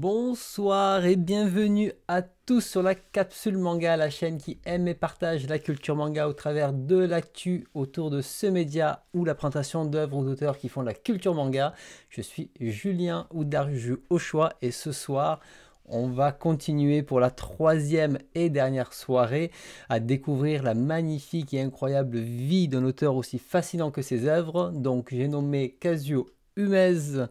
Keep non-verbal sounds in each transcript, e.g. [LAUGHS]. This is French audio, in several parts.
Bonsoir et bienvenue à tous sur la capsule manga, la chaîne qui aime et partage la culture manga au travers de l'actu autour de ce média ou la présentation d'œuvres d'auteurs qui font la culture manga. Je suis Julien Oudarju au choix et ce soir, on va continuer pour la troisième et dernière soirée à découvrir la magnifique et incroyable vie d'un auteur aussi fascinant que ses œuvres. Donc j'ai nommé casio Humez.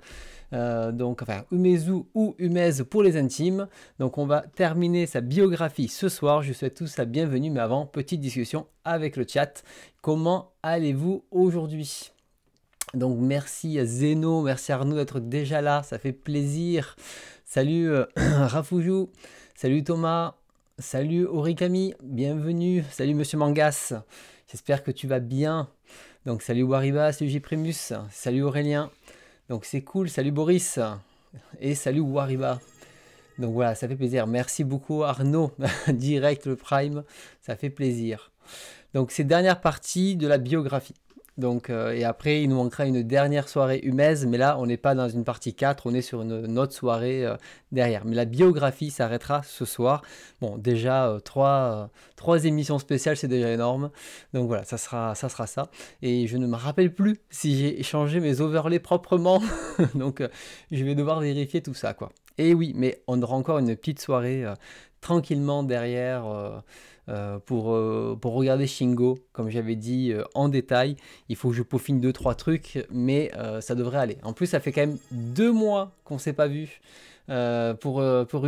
Euh, donc enfin Umezu ou Umez pour les intimes. Donc on va terminer sa biographie ce soir. Je vous souhaite tous la bienvenue, mais avant, petite discussion avec le chat. Comment allez-vous aujourd'hui donc merci à Zeno, merci à Arnaud d'être déjà là, ça fait plaisir. Salut euh, [CLEARS THROAT] Rafoujou, salut Thomas, salut Origami, bienvenue, salut Monsieur Mangas, j'espère que tu vas bien. Donc salut Wariba, salut J salut Aurélien. Donc c'est cool, salut Boris et salut Wariba. Donc voilà, ça fait plaisir. Merci beaucoup Arnaud, [LAUGHS] direct le Prime, ça fait plaisir. Donc c'est dernière partie de la biographie. Donc, euh, et après, il nous manquera une dernière soirée humaise, mais là, on n'est pas dans une partie 4, on est sur une, autre soirée euh, derrière. Mais la biographie s'arrêtera ce soir. Bon, déjà, euh, trois, émissions spéciales, c'est déjà énorme. Donc voilà, ça sera, ça sera ça. Et je ne me rappelle plus si j'ai changé mes overlays proprement. [LAUGHS] Donc, je vais devoir vérifier tout ça, quoi. Et oui, mais on aura encore une petite soirée tranquillement derrière euh, pour, euh, pour, regarder Shingo, comme j'avais dit euh, en détail. Il faut que je peaufine 2-3 trucs, mais ça devrait aller. En plus, ça fait quand même deux mois qu'on s'est pas vu. pour, pour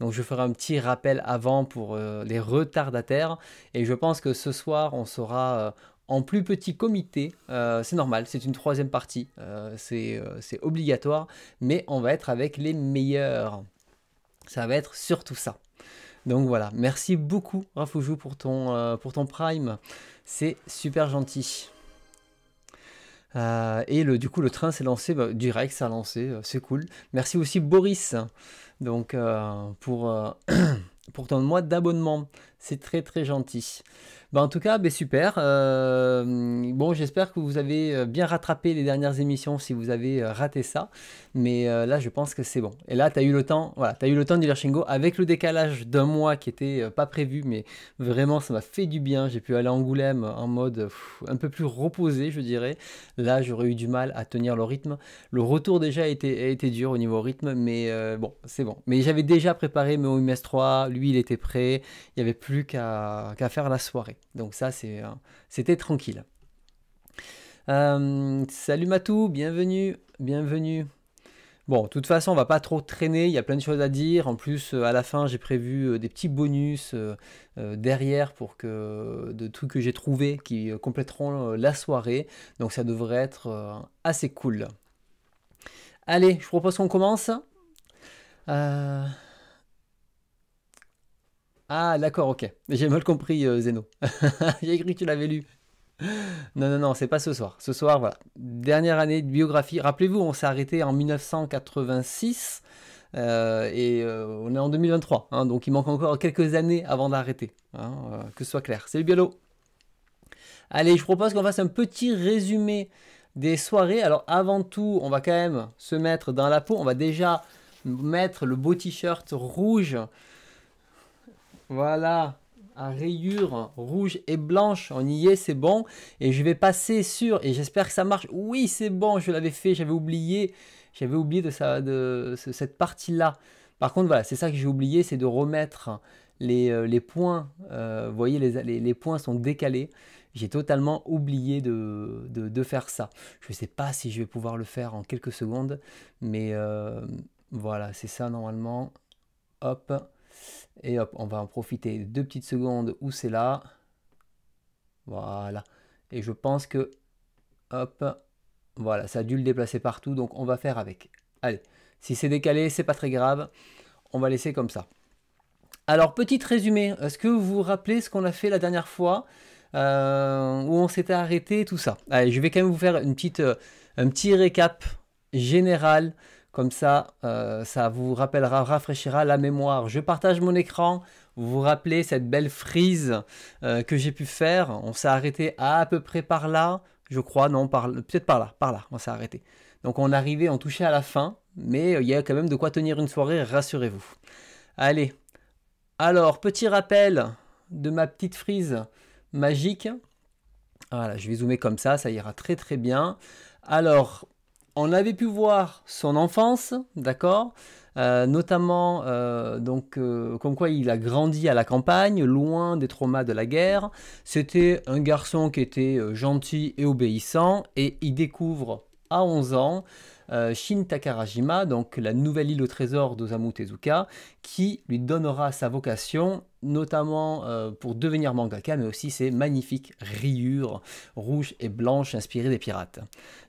Donc je ferai un petit rappel avant pour les retardataires. Et je pense que ce soir, on sera en plus petit comité. c'est normal, c'est une troisième partie. c'est obligatoire. Mais on va être avec les meilleurs. Ça va être surtout ça. Donc voilà, merci beaucoup Rafoujou pour ton, euh, pour ton prime. C'est super gentil. Euh, et le, du coup, le train s'est lancé, bah, direct, lancé, euh, c'est cool. Merci aussi Boris donc, pour, [CLEARS THROAT] pour ton mois d'abonnement. C'est très très gentil. Bah, en tout cas, bah, super. Euh, bon, j'espère que vous avez euh, bien rattrapé les dernières émissions si vous avez euh, raté ça. Mais là, je pense que c'est bon. Et là, tu as eu le temps, voilà, tu as eu le temps du Shingo avec le décalage d'un mois qui était pas prévu, mais vraiment, ça m'a fait du bien. J'ai pu aller à Angoulême en mode un peu plus reposé, je dirais. Là, j'aurais eu du mal à tenir le rythme. Le retour déjà a été, dur au niveau rythme, mais bon, c'est bon. Mais j'avais déjà préparé mes OMS3, lui, il était prêt. Il n'y avait plus qu'à faire la soirée. Donc ça, euh, c'était tranquille. Euh, salut Matou, bienvenue, bienvenue. Bon, de toute façon, on va pas trop traîner, il y a plein de choses à dire. En plus, euh, à la fin, j'ai prévu des petits bonus derrière pour que de trucs que j'ai trouvés qui compléteront la soirée. Donc ça devrait être assez cool. Allez, je propose qu'on commence. Euh... Ah, d'accord, ok. J'ai mal compris, euh, Zeno. [LAUGHS] J'ai écrit que tu l'avais lu. Non, non, non, c'est pas ce soir. Ce soir, voilà. Dernière année de biographie. Rappelez-vous, on s'est arrêté en 1986 euh, et euh, on est en 2023. Hein, donc il manque encore quelques années avant d'arrêter. Hein, que ce soit clair. c'est le biolo. Allez, je propose qu'on fasse un petit résumé des soirées. Alors avant tout, on va quand même se mettre dans la peau. On va déjà mettre le beau t-shirt rouge voilà, à rayures rouge et blanche. On y est, c'est bon. Et je vais passer sur, et j'espère que ça marche. Oui, c'est bon, je l'avais fait, j'avais oublié. J'avais oublié de, ça, de cette partie-là. Par contre, voilà, c'est ça que j'ai oublié, c'est de remettre les, euh, points. Euh, vous voyez, les, les, points sont décalés. J'ai totalement oublié de, faire ça. Je ne sais pas si je vais pouvoir le faire en quelques secondes, mais euh, voilà, c'est ça normalement. Hop. Et hop, on va en profiter deux petites secondes où c'est là. Voilà. Et je pense que, hop, voilà, ça a dû le déplacer partout, donc on va faire avec. Allez, si c'est décalé, c'est pas très grave. On va laisser comme ça. Alors, petit résumé, est-ce que vous vous rappelez ce qu'on a fait la dernière fois euh, où on s'était arrêté, tout ça Allez, je vais quand même vous faire une petite, euh, un petit récap général comme ça, euh, ça vous rappellera, rafraîchira la mémoire. Je partage mon écran. Vous vous rappelez cette belle frise euh, que j'ai pu faire. On s'est arrêté à, peu près par là, je crois. Non, peut-être par là. Par là, on s'est arrêté. Donc on arrivait, on touchait à la fin. Mais euh, il y a quand même de quoi tenir une soirée, rassurez-vous. Allez. Alors, petit rappel de ma petite frise magique. Voilà, je vais zoomer comme ça, ça ira très très bien. Alors, on avait pu voir son enfance, d'accord euh, notamment euh, donc euh, comme quoi il a grandi à la campagne, loin des traumas de la guerre. C'était un garçon qui était gentil et obéissant et il découvre à 11 ans euh, Shin Takarajima, donc la nouvelle île au trésor d'Osamu Tezuka, qui lui donnera sa vocation, notamment euh, pour devenir mangaka, mais aussi ses magnifiques rayures rouges et blanches inspirées des pirates.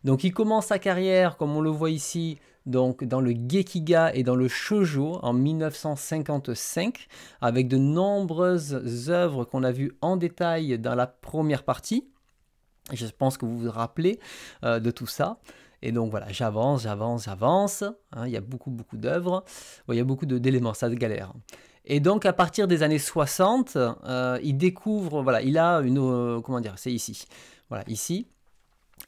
Donc il commence sa carrière, comme on le voit ici, donc dans le Gekiga et dans le Shoujo en 1955, avec de nombreuses œuvres qu'on a vues en détail dans la première partie. Je pense que vous vous rappelez euh, de tout ça. Et donc voilà, j'avance, j'avance, j'avance. Hein, il y a beaucoup, beaucoup d'œuvres. il y a beaucoup d'éléments, ça de galère. Et donc à partir des années 60, euh, il découvre, voilà, il a une, euh, comment dire, c'est ici, voilà, ici.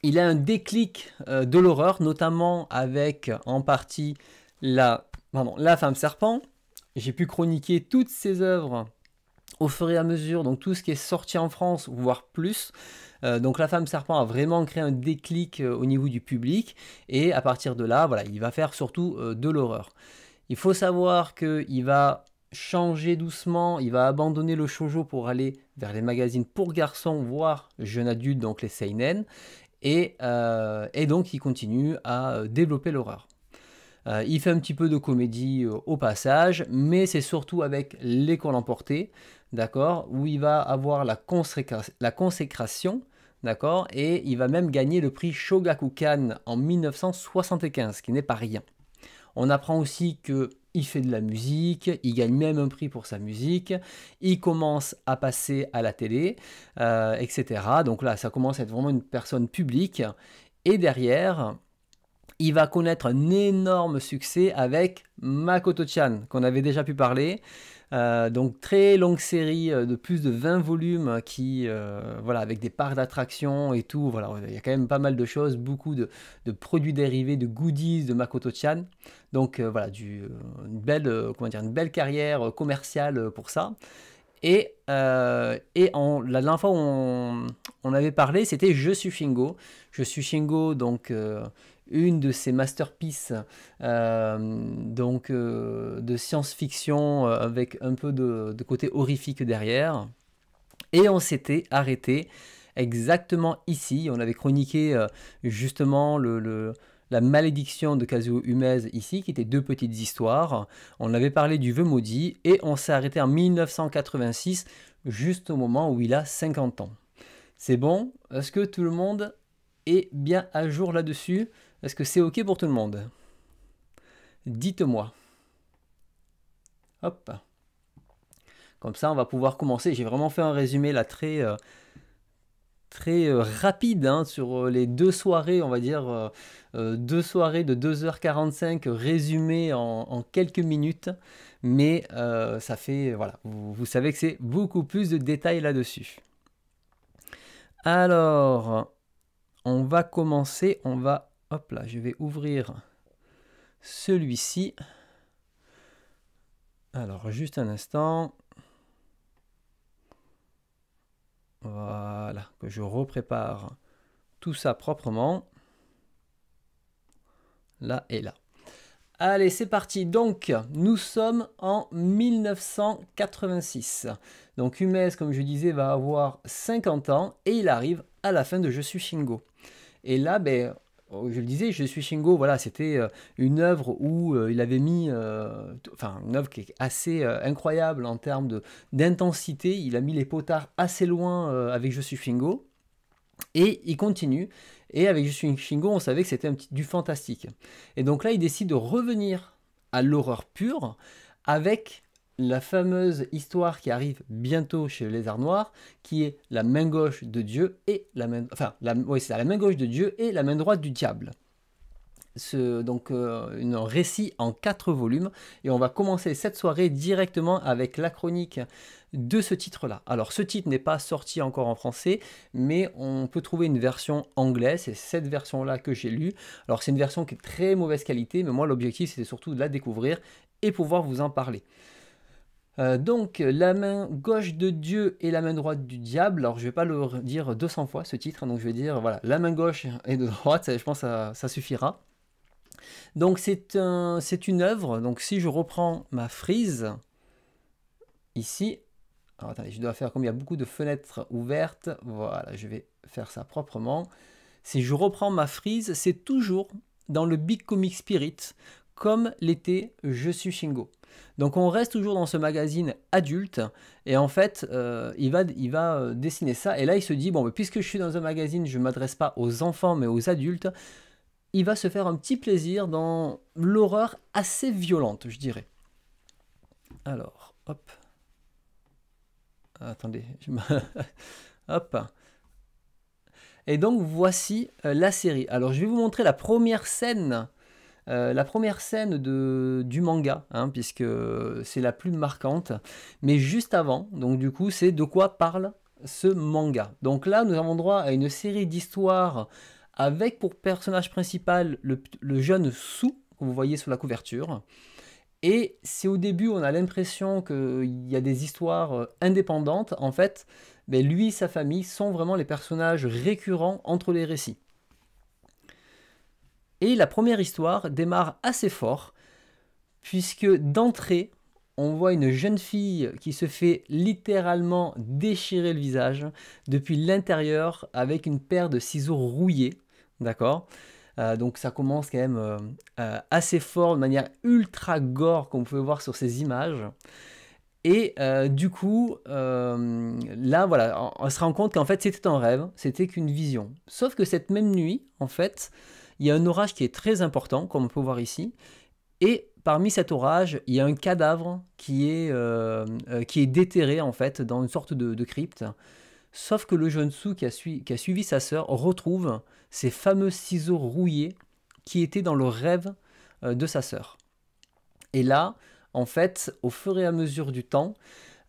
Il a un déclic euh, de l'horreur, notamment avec en partie la, pardon, la femme serpent. J'ai pu chroniquer toutes ses œuvres au fur et à mesure, donc tout ce qui est sorti en France, voire plus. Euh, donc la femme serpent a vraiment créé un déclic euh, au niveau du public et à partir de là, voilà, il va faire surtout euh, de l'horreur. Il faut savoir qu'il va changer doucement, il va abandonner le shojo pour aller vers les magazines pour garçons, voire jeunes adultes, donc les seinen, et, donc il continue à développer l'horreur. il fait un petit peu de comédie au passage, mais c'est surtout avec l'école emportée d'accord, où il va avoir la, consécration, d'accord, et il va même gagner le prix Shogakukan en 1975, qui n'est pas rien. On apprend aussi que il fait de la musique, il gagne même un prix pour sa musique, il commence à passer à la télé, euh, etc. Donc là, ça commence à être vraiment une personne publique. Et derrière, il va connaître un énorme succès avec Makoto-chan, qu'on avait déjà pu parler. Euh, donc très longue série euh, de plus de 20 volumes qui, euh, voilà, avec des parts d'attraction et tout. Voilà, il y a quand même pas mal de choses, beaucoup de, produits dérivés, de goodies de Makoto Chan. Donc voilà, du, une belle, comment dire, une belle carrière commerciale pour ça. Et, et en, la dernière fois où on, on avait parlé, c'était Je suis Shingo. Je suis Shingo, donc une de ces masterpieces euh, euh, de science-fiction euh, avec un peu de, côté horrifique derrière. Et on s'était arrêté exactement ici. On avait chroniqué justement la malédiction de Kazuo Humez ici, qui était deux petites histoires. On avait parlé du vœu maudit et on s'est arrêté en 1986, juste au moment où il a 50 ans. C'est bon Est-ce que tout le monde est bien à jour là-dessus est-ce que c'est OK pour tout le monde Dites-moi. Hop. Comme ça, on va pouvoir commencer. J'ai vraiment fait un résumé là très, euh, très euh, rapide hein, sur euh, les deux soirées, on va dire, deux soirées de 2h45 résumées en, quelques minutes. Mais ça fait, voilà, vous savez que c'est beaucoup plus de détails là-dessus. Alors, on va commencer, on va Hop là, je vais ouvrir celui-ci. Alors, juste un instant. Voilà, que je reprépare tout ça proprement. Là et là. Allez, c'est parti. Donc, nous sommes en 1986. Donc, Humez, comme je disais, va avoir 50 ans et il arrive à la fin de Je suis Shingo. Et là, ben, Oh, je le disais, Je suis Shingo, voilà, c'était euh, une œuvre où euh, il avait mis, euh, enfin, une œuvre qui est assez incroyable en termes d'intensité. Il a mis les potards assez loin avec Je suis Shingo. Et il continue. Et avec Je suis Shingo, on savait que c'était du fantastique. Et donc là, il décide de revenir à l'horreur pure avec la fameuse histoire qui arrive bientôt chez Les Arts Noirs, qui est la main gauche de Dieu et la main, main gauche de Dieu et la main droite du diable. donc euh, un récit en quatre volumes et on va commencer cette soirée directement avec la chronique de ce titre-là. Alors ce titre n'est pas sorti encore en français, mais on peut trouver une version anglaise, c'est cette version-là que j'ai lue. Alors c'est une version qui est très mauvaise qualité, mais moi l'objectif c'était surtout de la découvrir et pouvoir vous en parler. Euh, donc, la main gauche de Dieu et la main droite du diable. Alors, je ne vais pas le dire 200 fois ce titre, donc je vais dire voilà, la main gauche et de droite, je pense que ça, suffira. Donc, c'est une œuvre. Donc, si je reprends ma frise ici, attendez, je dois faire comme il y a beaucoup de fenêtres ouvertes. Voilà, je vais faire ça proprement. Si je reprends ma frise, c'est toujours dans le Big Comic Spirit, comme l'était Je suis Shingo. Donc on reste toujours dans ce magazine adulte, et en fait, euh, il, va, euh, dessiner ça, et là il se dit, bon, puisque je suis dans un magazine, je ne m'adresse pas aux enfants, mais aux adultes, il va se faire un petit plaisir dans l'horreur assez violente, je dirais. Alors, hop. Ah, attendez, [LAUGHS] hop. Et donc voici euh, la série. Alors je vais vous montrer la première scène euh, la première scène de, du manga, hein, puisque c'est la plus marquante, mais juste avant, donc du coup, c'est de quoi parle ce manga. Donc là, nous avons droit à une série d'histoires avec pour personnage principal le, jeune Sou, que vous voyez sur la couverture. Et c'est au début on a l'impression qu'il y a des histoires euh, indépendantes, en fait, mais ben, lui et sa famille sont vraiment les personnages récurrents entre les récits. Et la première histoire démarre assez fort, puisque d'entrée, on voit une jeune fille qui se fait littéralement déchirer le visage depuis l'intérieur avec une paire de ciseaux rouillés, d'accord euh, donc ça commence quand même euh, euh, assez fort, de manière ultra gore, comme vous pouvez voir sur ces images. Et du coup, là, voilà, on, se rend compte qu'en fait, c'était un rêve, c'était qu'une vision. Sauf que cette même nuit, en fait, il y a un orage qui est très important, comme on peut voir ici. Et parmi cet orage, il y a un cadavre qui est, euh, euh, qui est déterré en fait dans une sorte de, crypte. Sauf que le jeune Sou qui a, su, qui a suivi sa sœur retrouve ces fameux ciseaux rouillés qui étaient dans le rêve euh, de sa sœur. Et là, en fait, au fur et à mesure du temps,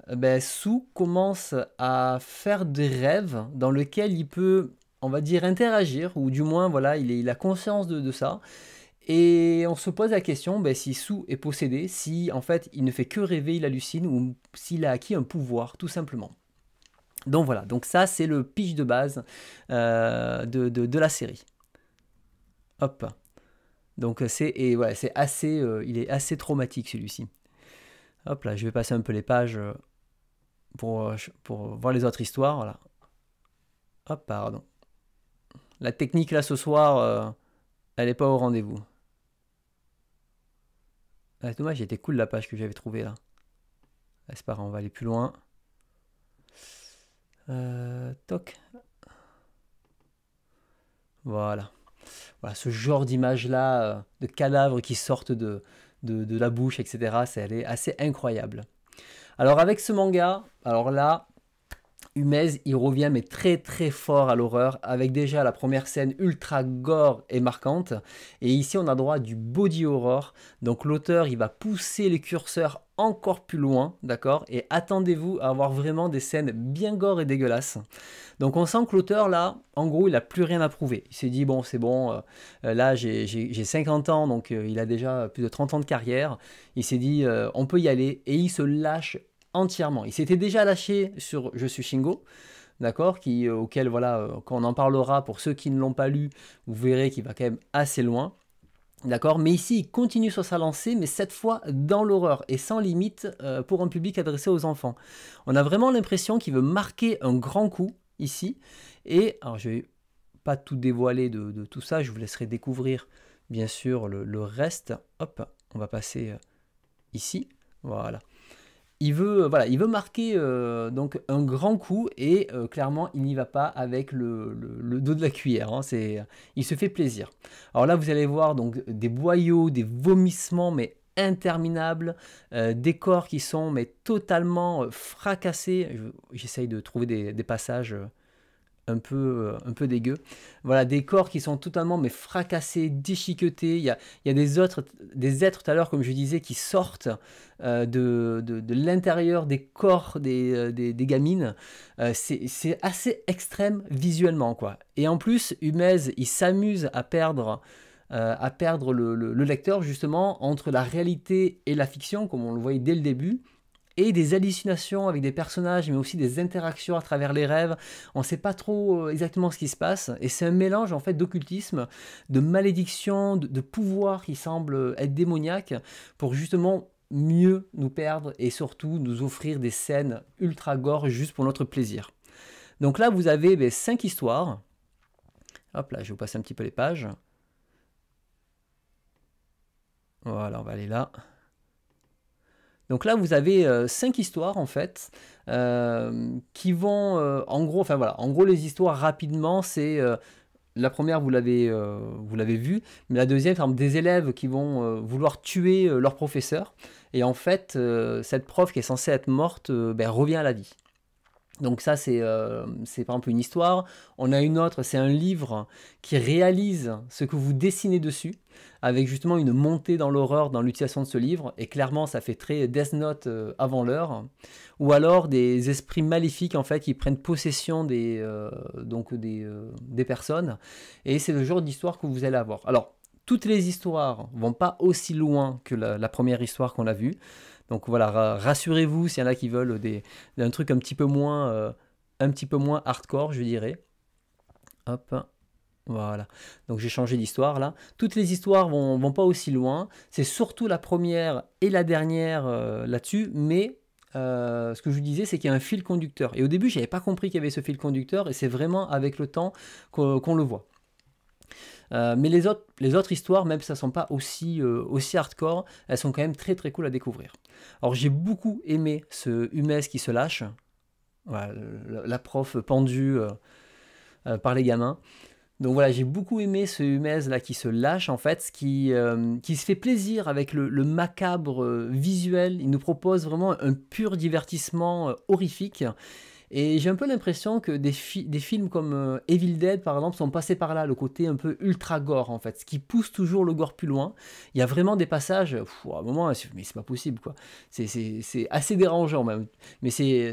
ben, Sou commence à faire des rêves dans lesquels il peut on va dire, interagir, ou du moins, voilà, il, il a conscience de, ça. Et on se pose la question ben, si Sou est possédé, si en fait il ne fait que rêver, il hallucine, ou s'il a acquis un pouvoir, tout simplement. Donc voilà, donc ça c'est le pitch de base euh, de, la série. Hop. Donc euh, c'est et c'est assez, euh, il est assez traumatique celui-ci. Hop là, je vais passer un peu les pages pour, pour voir les autres histoires. Voilà. Hop, pardon la technique là ce soir, euh, elle n'est pas au rendez-vous. Ah, dommage, était cool la page que j'avais trouvée là. Ah, c'est pas on va aller plus loin. Euh, toc. Voilà. Voilà, ce genre d'image-là, euh, de cadavres qui sortent de, de, la bouche, etc., c'est, elle est assez incroyable. Alors avec ce manga, alors là, Humez, il revient mais très très fort à l'horreur, avec déjà la première scène ultra gore et marquante. Et ici, on a droit du body horror. Donc l'auteur, il va pousser les curseurs encore plus loin, d'accord Et attendez-vous à avoir vraiment des scènes bien gore et dégueulasses. Donc on sent que l'auteur, là, en gros, il n'a plus rien à prouver. Il s'est dit, bon, c'est bon, euh, euh, là, j'ai 50 ans, donc euh, il a déjà plus de 30 ans de carrière. Il s'est dit, on peut y aller, et il se lâche entièrement. Il s'était déjà lâché sur Je suis Shingo, d'accord, qui euh, auquel voilà, euh, quand on en parlera pour ceux qui ne l'ont pas lu, vous verrez qu'il va quand même assez loin. D'accord Mais ici, il continue sur sa lancée, mais cette fois dans l'horreur et sans limite euh, pour un public adressé aux enfants. On a vraiment l'impression qu'il veut marquer un grand coup ici. Et, alors je vais pas tout dévoiler de, tout ça, je vous laisserai découvrir bien sûr le reste. Hop, on va passer ici. Voilà il veut, euh, voilà, il veut marquer euh, donc un grand coup et euh, clairement il n'y va pas avec le, dos de la cuillère. Hein, c'est, il se fait plaisir. Alors là vous allez voir donc des boyaux, des vomissements mais interminables, des corps qui sont mais totalement fracassés. J'essaye de trouver des passages un peu, euh, un peu dégueu. Voilà, des corps qui sont totalement mais fracassés, déchiquetés. Il y a, il y a des, autres, des êtres tout à l'heure, comme je disais, qui sortent euh, de, l'intérieur des corps des, euh, des, gamines. c'est assez extrême visuellement, quoi. Et en plus, Humez, il s'amuse à perdre. à perdre le, lecteur justement entre la réalité et la fiction comme on le voyait dès le début et des hallucinations avec des personnages, mais aussi des interactions à travers les rêves. On ne sait pas trop euh, exactement ce qui se passe, et c'est un mélange en fait d'occultisme, de malédiction, de, pouvoir qui semble être démoniaque, pour justement mieux nous perdre et surtout nous offrir des scènes ultra gore juste pour notre plaisir. Donc là, vous avez 5 ben, histoires. Hop là, je vais vous passer un petit peu les pages. Voilà, on va aller là. Donc là, vous avez euh, cinq histoires en fait euh, qui vont, euh, en gros, enfin voilà, en gros les histoires rapidement, c'est la première, vous l'avez, vous l'avez vu, mais la deuxième, c'est des élèves qui vont vouloir tuer leur professeur, et en fait, cette prof qui est censée être morte, ben, revient à la vie. Donc ça, c'est par exemple une histoire. On a une autre, c'est un livre qui réalise ce que vous dessinez dessus avec justement une montée dans l'horreur dans l'utilisation de ce livre, et clairement ça fait très Death Note euh, avant l'heure, ou alors des esprits maléfiques en fait qui prennent possession des, euh, donc euh, des, personnes, et c'est le genre d'histoire que vous allez avoir. Alors, toutes les histoires vont pas aussi loin que la, première histoire qu'on a vue, donc voilà, rassurez-vous s'il y en a qui veulent des, un truc un petit peu moins, un petit peu moins hardcore, je dirais. Hop. Voilà. Donc j'ai changé d'histoire là. Toutes les histoires vont, vont pas aussi loin. C'est surtout la première et la dernière euh, là-dessus, mais euh, ce que je vous disais, c'est qu'il y a un fil conducteur. Et au début, je n'avais pas compris qu'il y avait ce fil conducteur, et c'est vraiment avec le temps qu'on le voit. Euh, mais les autres, histoires, même si ça ne sont pas aussi, aussi hardcore, elles sont quand même très très cool à découvrir. Alors j'ai beaucoup aimé ce Humes qui se lâche, voilà, la prof pendue par les gamins. Donc voilà, j'ai beaucoup aimé ce Humez là qui se lâche en fait, qui, euh, qui se fait plaisir avec le, macabre euh, visuel. Il nous propose vraiment un pur divertissement euh, horrifique. Et j'ai un peu l'impression que des, des, films comme Evil Dead par exemple sont passés par là, le côté un peu ultra gore en fait, ce qui pousse toujours le gore plus loin. Il y a vraiment des passages, à un moment, mais c'est pas possible quoi. C'est assez dérangeant même, mais c'est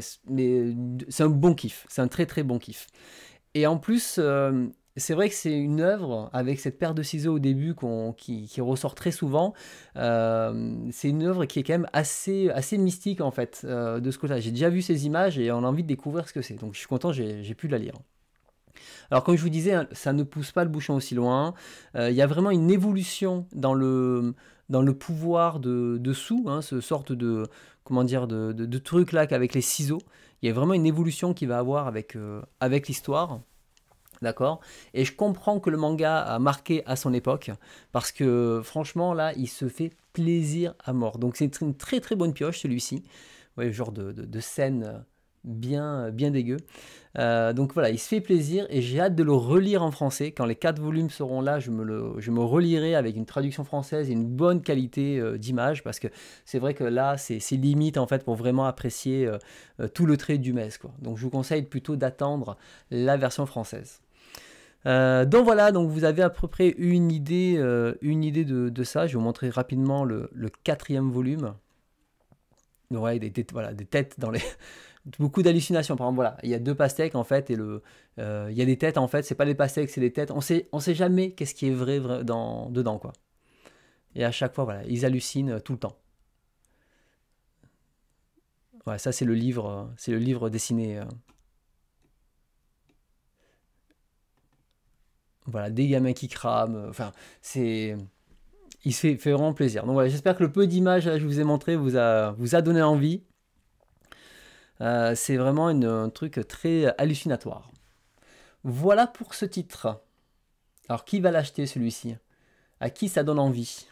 un bon kiff, c'est un très très bon kiff. Et en plus, c'est vrai que c'est une œuvre avec cette paire de ciseaux au début qui, ressort très souvent. Euh, c'est une œuvre qui est quand même assez, mystique en fait euh, de ce côté-là. J'ai déjà vu ces images et on a envie de découvrir ce que c'est. Donc je suis content, j'ai pu la lire. Alors comme je vous disais, ça ne pousse pas le bouchon aussi loin. Euh, il y a vraiment une évolution dans le, pouvoir de, hein, ce sorte de truc là qu'avec les ciseaux. Il y a vraiment une évolution qui va avoir avec l'histoire. D'accord Et je comprends que le manga a marqué à son époque, parce que franchement, là, il se fait plaisir à mort. Donc c'est une très très bonne pioche, celui-ci. Ouais, genre de, de, de, scène bien, bien dégueu. Euh, donc voilà, il se fait plaisir, et j'ai hâte de le relire en français. Quand les quatre volumes seront là, je me, le, relirai avec une traduction française et une bonne qualité euh, d'image, parce que c'est vrai que là, c'est limite, en fait, pour vraiment apprécier euh, tout le trait du MES. Donc je vous conseille plutôt d'attendre la version française. Euh, donc voilà, donc vous avez à peu près une idée, euh, une idée de, ça. Je vais vous montrer rapidement le, quatrième volume. Donc des, voilà, des têtes dans les... [LAUGHS] Beaucoup d'hallucinations. Par exemple, voilà, il y a deux pastèques en fait, et le, euh, il y a des têtes en fait, c'est pas des pastèques, c'est des têtes. On sait, on sait jamais qu'est-ce qui est vrai, dans, dedans quoi. Et à chaque fois, voilà, ils hallucinent tout le temps. Voilà, ça c'est le livre, c'est le livre dessiné. voilà, des gamins qui crament. Euh, enfin, c'est. Il se fait, vraiment plaisir. Donc voilà, j'espère que le peu d'images que je vous ai montré vous a, vous a donné envie. Euh, c'est vraiment une, un truc très hallucinatoire. Voilà pour ce titre. Alors qui va l'acheter celui-ci À qui ça donne envie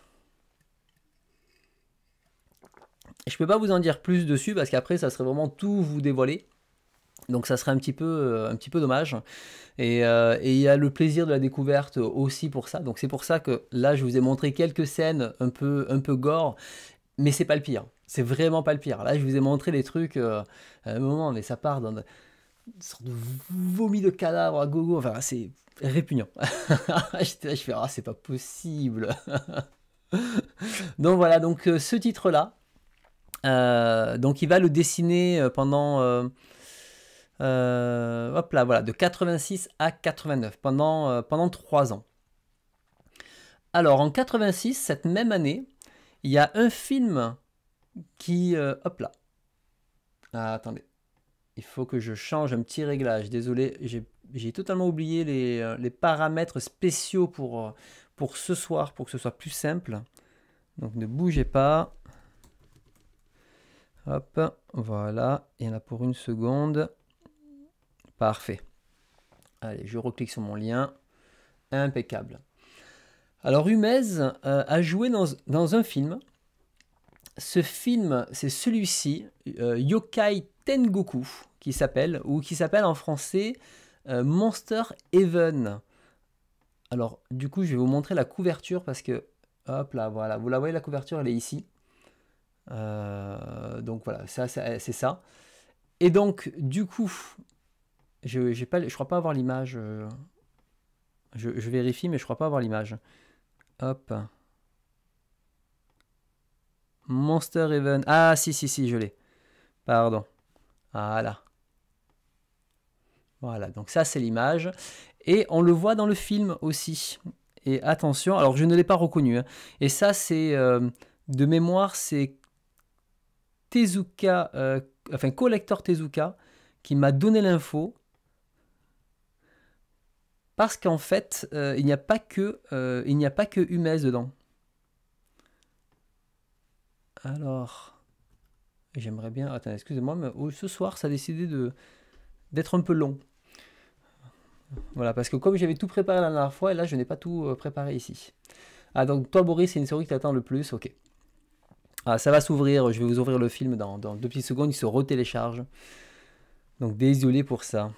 Je ne peux pas vous en dire plus dessus parce qu'après ça serait vraiment tout vous dévoiler. Donc ça serait un petit peu, euh, un petit peu dommage. Euh, et il y a le plaisir de la découverte aussi pour ça. Donc c'est pour ça que là, je vous ai montré quelques scènes un peu, un peu gore, mais c'est pas le pire. C'est vraiment pas le pire. Là, je vous ai montré les trucs euh, à un moment, mais ça part dans une sorte de vomi de cadavre à gogo. Enfin, c'est répugnant. [LAUGHS] je fais, ah, c'est pas possible. [LAUGHS] donc voilà, donc euh, ce titre-là, donc il va le dessiner pendant euh, hop là, voilà, de 86 à 89, pendant, euh, pendant 3 ans. Alors en 86, cette même année, il y a un film qui... Euh, hop là. Ah, attendez. Il faut que je change un petit réglage. Désolé, j'ai totalement oublié les, paramètres spéciaux pour, pour ce soir, pour que ce soit plus simple. Donc ne bougez pas. Hop, voilà. Il y en a pour une seconde. Parfait. Allez, je reclique sur mon lien. Impeccable. Alors Humez euh, a joué dans, un film. Ce film, c'est celui-ci, euh, Yokai Tengoku, qui s'appelle, ou qui s'appelle en français euh, Monster Heaven. Alors du coup, je vais vous montrer la couverture parce que, hop là, voilà, vous la voyez, la couverture, elle est ici. donc voilà, ça, c'est ça. Et donc, du coup, je j'ai pas, je crois pas avoir l'image. Euh. Je, vérifie, mais je crois pas avoir l'image. Hop. Monster Even. Ah, si, si, si, je l'ai. Pardon. Voilà. Voilà, donc ça, c'est l'image. Et on le voit dans le film aussi. Et attention, alors je ne l'ai pas reconnu. Hein. Et ça, c'est. Euh, de mémoire, c'est Tezuka. Euh, enfin, Collector Tezuka qui m'a donné l'info parce qu'en fait, euh, il n'y a pas que euh, il n'y a pas que Humez dedans. Alors, j'aimerais bien. Attends, excusez-moi, mais oh, ce soir, ça a décidé de d'être un peu long. Voilà, parce que comme j'avais tout préparé la dernière fois, et là, je n'ai pas tout euh, préparé ici. Ah, donc toi, Boris, c'est une série qui t'attend le plus, ok. Ah, ça va s'ouvrir, je vais vous ouvrir le film dans, deux petites secondes, il se retélécharge. Donc désolé pour ça.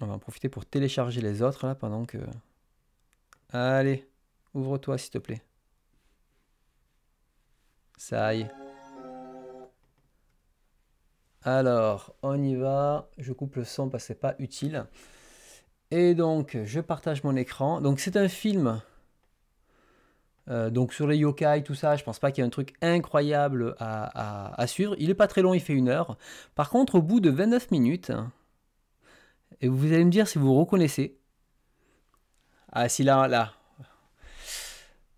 On va en profiter pour télécharger les autres là pendant que. Allez, ouvre-toi s'il te plaît. Ça y est. Alors, on y va. Je coupe le son parce que c'est pas utile. Et donc, je partage mon écran. Donc, c'est un film. Euh, donc sur les yokai, tout ça, je pense pas qu'il y ait un truc incroyable à, suivre. Il est pas très long, il fait une heure. Par contre, au bout de 29 minutes, et vous allez me dire si vous, reconnaissez. Ah, si là, là.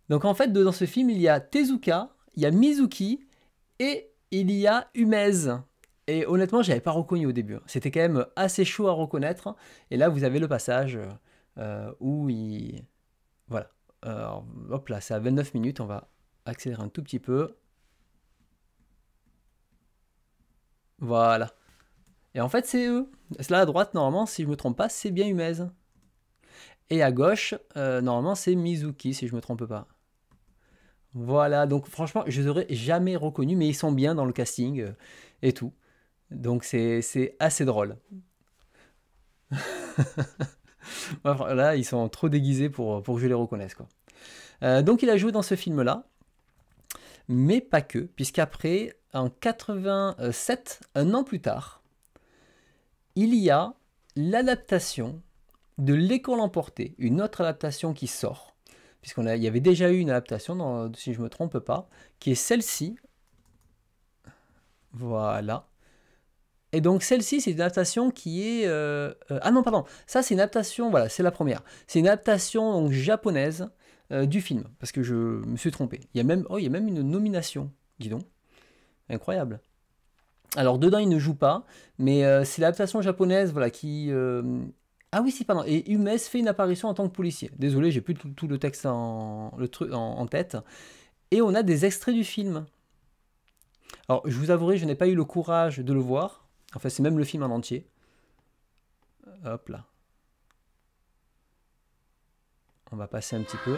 Donc en fait, dans ce film, il y a Tezuka, il y a Mizuki et il y a Umez. Et honnêtement, je n'avais pas reconnu au début. C'était quand même assez chaud à reconnaître. Et là, vous avez le passage euh, où il... Voilà. hop là, c'est à 29 minutes. On va accélérer un tout petit peu. Voilà. Et en fait, c'est eux. Là, à droite, normalement, si je ne me trompe pas, c'est bien Humez. Et à gauche, euh, normalement, c'est Mizuki, si je ne me trompe pas. Voilà, donc franchement, je ne les aurais jamais reconnus, mais ils sont bien dans le casting euh, et tout. Donc c'est assez drôle. [LAUGHS] Là, ils sont trop déguisés pour, pour que je les reconnaisse. Quoi. Euh, donc il a joué dans ce film-là, mais pas que, puisqu'après, en 87, un an plus tard, il y a l'adaptation de L'école emportée, une autre adaptation qui sort, puisqu'on y avait déjà eu une adaptation, si je ne me trompe pas, qui est celle-ci. Voilà. Et donc celle-ci, c'est une adaptation qui est... Euh, euh, ah non, pardon, ça c'est une adaptation, voilà, c'est la première. C'est une adaptation japonaise euh, du film, parce que je me suis trompé. Il y a même, oh, il y a même une nomination, dis donc. Incroyable. Alors dedans, il ne joue pas, mais euh, c'est l'adaptation japonaise voilà, qui... Euh, ah oui, si, pardon. Et Humes fait une apparition en tant que policier. Désolé, j'ai plus tout, le texte en, le truc, en, tête. Et on a des extraits du film. Alors, je vous avouerai, je n'ai pas eu le courage de le voir. En fait, c'est même le film en entier. Hop là. On va passer un petit peu.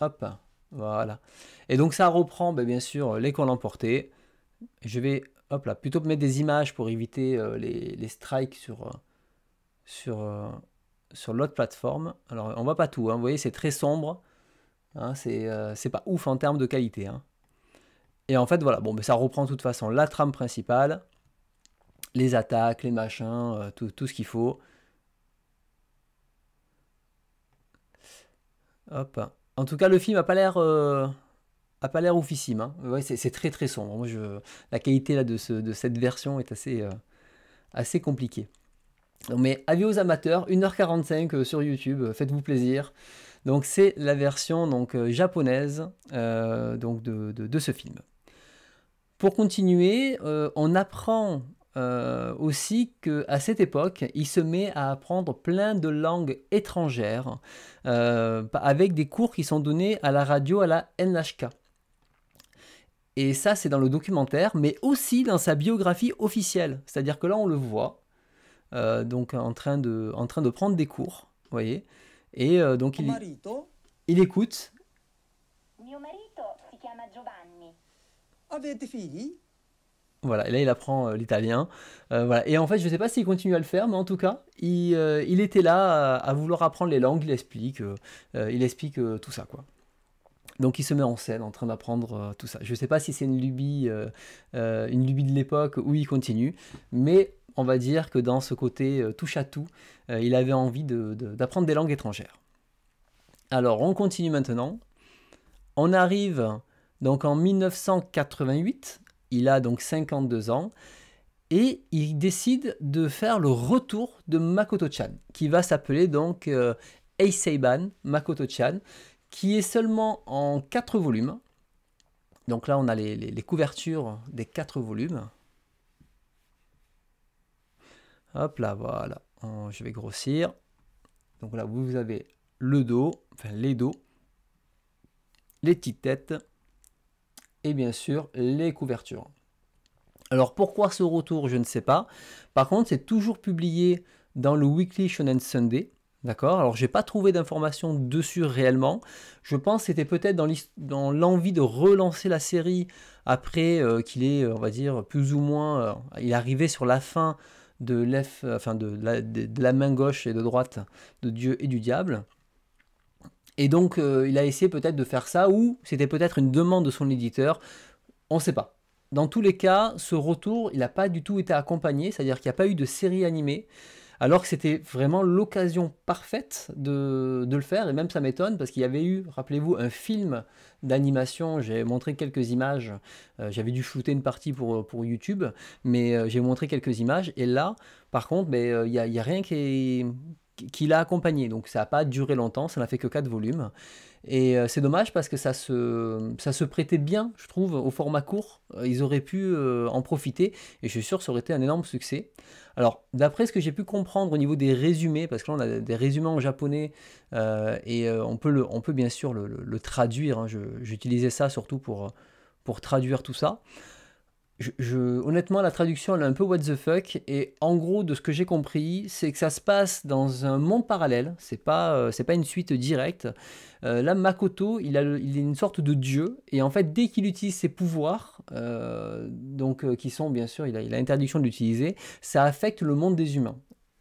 Hop. Voilà. Et donc ça reprend ben, bien sûr euh, l'école emportée. Je vais, hop là, plutôt mettre des images pour éviter euh, les, strikes sur, euh, sur, sur l'autre plateforme. Alors on voit pas tout, hein. vous voyez c'est très sombre. Hein, c'est pas ouf en termes de qualité. Hein. Et en fait voilà, bon mais ben, ça reprend de toute façon la trame principale, les attaques, les machins, tout, tout, ce qu'il faut. Hop. En tout cas, le film a pas l'air euh, a pas l'air oufissime. Hein. c'est très très sombre. la qualité là, de, cette version est assez, euh, assez compliquée. mais avis aux amateurs, 1h45 euh, sur YouTube, faites-vous plaisir. Donc c'est la version donc, japonaise donc de, ce film. Pour continuer, on apprend euh, aussi qu'à cette époque, il se met à apprendre plein de langues étrangères euh, avec des cours qui sont donnés à la radio à la NHK. Et ça, c'est dans le documentaire, mais aussi dans sa biographie officielle. C'est-à-dire que là, on le voit, euh, donc en train, de, en train de prendre des cours, vous voyez. Et donc, il, il écoute. Mio marito Giovanni. des voilà, et là il apprend euh, l'italien. Euh, et en fait, je ne sais pas s'il continue à le faire, mais en tout cas, il, euh, était là à, vouloir apprendre les langues, il explique, il explique tout ça, quoi. Donc il se met en scène en train d'apprendre tout ça. Je ne sais pas si c'est une lubie, une lubie de l'époque où il continue, mais on va dire que dans ce côté touche à tout, il avait envie d'apprendre des langues étrangères. Alors on continue maintenant. On arrive donc en 1988 il a donc 52 ans et il décide de faire le retour de Makoto-chan, qui va s'appeler donc euh, Eiseiban Makoto-chan, qui est seulement en 4 volumes. Donc là, on a les, couvertures des 4 volumes. Hop là, voilà. je vais grossir. Donc là, vous avez le dos, enfin les dos, les petites têtes, et bien sûr les couvertures. Alors pourquoi ce retour, je ne sais pas. Par contre, c'est toujours publié dans le Weekly Shonen Sunday. D'accord Alors, j'ai pas trouvé d'informations dessus réellement. Je pense que c'était peut-être dans l'envie de relancer la série après euh, qu'il est, euh, on va dire, plus ou moins. Euh, il est arrivé sur la fin de, enfin de la main gauche et de droite de Dieu et du diable. Et donc, euh, il a essayé peut-être de faire ça, ou c'était peut-être une demande de son éditeur, on ne sait pas. Dans tous les cas, ce retour, il n'a pas du tout été accompagné, c'est-à-dire qu'il n'y a pas eu de série animée, alors que c'était vraiment l'occasion parfaite de, le faire, et même ça m'étonne, parce qu'il y avait eu, rappelez-vous, un film d'animation, j'ai montré quelques images, euh, j'avais dû shooter une partie pour, YouTube, mais euh, j'ai montré quelques images, et là, par contre, ben, il n'y a, a rien qui est qui l'a accompagné. Donc ça n'a pas duré longtemps, ça n'a fait que 4 volumes. Et euh, c'est dommage parce que ça se, ça se prêtait bien, je trouve, au format court. Euh, ils auraient pu euh, en profiter et je suis sûr que ça aurait été un énorme succès. Alors, d'après ce que j'ai pu comprendre au niveau des résumés, parce que là on a des résumés en japonais et on, peut on peut bien sûr le, traduire. Hein. J'utilisais ça surtout pour, pour traduire tout ça honnêtement, la traduction, elle est un peu what the fuck. Et en gros, de ce que j'ai compris, c'est que ça se passe dans un monde parallèle. C'est pas, euh, c'est pas une suite directe. Euh, là, Makoto, il, il est une sorte de dieu. Et en fait, dès qu'il utilise ses pouvoirs, euh, donc qui sont bien sûr, il a, il a interdiction d'utiliser, ça affecte le monde des humains.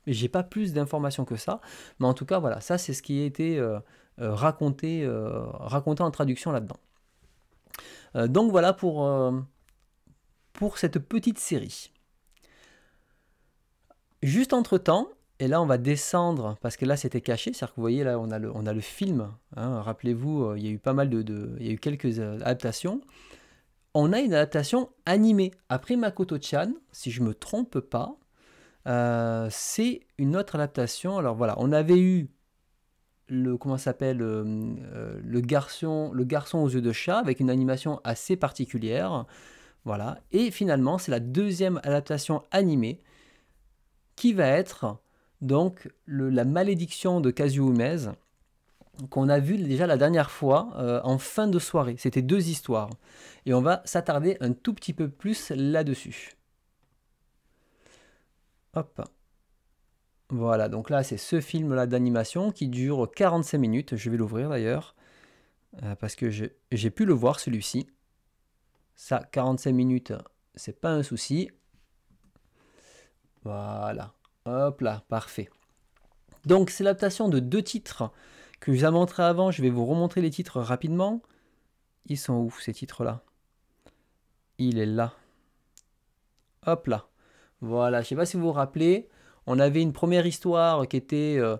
J'ai pas plus d'informations que ça. Mais en tout cas, voilà, ça, c'est ce qui a été raconté, raconté en traduction là-dedans. donc voilà pour pour cette petite série. Juste entre-temps, et là on va descendre, parce que là c'était caché, c'est-à-dire que vous voyez là on a le, on a le film, hein, rappelez-vous, euh, il y a eu pas mal de, de, il y a eu quelques euh, adaptations. On a une adaptation animée. Après Makoto-chan, si je ne me trompe pas, euh, c'est une autre adaptation. Alors voilà, on avait eu le comment s'appelle le garçon le garçon aux yeux de chat avec une animation assez particulière voilà. Et finalement, c'est la deuxième adaptation animée qui va être donc la malédiction de Umez, qu'on a vu déjà la dernière fois euh, en fin de soirée. C'était deux histoires. Et on va s'attarder un tout petit peu plus là-dessus. Hop. Voilà, donc là c'est ce film-là d'animation qui dure 45 minutes. Je vais l'ouvrir d'ailleurs. Euh, parce que j'ai pu le voir celui-ci. Ça, 45 minutes, c'est pas un souci. Voilà. Hop là, parfait. Donc c'est l'adaptation de deux titres que je vous ai montré avant. Je vais vous remontrer les titres rapidement. Ils sont où ces titres-là Il est là. Hop là. Voilà, je ne sais pas si vous vous rappelez, on avait une première histoire qui était euh,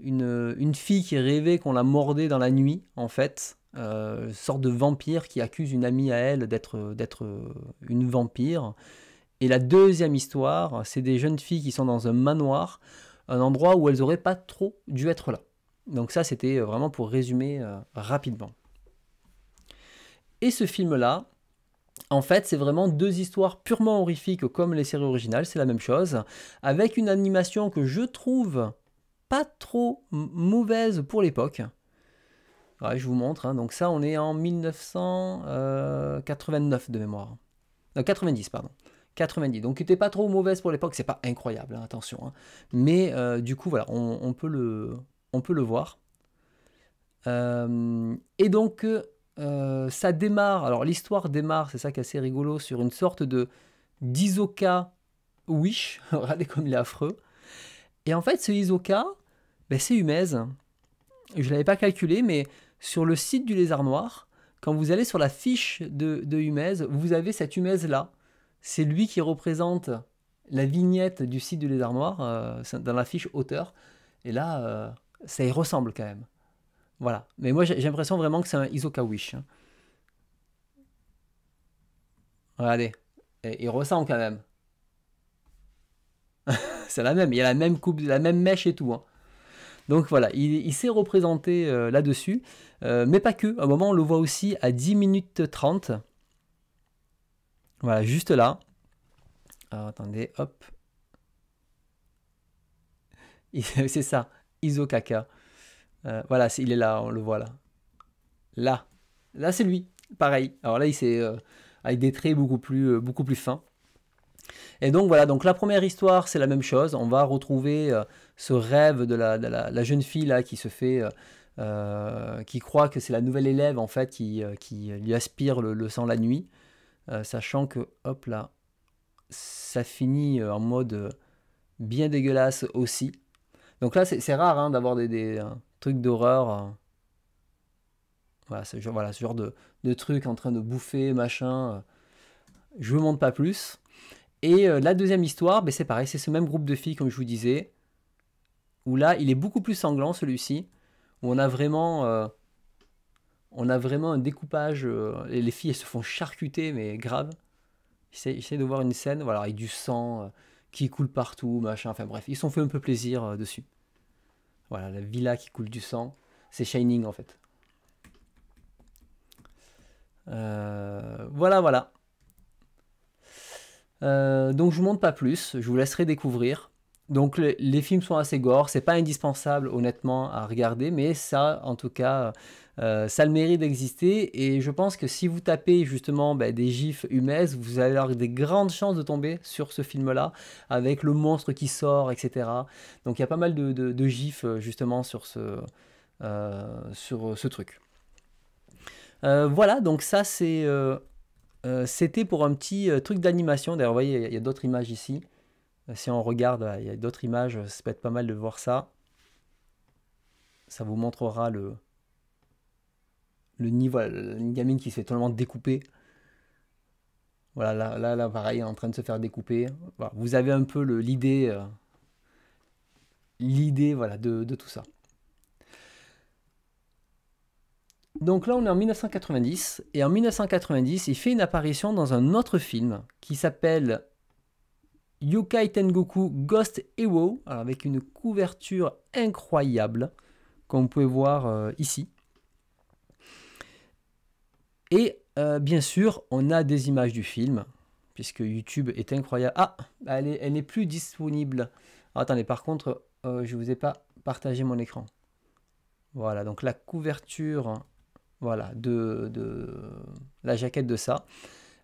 une, une, fille qui rêvait qu'on la mordait dans la nuit, en fait euh, sorte de vampire qui accuse une amie à elle d'être, d'être euh, une vampire. Et la deuxième histoire, c'est des jeunes filles qui sont dans un manoir, un endroit où elles n'auraient pas trop dû être là. Donc ça, c'était euh, vraiment pour résumer euh, rapidement. Et ce film-là, en fait, c'est vraiment deux histoires purement horrifiques comme les séries originales, c'est la même chose, avec une animation que je trouve pas trop mauvaise pour l'époque je vous montre. Hein. Donc ça, on est en 1989 euh, de mémoire. 90, pardon. 90. Donc, qui n'était pas trop mauvaise pour l'époque. C'est pas incroyable, hein, attention. Hein. Mais euh, du coup, voilà, on, peut, le, on peut le voir. Euh, et donc, ça démarre. Alors, l'histoire démarre, c'est ça qui est assez rigolo, sur une sorte de d'Isoka Wish. [LAUGHS] Regardez comme il est affreux. Et en fait, ce Isoka, ben, c'est humaise. Je ne l'avais pas calculé, mais sur le site du Lézard Noir, quand vous allez sur la fiche de, de Humez, vous avez cette Humez là. C'est lui qui représente la vignette du site du Lézard Noir euh, dans la fiche hauteur, Et là, euh, ça y ressemble quand même. Voilà. Mais moi, j'ai l'impression vraiment que c'est un isoka-wish. Regardez. Hein. il ressemble quand même. [LAUGHS] c'est la même. Il y a la même coupe, la même mèche et tout. Hein. Donc voilà, il, s'est représenté euh, là-dessus, euh, mais pas que. À un moment, on le voit aussi à 10 minutes 30. Voilà, juste là. attendez, hop. [LAUGHS] C'est ça, Iso Kaka. Euh, voilà, il est là, on le voit là. Là. Là, c'est lui. Pareil. Alors là, il s'est avec des traits beaucoup plus, beaucoup plus fins. Et donc voilà, donc la première histoire, c'est la même chose. On va retrouver ce rêve de la, jeune fille là qui se fait. Euh, euh, qui croit que c'est la nouvelle élève en fait qui, euh, lui aspire le, sang la nuit, sachant que hop là, ça finit en mode bien dégueulasse aussi. Donc là, c'est rare hein, d'avoir des, trucs d'horreur. Voilà, ce genre, de, trucs en train de bouffer, machin. Je vous montre pas plus. Et la deuxième histoire, ben, c'est pareil, c'est ce même groupe de filles, comme je vous disais où là, il est beaucoup plus sanglant celui-ci, où on a vraiment, euh, on a vraiment un découpage. Euh, les filles, elles se font charcuter, mais grave. J'essaie de voir une scène, voilà, avec du sang euh, qui coule partout, machin. Enfin bref, ils sont fait un peu plaisir dessus. Voilà, la villa qui coule du sang, c'est Shining en fait. voilà, voilà. donc je vous montre pas plus, je vous laisserai découvrir. Donc les films sont assez gore, c'est pas indispensable honnêtement à regarder, mais ça en tout cas, euh, euh, ça le mérite d'exister. Et je pense que si vous tapez justement bah, des gifs humaises, vous allez avoir des grandes chances de tomber sur ce film-là, avec le monstre qui sort, etc. Donc il y a pas mal de, gifs euh, justement sur ce, truc. voilà, donc ça c'était pour un petit truc d'animation. D'ailleurs, vous voyez, il y a d'autres images ici. Si on regarde, bah, il y a d'autres images, ça peut être pas mal de voir ça. Ça vous montrera le, le niveau, une gamine qui se fait totalement découper. Voilà, là, là, pareil, en train de se faire découper. vous avez un peu l'idée euh, l'idée voilà, de, de tout ça. Donc là, on est en 1990, et en 1990, il fait une apparition dans un autre film qui s'appelle Yukai Tengoku Ghost Ewo, avec une couverture incroyable, comme vous pouvez voir euh, ici. Et euh, bien sûr, on a des images du film, puisque YouTube est incroyable. Ah, elle n'est plus disponible. attendez, par contre, euh, je ne vous ai pas partagé mon écran. Voilà, donc la couverture voilà, de, de la jaquette de ça.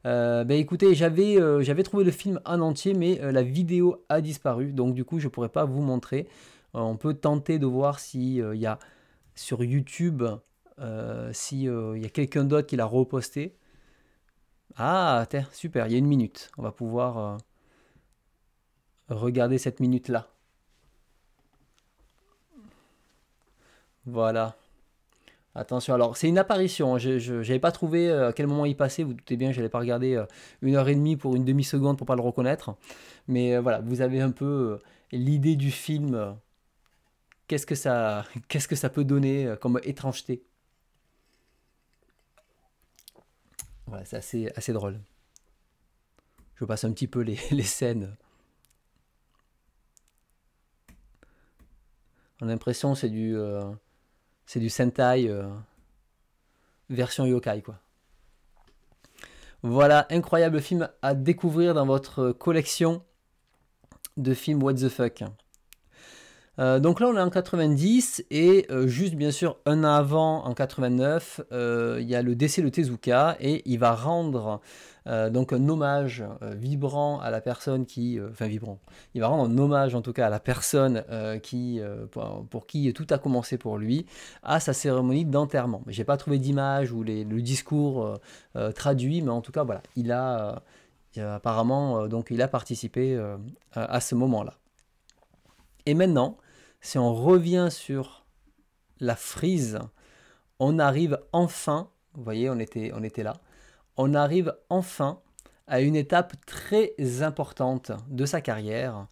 Euh, ben, écoutez, euh, j'avais trouvé le film en entier, mais euh, la vidéo a disparu, donc du coup je ne pourrais pas vous montrer. on peut tenter de voir s'il y a sur YouTube, s'il y a quelqu'un d'autre qui l'a reposté. Ah, super, il y a une minute. On va pouvoir regarder cette minute là. Voilà. Attention, alors c'est une apparition, hein. je n'avais pas trouvé euh, à quel moment il passait, vous, doutez bien, je n'allais pas regarder euh, une heure et demie pour une demi-seconde pour pas le reconnaître. Mais euh, voilà, vous avez un peu l'idée du film, qu'est-ce que ça [LAUGHS] qu'est-ce que ça peut donner comme étrangeté. Voilà, c'est assez, drôle. Je passe un petit peu les, [LAUGHS] scènes. On a l'impression c'est du... C'est du Sentai euh, version yokai, quoi. Voilà, incroyable film à découvrir dans votre collection de films What the Fuck. Euh, donc là, on est en 90 et euh, juste bien sûr un an avant, en 89, il y a le décès de Tezuka et il va rendre euh, donc un hommage euh, vibrant à la personne qui, euh, enfin vibrant, il va rendre un hommage en tout cas à la personne qui, pour, qui tout a commencé pour lui, à sa cérémonie d'enterrement. J'ai pas trouvé d'image ou le discours traduit, mais en tout cas voilà, il a apparemment donc il a participé à ce moment-là. Et maintenant, si on revient sur la frise, on arrive enfin, vous voyez, on était, on était là, on arrive enfin à une étape très importante de sa carrière,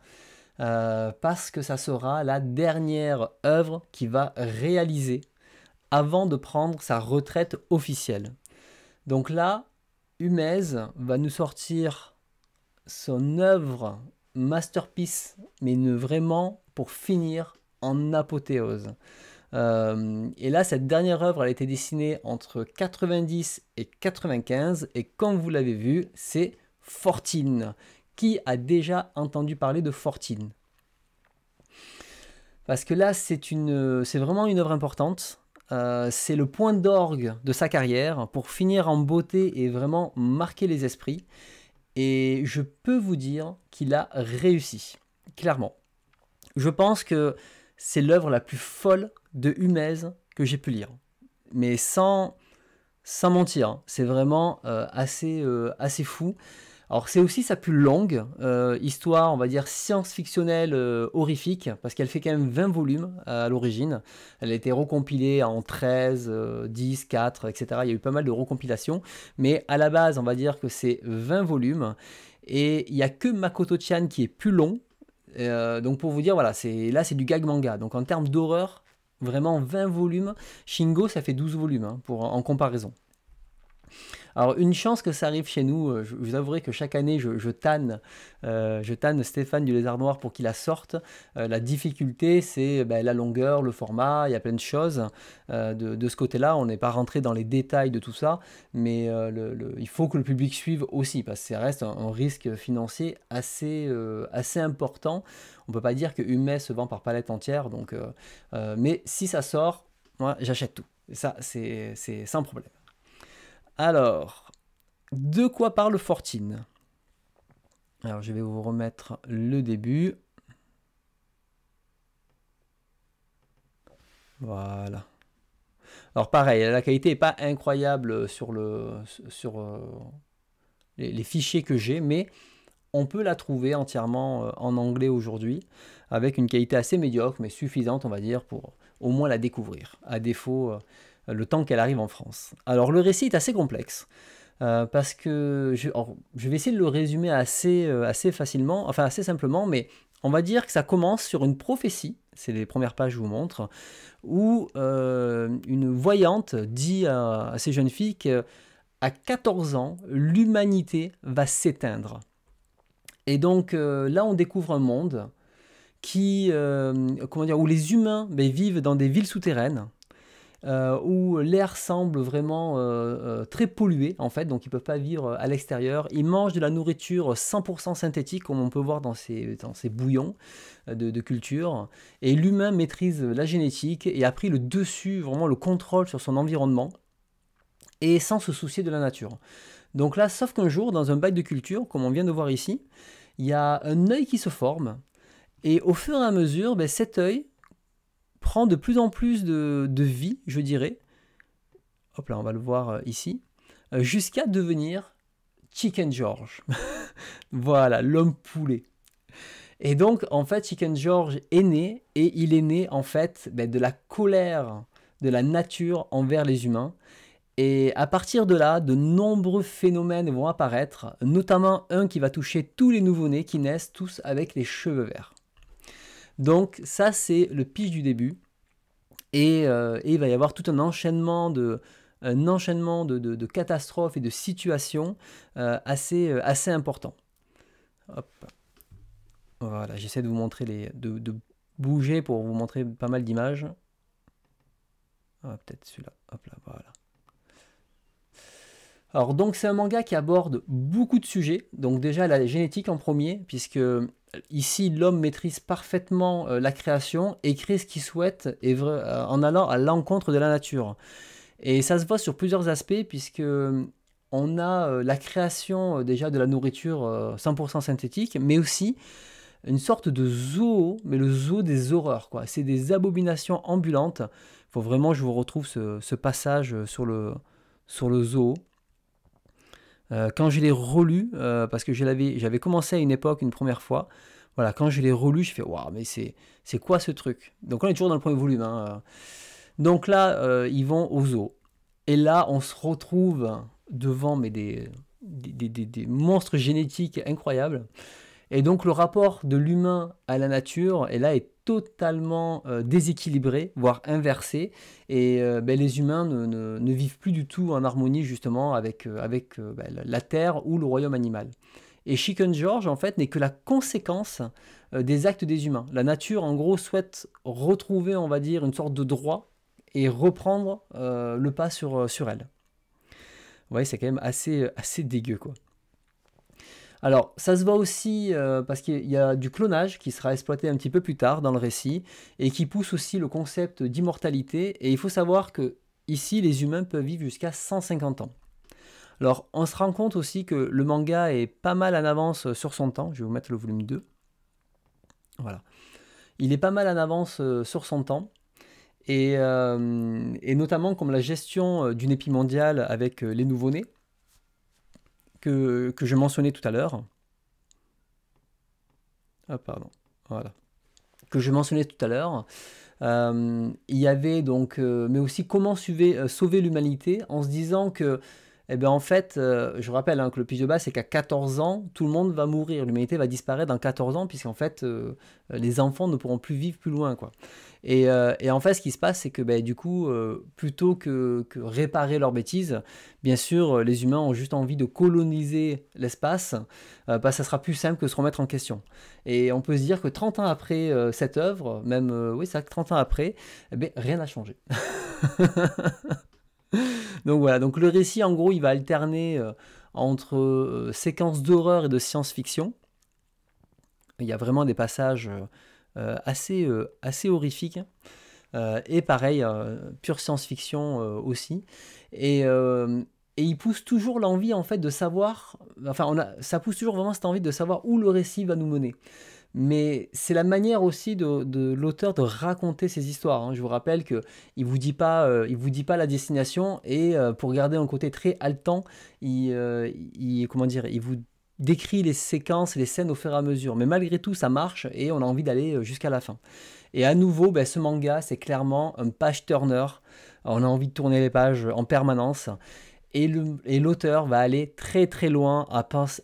euh, parce que ça sera la dernière œuvre qu'il va réaliser avant de prendre sa retraite officielle. Donc là, Humez va nous sortir son œuvre masterpiece, mais ne vraiment pour finir en apothéose. Euh, et là, cette dernière œuvre, elle a été dessinée entre 90 et 95, et comme vous l'avez vu, c'est Fortine. Qui a déjà entendu parler de Fortine Parce que là, c'est vraiment une œuvre importante. Euh, c'est le point d'orgue de sa carrière pour finir en beauté et vraiment marquer les esprits. Et je peux vous dire qu'il a réussi, clairement. Je pense que c'est l'œuvre la plus folle de Humez que j'ai pu lire. Mais sans, sans mentir, hein, c'est vraiment euh, assez, euh, assez fou. Alors c'est aussi sa plus longue euh, histoire, on va dire science-fictionnelle horrifique, parce qu'elle fait quand même 20 volumes à l'origine. Elle a été recompilée en 13, 10, 4, etc. Il y a eu pas mal de recompilations. Mais à la base, on va dire que c'est 20 volumes. Et il n'y a que Makoto-chan qui est plus long. donc pour vous dire, voilà, c'est là c'est du gag manga. Donc en termes d'horreur, vraiment 20 volumes. Shingo, ça fait 12 volumes hein, pour, en comparaison. Alors, une chance que ça arrive chez nous, euh, je vous avouerai que chaque année, je, tanne, euh, je tanne Stéphane du Lézard Noir pour qu'il la sorte. Euh, la difficulté, c'est ben, la longueur, le format, il y a plein de choses. de, ce côté-là, on n'est pas rentré dans les détails de tout ça, mais il faut que le public suive aussi, parce que ça reste un, risque financier assez, assez important. On ne peut pas dire que Humet se vend par palette entière, donc, mais si ça sort, moi, j'achète tout. ça, c'est sans problème. Alors, de quoi parle Fortine Alors, je vais vous remettre le début. Voilà. Alors pareil, la qualité n'est pas incroyable sur, euh, les, les, fichiers que j'ai, mais on peut la trouver entièrement euh, en anglais aujourd'hui, avec une qualité assez médiocre, mais suffisante, on va dire, pour au moins la découvrir. À défaut, euh, le temps qu'elle arrive en France. Alors le récit est assez complexe. Euh, parce que je, vais essayer de le résumer assez, euh, assez facilement, enfin assez simplement, mais on va dire que ça commence sur une prophétie, c'est les premières pages que je vous montre, où euh, une voyante dit à, ces jeunes filles qu'à 14 ans, l'humanité va s'éteindre. Et donc là, on découvre un monde qui, comment dire, où les humains ben, vivent dans des villes souterraines, euh, où l'air semble vraiment euh, euh, très pollué en fait, donc ils ne peuvent pas vivre à l'extérieur. Ils mangent de la nourriture 100% synthétique, comme on peut voir dans ces, bouillons de, culture. Et l'humain maîtrise la génétique et a pris le dessus, vraiment le contrôle sur son environnement, et sans se soucier de la nature. Donc là, sauf qu'un jour, dans un bac de culture, comme on vient de voir ici, il y a un œil qui se forme, et au fur et à mesure, ben, cet œil prend de plus en plus de, vie, je dirais. Hop là, on va le voir euh, ici. Euh, jusqu'à devenir Chicken George. [LAUGHS] voilà, l'homme poulet. Et donc, en fait, Chicken George est né, et il est né, en fait, ben, de la colère de la nature envers les humains. Et à partir de là, de nombreux phénomènes vont apparaître, notamment un qui va toucher tous les nouveau-nés qui naissent tous avec les cheveux verts. Donc ça c'est le pitch du début. Euh, et, il va y avoir tout un enchaînement de, enchaînement de, catastrophes et de situations euh, assez, importants. Euh, assez important. Hop. Voilà, j'essaie de vous montrer les. De, de, bouger pour vous montrer pas mal d'images. Ah, peut-être celui-là. Hop là, voilà. Alors donc c'est un manga qui aborde beaucoup de sujets. Donc déjà la génétique en premier, puisque ici, l'homme maîtrise parfaitement euh, la création et crée ce qu'il souhaite euh, en allant à l'encontre de la nature. Et ça se voit sur plusieurs aspects, puisque euh, on a la création déjà de la nourriture 100% synthétique, mais aussi une sorte de zoo, mais le zoo des horreurs. quoi. C'est des abominations ambulantes. faut vraiment je vous retrouve ce, passage sur le zoo. Euh, quand je l'ai relu, euh, parce que j'avais commencé à une époque, une première fois, voilà, quand je l'ai relu, je fais waouh, mais c'est quoi ce truc Donc on est toujours dans le premier volume. Hein. Donc là, euh, ils vont aux zoo. Et là, on se retrouve devant mais des, des, des, des monstres génétiques incroyables. Et donc le rapport de l'humain à la nature, est là, est totalement euh, déséquilibré, voire inversé. Et euh, ben, les humains ne, vivent plus du tout en harmonie justement avec, euh, avec ben, la terre ou le royaume animal. Et Chicken George, en fait, n'est que la conséquence des actes des humains. La nature, en gros, souhaite retrouver, on va dire, une sorte de droit et reprendre le pas sur, sur elle. Vous voyez, c'est quand même assez, assez dégueu, quoi. Alors, ça se voit aussi euh, parce qu'il y a du clonage qui sera exploité un petit peu plus tard dans le récit et qui pousse aussi le concept d'immortalité. Et il faut savoir que ici, les humains peuvent vivre jusqu'à 150 ans. Alors, on se rend compte aussi que le manga est pas mal en avance sur son temps. Je vais vous mettre le volume 2. Voilà. Il est pas mal en avance euh, sur son temps. Euh, et, notamment comme la gestion d'une épidémie mondiale avec les nouveaux nés que, je mentionnais tout à l'heure. Ah, pardon. Voilà. Que je mentionnais tout à l'heure. Euh, il y avait donc, euh, mais aussi comment sauver, euh, sauver l'humanité en se disant que, eh ben, en fait, je rappelle hein, que le plus de bas c'est qu'à 14 ans, tout le monde va mourir, l'humanité va disparaître dans 14 ans, puisqu'en fait, les enfants ne pourront plus vivre plus loin. quoi. Euh, et, en fait, ce qui se passe, c'est que bah, du coup, euh, plutôt que, réparer leurs bêtises, bien sûr, euh, les humains ont juste envie de coloniser l'espace, euh, bah, ça sera plus simple que se remettre en question. Et on peut se dire que 30 ans après cette œuvre, même, oui, ça, 30 ans après, eh ben, rien n'a changé. [LAUGHS] donc voilà, donc le récit, en gros, il va alterner entre séquences d'horreur et de science-fiction. Il y a vraiment des passages euh, assez, euh, assez horrifique. Euh, et pareil, pure science-fiction aussi. Et, et il pousse toujours l'envie en fait de savoir, enfin on a, ça pousse toujours vraiment cette envie de savoir où le récit va nous mener. Mais c'est la manière aussi de, de l'auteur de raconter ses histoires. Hein. Je vous rappelle que il vous dit pas, il vous dit pas la destination et pour garder un côté très haletant, il, il, comment dire, il vous décrit les séquences et les scènes au fur et à mesure. Mais malgré tout, ça marche et on a envie d'aller euh, jusqu'à la fin. Et à nouveau, ben, ce manga, c'est clairement un page turner. On a envie de tourner les pages en permanence. Et l'auteur va aller très très loin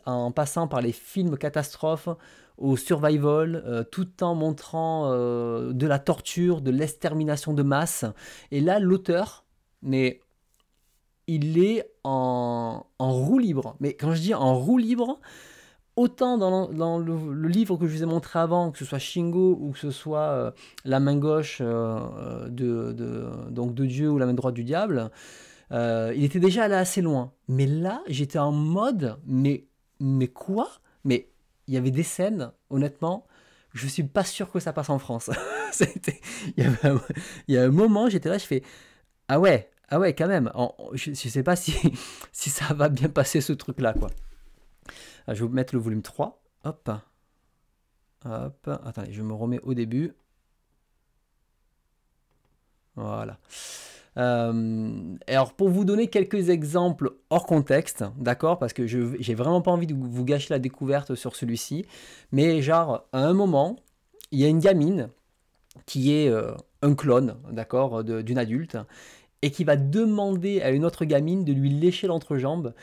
en passant par les films catastrophes au survival, euh, tout en montrant euh, de la torture, de l'extermination de masse. Et là, l'auteur, n'est il est en, en, roue libre. Mais quand je dis en roue libre, autant dans, le, livre que je vous ai montré avant, que ce soit Shingo ou que ce soit euh, la main gauche euh, euh, de, donc de Dieu ou la main droite du diable, il était déjà allé assez loin. Mais là, j'étais en mode, mais, mais quoi Mais il y avait des scènes, honnêtement, je ne suis pas sûr que ça passe en France. [LAUGHS] il, il y a un moment, j'étais là, je fais, ah ouais, ah ouais, quand même. je, ne sais pas si, [LAUGHS] si ça va bien passer ce truc-là, quoi. Ah, je vais vous mettre le volume 3. Hop. Hop. Attendez, je me remets au début. Voilà. Euh, alors pour vous donner quelques exemples hors contexte, d'accord, parce que je j'ai vraiment pas envie de vous gâcher la découverte sur celui-ci, mais genre à un moment, il y a une gamine qui est euh, un clone, d'accord, d'une adulte, et qui va demander à une autre gamine de lui lécher l'entrejambe.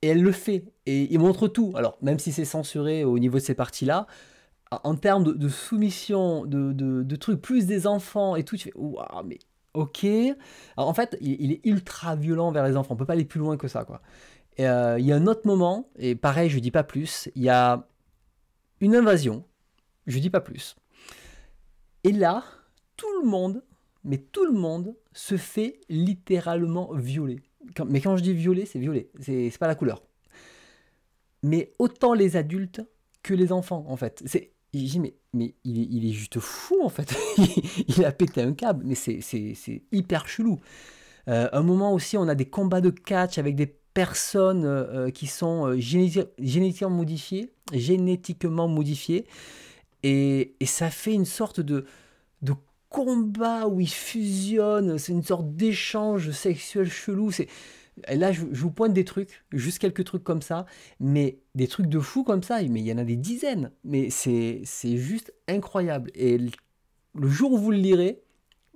Et elle le fait. Et il montre tout. Alors, même si c'est censuré au niveau de ces parties-là, en termes de, soumission, de, de, trucs, plus des enfants et tout, tu fais Waouh, mais ok. Alors, en fait, il, est ultra violent vers les enfants. On peut pas aller plus loin que ça, quoi. Et, euh, il y a un autre moment, et pareil, je dis pas plus. Il y a une invasion. Je dis pas plus. Et là, tout le monde mais tout le monde se fait littéralement violer. mais quand je dis violer, c'est violer, c'est pas la couleur. Mais autant les adultes que les enfants, en fait. C'est, j'ai mais, mais il, est, juste fou, en fait. [LAUGHS] il a pété un câble, mais c'est, hyper chelou. Euh, un moment aussi, on a des combats de catch avec des personnes euh, euh, qui sont génétiquement modifiées, génétiquement modifiées, et, ça fait une sorte de, de combat où ils fusionnent, c'est une sorte d'échange sexuel chelou. C'est là, je, vous pointe des trucs, juste quelques trucs comme ça, mais des trucs de fou comme ça. Mais il y en a des dizaines. Mais c'est c'est juste incroyable. Et le jour où vous le lirez,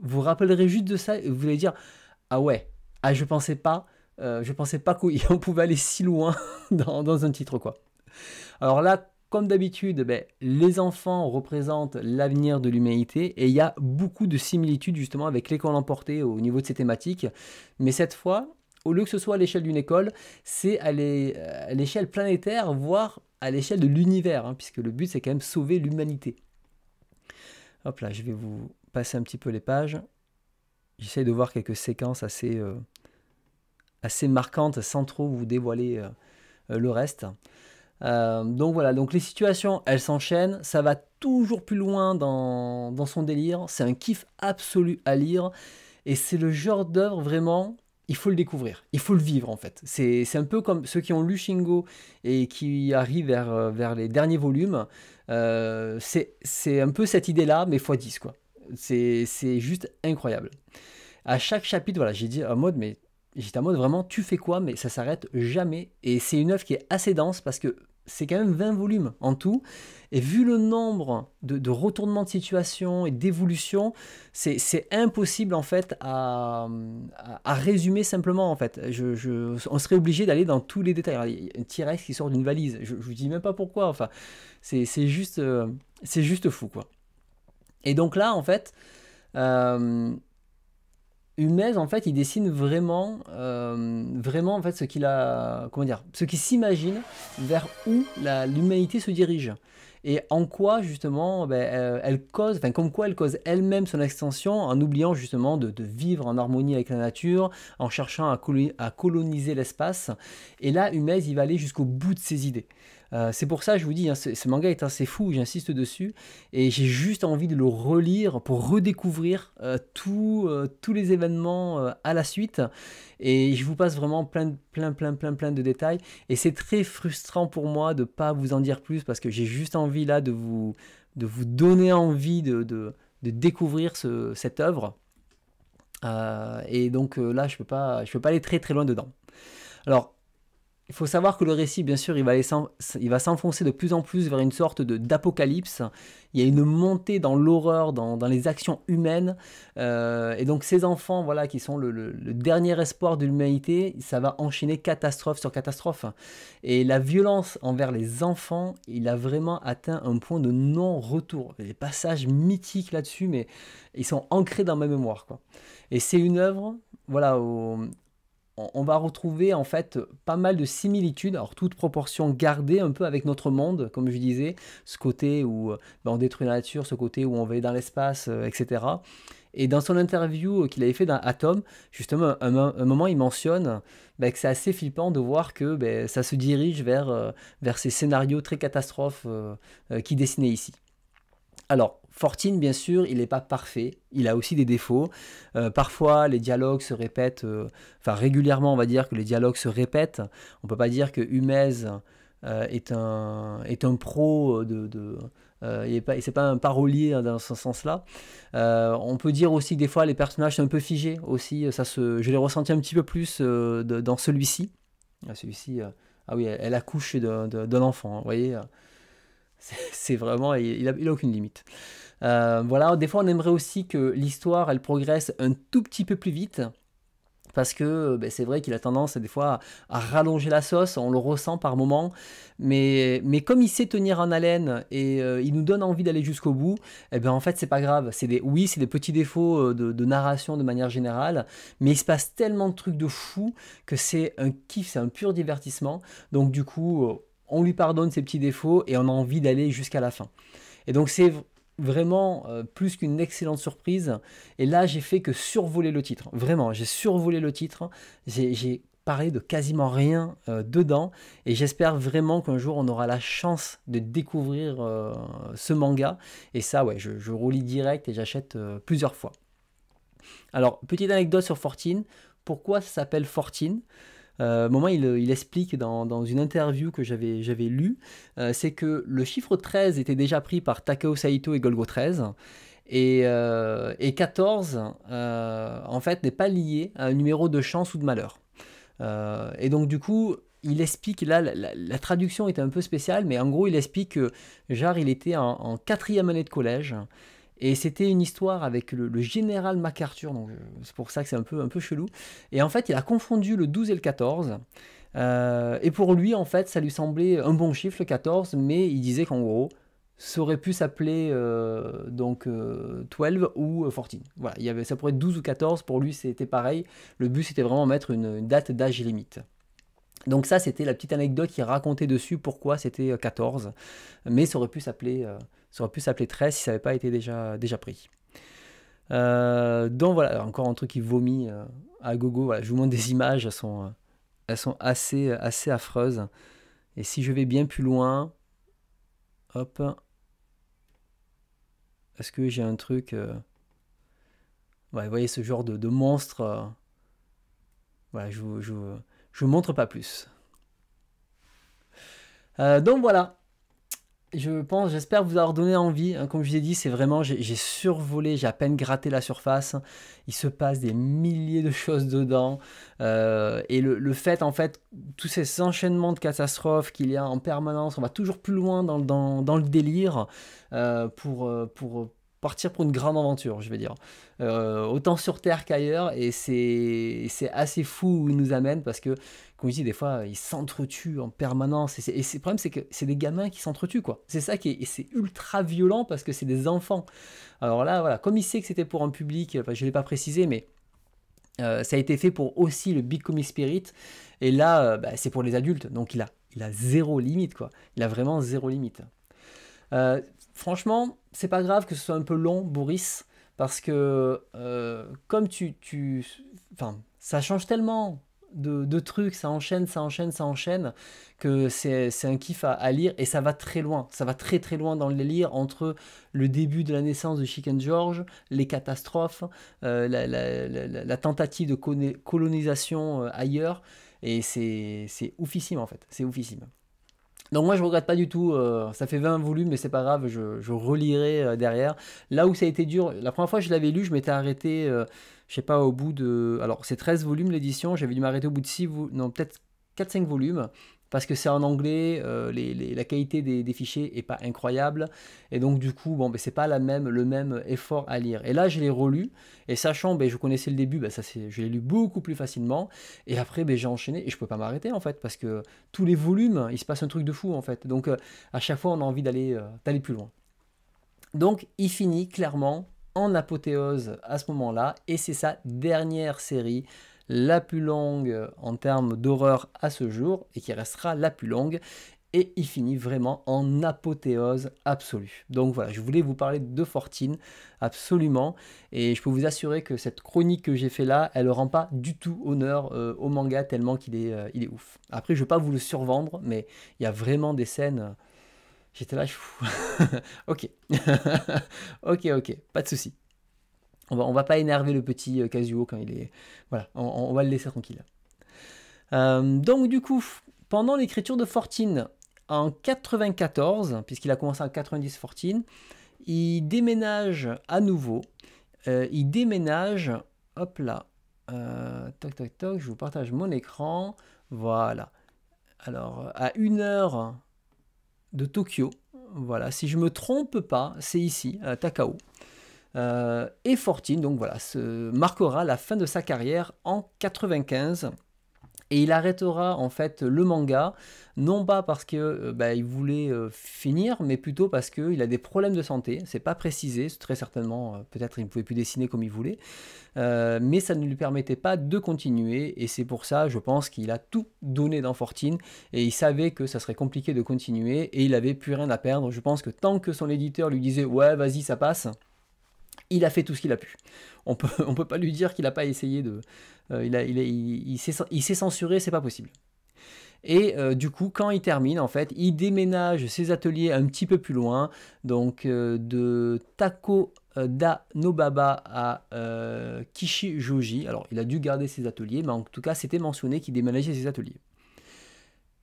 vous vous rappellerez juste de ça et vous allez dire ah ouais, ah je pensais pas, euh, je pensais pas qu'on [LAUGHS] pouvait aller si loin [LAUGHS] dans, dans un titre quoi. Alors là, comme d'habitude, ben, les enfants représentent l'avenir de l'humanité et il y a beaucoup de similitudes justement avec l'école emportée au niveau de ces thématiques. Mais cette fois, au lieu que ce soit à l'échelle d'une école, c'est à euh, l'échelle planétaire, voire à l'échelle de l'univers, hein, puisque le but c'est quand même sauver l'humanité. Hop là, je vais vous passer un petit peu les pages. J'essaie de voir quelques séquences assez, euh, assez marquantes sans trop vous dévoiler euh, le reste. Euh, donc voilà, donc les situations, elles s'enchaînent, ça va toujours plus loin dans, son délire, c'est un kiff absolu à lire, et c'est le genre d'œuvre vraiment, il faut le découvrir, il faut le vivre en fait. C'est un peu comme ceux qui ont lu Shingo et qui arrivent vers, euh, les derniers volumes, euh, c'est un peu cette idée-là, mais x10 quoi. C'est juste incroyable. À chaque chapitre, voilà, j'ai dit en mode, mais j'étais en mode vraiment, tu fais quoi Mais ça s'arrête jamais. Et c'est une œuvre qui est assez dense parce que c'est quand même 20 volumes en tout. Et vu le nombre de, retournements de situation et d'évolution, c'est impossible en fait à, résumer simplement en fait. on serait obligé d'aller dans tous les détails. Il y a un t qui sort d'une valise. Je, ne vous dis même pas pourquoi. Enfin, c'est juste, euh, c'est juste fou quoi. Et donc là en fait, euh, Humez, en fait, il dessine vraiment, euh, vraiment en fait, ce qu'il a, comment dire, ce qu'il s'imagine vers où l'humanité se dirige et en quoi justement ben, euh, elle cause, enfin comme quoi elle cause elle-même son extension en oubliant justement de, vivre en harmonie avec la nature, en cherchant à, coloniser l'espace. Et là, Humez, il va aller jusqu'au bout de ses idées. Euh, c'est pour ça, je vous dis, hein, ce, manga est assez fou, j'insiste dessus, et j'ai juste envie de le relire pour redécouvrir euh, euh, tous les événements à la suite. Et je vous passe vraiment plein, plein, plein, plein, plein de détails. Et c'est très frustrant pour moi de ne pas vous en dire plus, parce que j'ai juste envie là de vous, de vous donner envie de, de, découvrir cette œuvre. et donc là, je ne peux, pas, je peux pas aller très très loin dedans. Alors, il faut savoir que le récit, bien sûr, il va s'enfoncer de plus en plus vers une sorte d'apocalypse. Il y a une montée dans l'horreur, dans, les actions humaines. Euh, et donc ces enfants, voilà, qui sont le, dernier espoir de l'humanité, ça va enchaîner catastrophe sur catastrophe. Et la violence envers les enfants, il a vraiment atteint un point de non-retour. Il y a des passages mythiques là-dessus, mais ils sont ancrés dans ma mémoire. Quoi. Et c'est une œuvre, voilà, on va retrouver en fait pas mal de similitudes, alors toute proportions gardées un peu avec notre monde, comme je disais, ce côté où euh, ben, on détruit la nature, ce côté où on va dans l'espace, euh, etc. Et dans son interview euh, qu'il avait fait d'un Atom, justement, un, moment, il mentionne ben, que c'est assez flippant de voir que ben, ça se dirige vers, vers ces scénarios très catastrophes qui dessinaient dessinait ici. Alors, Fortine, bien sûr, il n'est pas parfait, il a aussi des défauts. Euh, parfois, les dialogues se répètent, euh, enfin régulièrement, on va dire que les dialogues se répètent. On peut pas dire que Humez euh, est, un, est un pro de... de il pas, c'est pas un parolier hein, dans ce sens-là. on peut dire aussi que des fois les personnages sont un peu figés aussi. Ça se, je l'ai ressenti un petit peu plus dans celui-ci. Ah, celui-ci, ah oui, elle, accouche d'un enfant. vous voyez, c'est vraiment, il, il, il a aucune limite. Euh, voilà, des fois on aimerait aussi que l'histoire elle progresse un tout petit peu plus vite. Parce que euh, ben, c'est vrai qu'il a tendance des fois à, rallonger la sauce, on le ressent par moments, mais, mais comme il sait tenir en haleine et euh, il nous donne envie d'aller jusqu'au bout, et eh ben en fait c'est pas grave. C'est des, oui, c'est des petits défauts de, narration de manière générale, mais il se passe tellement de trucs de fou que c'est un kiff, c'est un pur divertissement. Donc du coup, on lui pardonne ses petits défauts et on a envie d'aller jusqu'à la fin. Et donc c'est vraiment euh, plus qu'une excellente surprise. Et là, j'ai fait que survoler le titre. Vraiment, j'ai survolé le titre. J'ai parlé de quasiment rien euh, dedans. Et j'espère vraiment qu'un jour, on aura la chance de découvrir euh, ce manga. Et ça, ouais, je, je relis direct et j'achète plusieurs fois. Alors, petite anecdote sur Fortine. Pourquoi ça s'appelle Fortine euh, moment, il, euh, explique dans, une interview que j'avais lue, euh, c'est que le chiffre 13 était déjà pris par Takao Saito et Golgo 13. Et, 14, en fait, n'est pas lié à un numéro de chance ou de malheur. et donc, du coup, il explique, là, la, traduction était un peu spéciale, mais en gros, il explique que Jarre, il était en quatrième année de collège. Et c'était une histoire avec le, général MacArthur, donc euh, c'est pour ça que c'est un peu, un peu chelou. Et en fait, il a confondu le 12 et le 14. Euh, et pour lui, en fait, ça lui semblait un bon chiffre, le 14, mais il disait qu'en gros, ça aurait pu s'appeler euh, donc 12 ou 14. Voilà, ça pourrait être 12 ou 14, pour lui c'était pareil. Le but c'était vraiment mettre une date d'âge limite. Donc ça, c'était la petite anecdote qui racontait dessus pourquoi c'était 14, euh, mais ça aurait pu s'appeler, euh, ça 13 si ça n'avait pas été déjà, déjà pris. Euh, donc voilà, encore un truc qui vomit à gogo. je vous montre des images, elles sont, elles sont assez, assez affreuses. Et si je vais bien plus loin, hop, est-ce que j'ai un truc vous voyez ce genre de, monstre. Voilà, je vous, je vous montre pas plus. Euh, donc voilà. Je pense, j'espère vous avoir donné envie. Hein, comme je vous ai dit, c'est vraiment, j'ai survolé, j'ai à peine gratté la surface. Il se passe des milliers de choses dedans. Euh, et le, fait, en fait, tous ces enchaînements de catastrophes qu'il y a en permanence, on va toujours plus loin dans, le délire euh, pour, pour, partir pour une grande aventure, je veux dire. Euh, autant sur Terre qu'ailleurs, et c'est assez fou où il nous amène. parce que, comme je dis, des fois, ils s'entretuent en permanence, et, le problème, c'est que c'est des gamins qui s'entretuent, quoi. C'est ça qui est, c'est ultra violent, parce que c'est des enfants. Alors là, voilà, comme il sait que c'était pour un public, je ne l'ai pas précisé, mais... Euh, ça a été fait pour aussi le Big Comic Spirit, et là, euh, bah, c'est pour les adultes, donc il a, il a zéro limite, quoi. Il a vraiment zéro limite. Euh, Franchement, c'est pas grave que ce soit un peu long, Boris, parce que euh, comme tu, tu, enfin, ça change tellement de, trucs, ça enchaîne, ça enchaîne, ça enchaîne, que c'est un kiff à, lire et ça va très loin. Ça va très très loin dans le lire entre le début de la naissance de Chicken George, les catastrophes, euh, la, tentative de colonisation euh, ailleurs. Et c'est oufissime en fait, c'est oufissime. Donc moi je regrette pas du tout, euh, ça fait 20 volumes mais c'est pas grave, je, relirai euh, derrière. Là où ça a été dur, la première fois que je l'avais lu, je m'étais arrêté, euh, je sais pas, au bout de... Alors c'est 13 volumes l'édition, j'avais dû m'arrêter au bout de 6 volumes, non peut-être 4-5 volumes parce que c'est en anglais, euh, la qualité des, fichiers est pas incroyable, et donc du coup, bon, ben, c'est pas la même, le même effort à lire. Et là, je l'ai relu, et sachant, que ben, je connaissais le début, ben, ça, je l'ai lu beaucoup plus facilement, et après, ben, j'ai enchaîné, et je ne peux pas m'arrêter en fait, parce que tous les volumes, il se passe un truc de fou en fait. Donc euh, à chaque fois, on a envie d'aller euh, d'aller plus loin. Donc il finit clairement en apothéose à ce moment-là, et c'est sa dernière série la plus longue en termes d'horreur à ce jour et qui restera la plus longue. Et il finit vraiment en apothéose absolue. Donc voilà, je voulais vous parler de Fortine, absolument. Et je peux vous assurer que cette chronique que j'ai fait là, elle ne rend pas du tout honneur euh, au manga tellement qu'il est, euh, est ouf. Après, je ne vais pas vous le survendre, mais il y a vraiment des scènes... Euh, j'étais là, je... [LAUGHS] ok, [LAUGHS] ok, ok, pas de souci. On va, va pas énerver le petit Casio euh, quand il est. Voilà, on, va le laisser tranquille. Euh, donc du coup, pendant l'écriture de Fortine, en 94, puisqu'il a commencé en 90 Fortine, il déménage à nouveau. Euh, il déménage, hop là, toc toc toc, je vous partage mon écran. Voilà. Alors, à une heure de Tokyo, voilà, si je me trompe pas, c'est ici, à Takao. Euh, et Fortin, donc voilà, marquera la fin de sa carrière en 95. Et il arrêtera en fait le manga, non pas parce que euh, bah, voulait euh, finir, mais plutôt parce qu'il a des problèmes de santé. C'est pas précisé, très certainement, peut-être il ne pouvait plus dessiner comme il voulait, mais ça ne lui permettait pas de continuer. Et c'est pour ça, je pense qu'il a tout donné dans Fortine, et il savait que ça serait compliqué de continuer et il avait plus rien à perdre. Je pense que tant que son éditeur lui disait ouais vas-y ça passe, il a fait tout ce qu'il a pu. On peut, [LAUGHS] on peut pas lui dire qu'il n'a pas essayé de. Euh, il, a, il, il, s'est censuré, c'est pas possible. Et euh, du coup, quand il termine, en fait, il déménage ses ateliers un petit peu plus loin, donc euh, de Takoda Nobaba à Kishijoji. Alors, il a dû garder ses ateliers, mais en tout cas, c'était mentionné qu'il déménageait ses ateliers.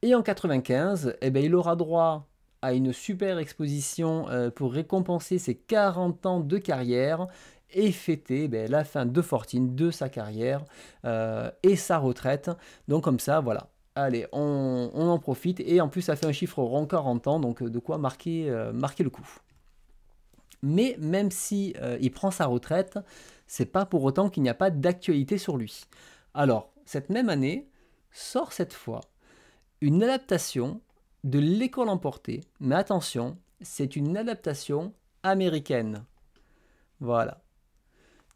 Et en 95, eh ben, il aura droit à une super exposition euh, pour récompenser ses 40 ans de carrière et fêter eh ben, la fin de fortune de sa carrière euh, et sa retraite. Donc comme ça, voilà. Allez, on, en profite. Et en plus, ça fait un chiffre encore en temps, donc euh, de quoi marquer, marquer le coup. Mais même si il prend sa retraite, c'est pas pour autant qu'il n'y a pas d'actualité sur lui. Alors, cette même année, sort cette fois une adaptation de L'école emportée. Mais attention, c'est une adaptation américaine. Voilà.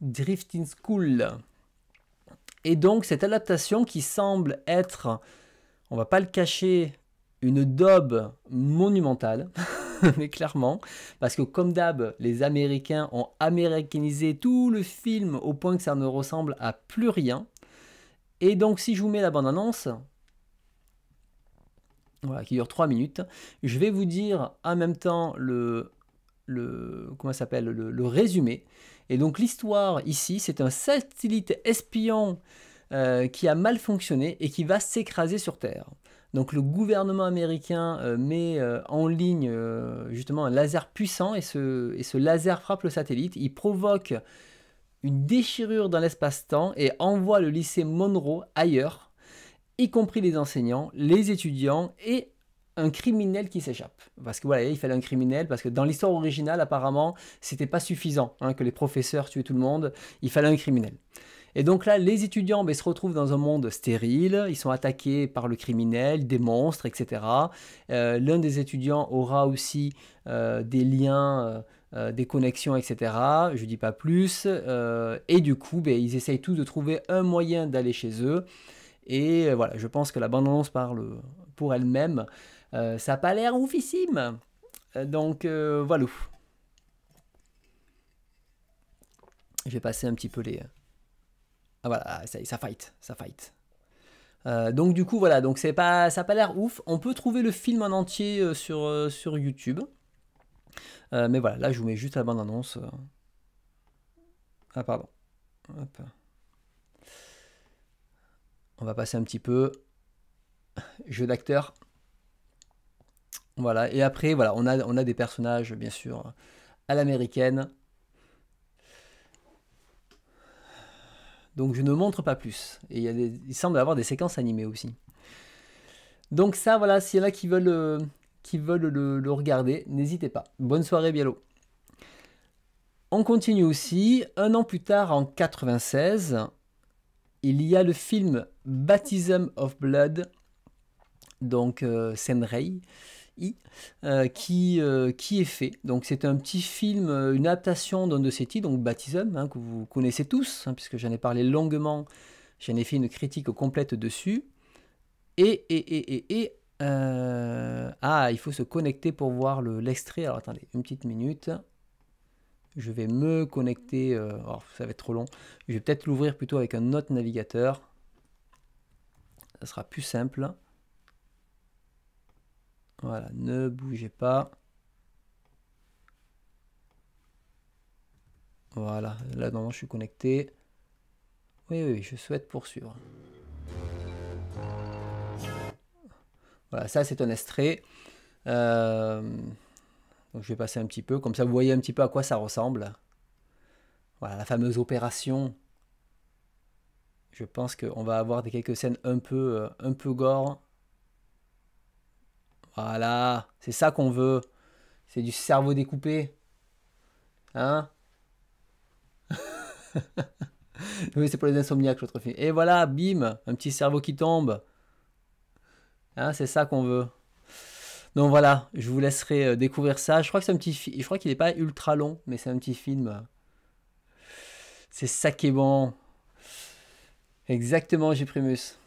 Drifting School. Et donc cette adaptation qui semble être, on va pas le cacher, une daube monumentale, [LAUGHS] mais clairement, parce que comme d'hab, les Américains ont américanisé tout le film au point que ça ne ressemble à plus rien. Et donc si je vous mets la bande-annonce, voilà, qui dure 3 minutes. Je vais vous dire en même temps le, le comment s'appelle le, résumé. Et donc l'histoire ici, c'est un satellite espion euh, qui a mal fonctionné et qui va s'écraser sur Terre. Donc le gouvernement américain euh, met euh, en ligne justement un laser puissant et ce, et ce laser frappe le satellite. Il provoque une déchirure dans l'espace-temps et envoie le lycée Monroe ailleurs y compris les enseignants, les étudiants et un criminel qui s'échappe. Parce que voilà, il fallait un criminel, parce que dans l'histoire originale, apparemment, c'était pas suffisant hein, que les professeurs tuaient tout le monde, il fallait un criminel. Et donc là, les étudiants ben, se retrouvent dans un monde stérile, ils sont attaqués par le criminel, des monstres, etc. Euh, l'un des étudiants aura aussi euh, des liens, euh, des connexions, etc. Je ne dis pas plus. et du coup, ben, ils essayent tous de trouver un moyen d'aller chez eux. Et euh, voilà, je pense que la bande-annonce parle euh, pour elle-même. Euh, ça n'a pas l'air oufissime. Donc voilà. Je vais passer un petit peu les... Ah voilà, ça, ça fight, ça fight. donc du coup voilà, donc c'est pas, ça n'a pas l'air ouf. On peut trouver le film en entier sur, sur YouTube. mais voilà, là je vous mets juste la bande-annonce. Ah pardon. Hop on va passer un petit peu jeu d'acteur. Voilà, et après, voilà, on a, on a des personnages, bien sûr, à l'américaine. Donc je ne montre pas plus. Et il, y a des, semble avoir des séquences animées aussi. Donc ça, voilà, s'il y en a qui veulent, euh, qui veulent le, regarder, n'hésitez pas. Bonne soirée, billo On continue aussi. Un an plus tard, en 96, il y a le film Baptism of Blood, donc euh, euh qui, euh, qui est fait. Donc c'est un petit film, euh, une adaptation d'un de ces titres, donc Baptism, hein, que vous connaissez tous, hein, puisque j'en ai parlé longuement, j'en ai fait une critique complète dessus. Et, et, et, et, et ah, il faut se connecter pour voir l'extrait. Alors attendez, une petite minute je vais me connecter, euh, oh, ça va être trop long, je vais peut-être l'ouvrir plutôt avec un autre navigateur, ça sera plus simple. Voilà, ne bougez pas. Voilà, là normalement je suis connecté. Oui, oui, je souhaite poursuivre. Voilà, ça c'est un extrait. Euh, je vais passer un petit peu, comme ça vous voyez un petit peu à quoi ça ressemble. Voilà, la fameuse opération. Je pense qu'on va avoir des quelques scènes un peu, euh, un peu gore. Voilà, c'est ça qu'on veut. C'est du cerveau découpé. Hein [LAUGHS] Oui, c'est pour les insomniaques l'autre film. Et voilà, bim, un petit cerveau qui tombe. Hein, c'est ça qu'on veut. Donc voilà, je vous laisserai euh, découvrir ça. Je crois que c'est un petit crois qu'il n'est pas ultra long, mais c'est un petit film. Euh, c'est bon. Exactement, j'ai Primus.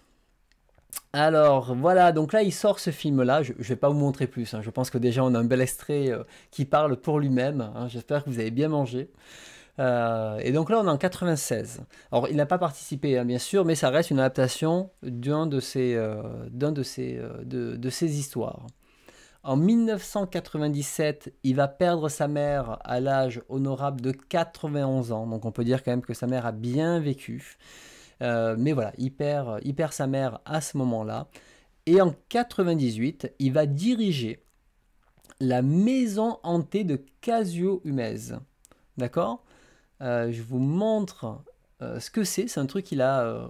Alors voilà, donc là il sort ce film-là, je ne vais pas vous montrer plus, hein. je pense que déjà on a un bel extrait euh, qui parle pour lui-même, hein. j'espère que vous avez bien mangé. et donc là on est en 96. Alors il n'a pas participé hein, bien sûr, mais ça reste une adaptation d'un de d'un de, de, ses histoires. En 1997, il va perdre sa mère à l'âge honorable de 91 ans. Donc on peut dire quand même que sa mère a bien vécu. Euh, mais voilà, il perd, sa mère à ce moment-là. Et en 98, il va diriger la maison hantée de Casio Humez. D'accord euh, Je vous montre euh, ce que c'est. C'est un truc qu'il a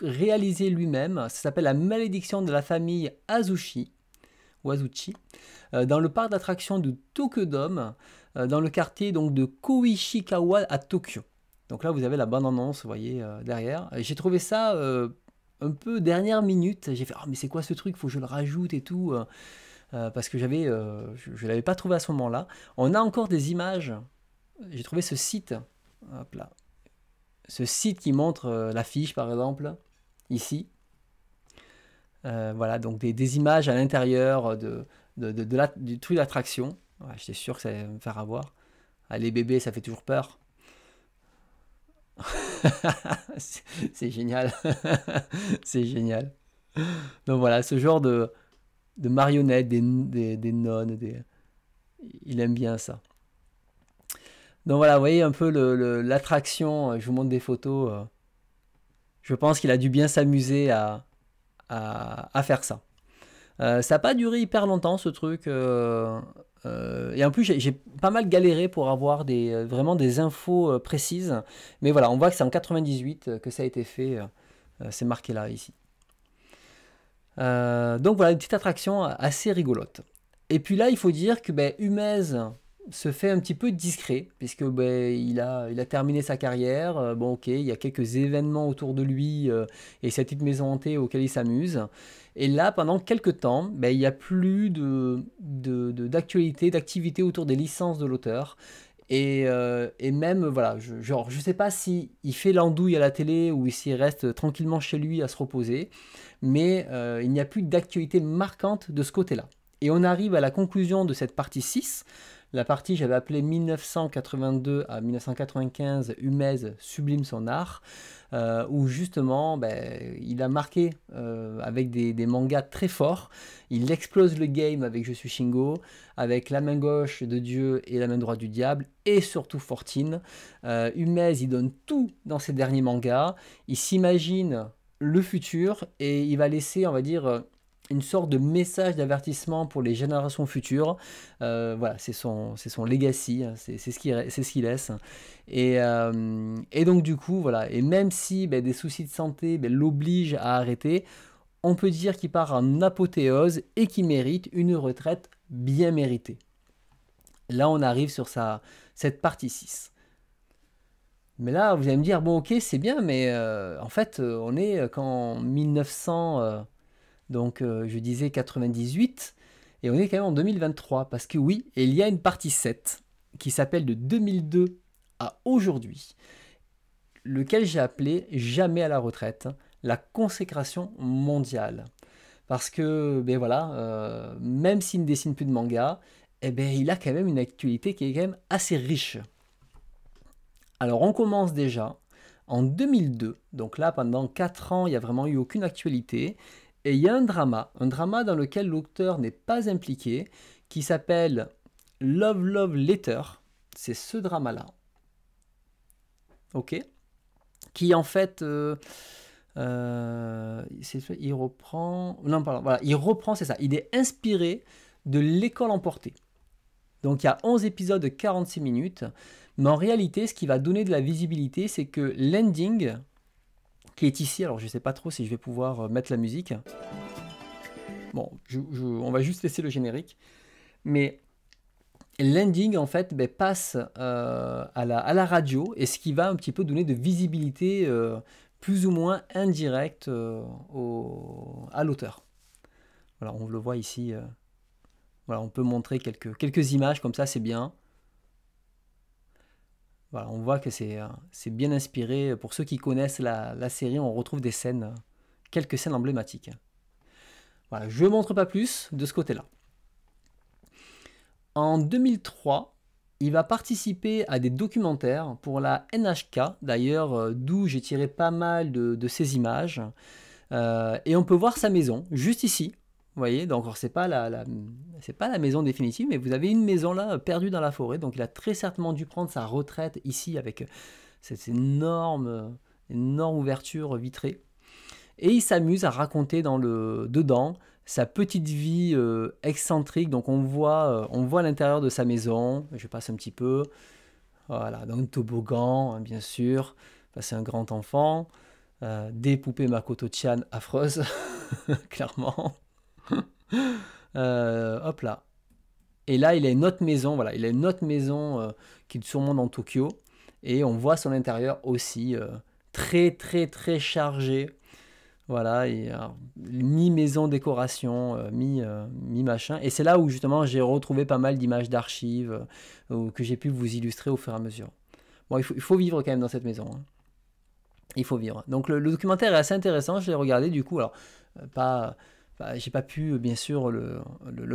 réalisé lui-même. Ça s'appelle La malédiction de la famille Azushi. Wazuchi, euh, dans le parc d'attractions de Tokedom, euh, dans le quartier donc, de Koishikawa à Tokyo. Donc là, vous avez la bande-annonce, vous voyez, euh, derrière. J'ai trouvé ça un peu dernière minute. J'ai fait, oh, mais c'est quoi ce truc Faut que je le rajoute et tout. parce que j'avais, je ne l'avais pas trouvé à ce moment-là. On a encore des images. J'ai trouvé ce site. là. Ce site qui montre l'affiche, par exemple, ici. Euh, voilà, donc des, des images à l'intérieur de, de, la, du truc d'attraction J'étais sûr que ça allait me faire avoir. Ah, les bébés, ça fait toujours peur. [LAUGHS] c'est génial. [LAUGHS] c'est génial. Donc voilà, ce genre de, de marionnettes, des, des, des nonnes, il aime bien ça. Donc voilà, vous voyez un peu l'attraction. Euh, je vous montre des photos. Euh. Je pense qu'il a dû bien s'amuser à, à, faire ça. Euh, ça n'a pas duré hyper longtemps ce truc. Euh, euh, et en plus, j'ai pas mal galéré pour avoir des, vraiment des infos précises. Mais voilà, on voit que c'est en 98 que ça a été fait. c'est marqué là, ici. donc voilà, une petite attraction assez rigolote. Et puis là, il faut dire que ben, Humez, se fait un petit peu discret, puisque ben, il, a, il a terminé sa carrière. Euh, bon, ok, il y a quelques événements autour de lui euh, et sa petite maison hantée auquel il s'amuse. Et là, pendant quelques temps, ben, il n'y a plus d'actualité, de, de, d'activité autour des licences de l'auteur. Et, euh, et, même, voilà, je, genre, je sais pas si il fait l'andouille à la télé ou s'il reste tranquillement chez lui à se reposer, mais il n'y a plus d'actualité marquante de ce côté-là. Et on arrive à la conclusion de cette partie 6, la partie, j'avais appelé 1982 à 1995, Humez sublime son art, euh, où justement, ben, il a marqué euh, avec des, mangas très forts. Il explose le game avec Je suis Shingo, avec la main gauche de Dieu et la main droite du diable, et surtout Fortine. Euh, Humez, il donne tout dans ses derniers mangas. Il s'imagine le futur et il va laisser, on va dire, une sorte de message d'avertissement pour les générations futures. Euh, voilà, c'est son, son legacy, hein, c'est, ce qu'il, ce laisse. Euh, et, donc du coup, voilà, et même si ben, des soucis de santé ben, l'obligent à arrêter, on peut dire qu'il part en apothéose et qu'il mérite une retraite bien méritée. Là, on arrive sur sa, cette partie 6. Mais là, vous allez me dire, bon ok, c'est bien, mais euh, en fait, on est qu'en 1900... Donc euh, je disais 98, et on est quand même en 2023, parce que oui, il y a une partie 7 qui s'appelle de 2002 à aujourd'hui, lequel j'ai appelé Jamais à la retraite, la consécration mondiale. Parce que, ben voilà, euh, même s'il ne dessine plus de manga, eh ben, il a quand même une actualité qui est quand même assez riche. Alors on commence déjà en 2002, donc là pendant 4 ans il n'y a vraiment eu aucune actualité, et il y a un drama, un drama dans lequel l'auteur n'est pas impliqué, qui s'appelle Love Love Letter. C'est ce drama-là. Ok Qui en fait. Euh, euh, il reprend. Non, pardon, voilà, il reprend, c'est ça. Il est inspiré de L'école emportée. Donc il y a 11 épisodes de 46 minutes. Mais en réalité, ce qui va donner de la visibilité, c'est que l'ending, qui est ici. Alors je ne sais pas trop si je vais pouvoir euh, mettre la musique. Bon, on va juste laisser le générique. Mais l'ending, en fait, ben, passe euh, à, la, à, la, radio, et ce qui va un petit peu donner de visibilité euh, plus ou moins indirecte à l'auteur. Voilà, on le voit ici. voilà, on peut montrer quelques, quelques images, comme ça c'est bien on voit que euh, c'est bien inspiré. Pour ceux qui connaissent la, série, on retrouve des scènes, quelques scènes emblématiques. je ne montre pas plus de ce côté-là. En 2003, il va participer à des documentaires pour la NHK, d'ailleurs, euh, d'où j'ai tiré pas mal de, ses ces images. Euh, et on peut voir sa maison, juste ici, vous voyez, donc c'est pas la, c'est pas la maison définitive, mais vous avez une maison là perdue dans la forêt, donc il a très certainement dû prendre sa retraite ici avec euh, cette énorme, énorme ouverture vitrée. Et il s'amuse à raconter dans le dedans sa petite vie euh, excentrique. Donc on voit, euh, on voit l'intérieur de sa maison. Je passe un petit peu. Voilà, donc toboggan, hein, bien sûr. c'est un grand enfant. des poupées Makoto-chan affreuses, [LAUGHS] clairement. [LAUGHS] Euh, hop là. Et là, il est notre maison, voilà, il a une maison euh, qui surmonte en Tokyo. Et on voit son intérieur aussi euh, très, très, très chargé. Voilà, mi maison décoration, mi, mi machin. Et c'est là où justement j'ai retrouvé pas mal d'images d'archives que j'ai pu vous illustrer au fur et à mesure. Bon, il faut, vivre quand même dans cette maison. Hein. il faut vivre. Donc le, documentaire est assez intéressant, je l'ai regardé du coup, alors pas, j'ai pas pu bien sûr le,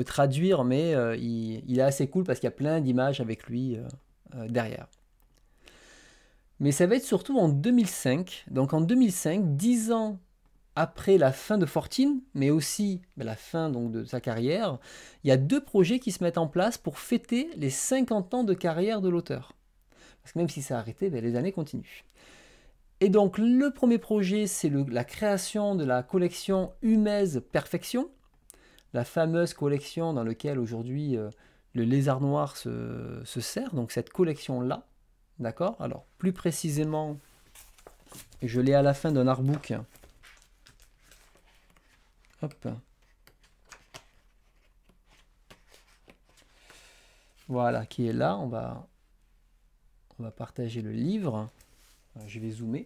traduire, mais euh, il, est assez cool parce qu'il y a plein d'images avec lui euh, euh, derrière. Mais ça va être surtout en 2005. Donc en 2005, 10 ans après la fin de Fortune, mais aussi ben, la fin donc, de sa carrière, il y a deux projets qui se mettent en place pour fêter les 50 ans de carrière de l'auteur. Parce que même si ça a arrêté, ben, les années continuent. Et donc le premier projet, c'est la création de la collection Humez Perfection, la fameuse collection dans laquelle aujourd'hui euh, le lézard noir se, sert, donc cette collection-là. D'accord Alors plus précisément, je l'ai à la fin d'un artbook. Hop. Voilà, qui est là. On on va partager le livre. Je vais zoomer.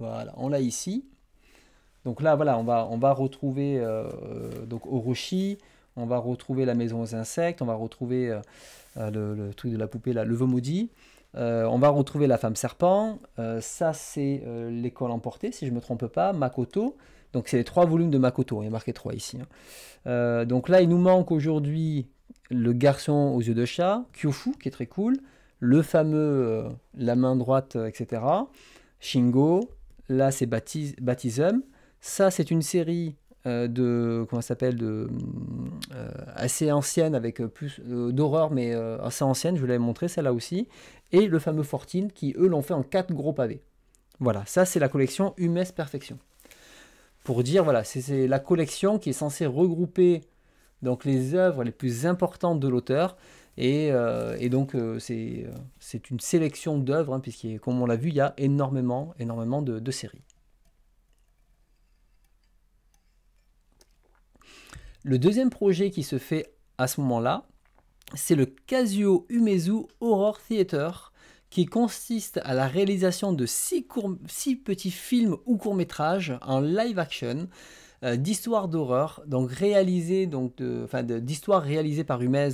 Voilà, on l'a ici. Donc là, voilà, on va, on va retrouver euh, donc Orochi, on va retrouver la maison aux insectes, on va retrouver euh, euh, le, truc de la poupée, le veau maudit. on va retrouver la femme serpent. ça, c'est l'école emportée, si je ne me trompe pas, Makoto. Donc c'est les trois volumes de Makoto, il y a marqué trois ici. Hein. donc là, il nous manque aujourd'hui le garçon aux yeux de chat, Kyofu, qui est très cool le fameux euh, la main droite, euh, etc. Shingo, là c'est Baptism. Ça c'est une série euh, de comment s'appelle de assez ancienne avec plus d'horreur mais assez ancienne. Je vous l'avais montré celle-là aussi. Et le fameux Fortin, qui eux l'ont fait en quatre gros pavés. Voilà, ça c'est la collection Humes Perfection. Pour dire voilà, c'est la collection qui est censée regrouper donc les œuvres les plus importantes de l'auteur. Euh, et, donc, euh, euh, c'est, une sélection d'œuvres, hein, puisqu'il puisque, comme on l'a vu, il y a énormément, énormément de, séries. Le deuxième projet qui se fait à ce moment-là, c'est le Casio Umezu Horror Theater, qui consiste à la réalisation de six, six petits films ou courts-métrages en live action. Euh, d'histoires d'horreur, donc réalisées, donc enfin d'histoires réalisées par Humez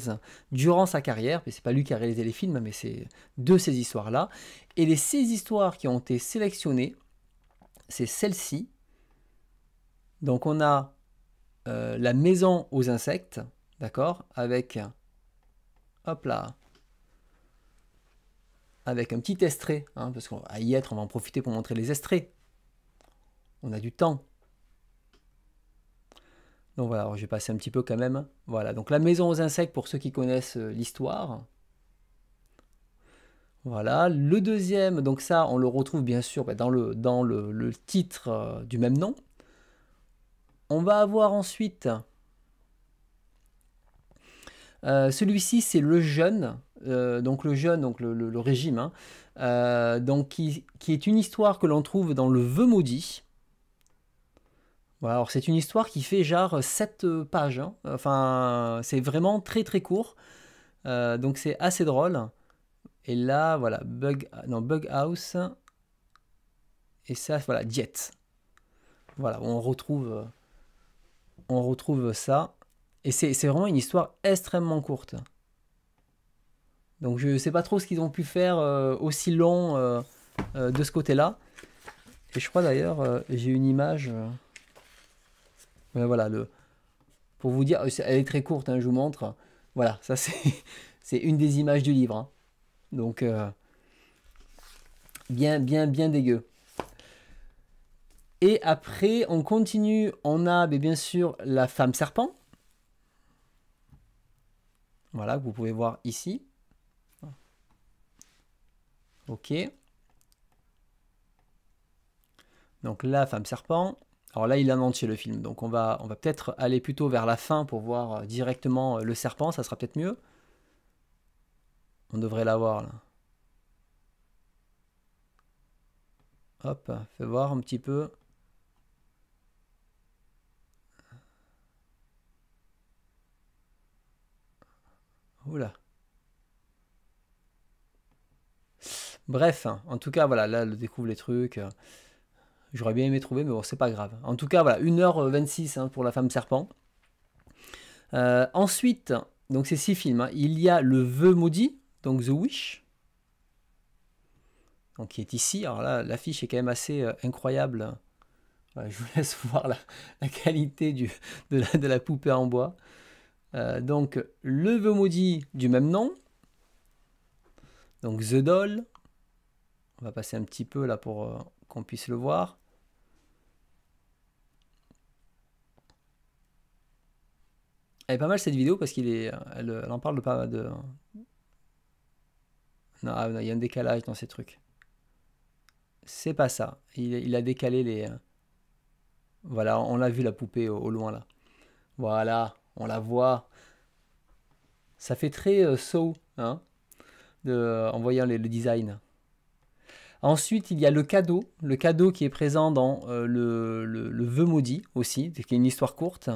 durant sa carrière. Mais c'est pas lui qui a réalisé les films, mais c'est de ces histoires-là. Et les six histoires qui ont été sélectionnées, c'est celle-ci. Donc on a euh, la maison aux insectes, d'accord, avec hop là, avec un petit estré, hein, parce qu'à y être, on va en profiter pour montrer les estrés. On a du temps. Donc voilà, j'ai je un petit peu quand même. Voilà, donc la maison aux insectes pour ceux qui connaissent euh, l'histoire. Voilà, le deuxième, donc ça on le retrouve bien sûr bah, dans le, dans le, titre euh, du même nom. On va avoir ensuite... Euh, celui-ci c'est le jeune, donc le jeune, donc le, régime, hein. donc qui, qui, est une histoire que l'on trouve dans le Vœu maudit. Voilà, alors c'est une histoire qui fait genre 7 euh, pages. Hein. Enfin, c'est vraiment très très court. Euh, donc c'est assez drôle. Et là, voilà, Bug, non, bug House. Et ça, voilà, Diet. Voilà, on retrouve, euh, on retrouve ça. Et c'est vraiment une histoire extrêmement courte. Donc je ne sais pas trop ce qu'ils ont pu faire aussi long de ce côté-là. Et je crois d'ailleurs, j'ai une image voilà, le, pour vous dire, euh, elle est très courte, hein, je vous montre. Voilà, ça [LAUGHS] c'est une des images du livre. Hein. Donc, euh, bien, bien, bien dégueu. Et après, on continue, on a ben, bien sûr la femme serpent. Voilà, vous pouvez voir ici. Ok. Donc la femme serpent. Alors là, il a en entier le film, donc on va, on va peut-être aller plutôt vers la fin pour voir euh, directement euh, le serpent, ça sera peut-être mieux. On devrait l'avoir là. Hop, fais voir un petit peu. Oula. Bref, en tout cas, voilà, là, le découvre les trucs. Euh. J'aurais bien aimé trouver, mais bon, c'est pas grave. En tout cas, voilà, 1h26 euh, hein, pour La Femme Serpent. Euh, ensuite, donc c'est six films. Hein. Il y a Le Vœu Maudit, donc The Wish, donc qui est ici. Alors là, l'affiche est quand même assez euh, incroyable. je vous [LAUGHS] laisse voir la, qualité de, la, poupée en bois. donc Le Vœu Maudit du même nom. Donc The Doll. On va passer un petit peu là pour qu'on puisse le voir. Elle est pas mal cette vidéo parce qu'il est, elle, en parle de pas de. Ah, non, il y a un décalage dans ces trucs. C'est pas ça. Il, a décalé les. Voilà, on l'a vu la poupée au, loin là. Voilà, on la voit. Ça fait très euh, hein, de, en voyant le design. Ensuite, il y a le cadeau, le cadeau qui est présent dans euh, le, le, le, vœu maudit aussi, qui est une histoire courte.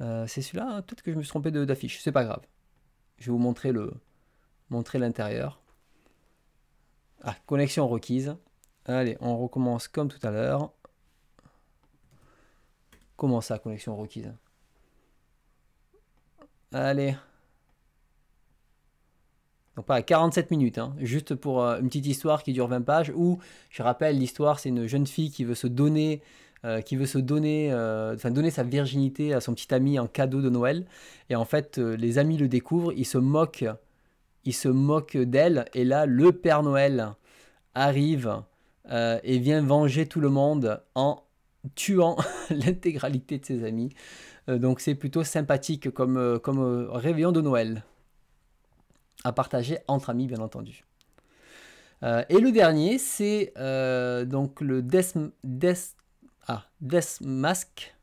Euh, c'est celui-là, hein, peut-être que je me suis trompé d'affiche, c'est pas grave. Je vais vous montrer le montrer l'intérieur. Ah, connexion requise. Allez, on recommence comme tout à l'heure. Comment ça, connexion requise Allez. Donc pas à 47 minutes, hein, juste pour euh, une petite histoire qui dure 20 pages, où, je rappelle, l'histoire, c'est une jeune fille qui veut se donner euh, qui veut se donner, euh, donner sa virginité à son petit ami en cadeau de Noël. Et en fait, euh, les amis le découvrent, ils se moquent, ils se moquent d'elle. Et là, le Père Noël arrive et vient venger tout le monde en tuant [LAUGHS] l'intégralité de ses amis. donc c'est plutôt sympathique comme, comme réveillon de Noël. À partager entre amis, bien entendu. et le dernier, c'est donc le ah, Death Mask.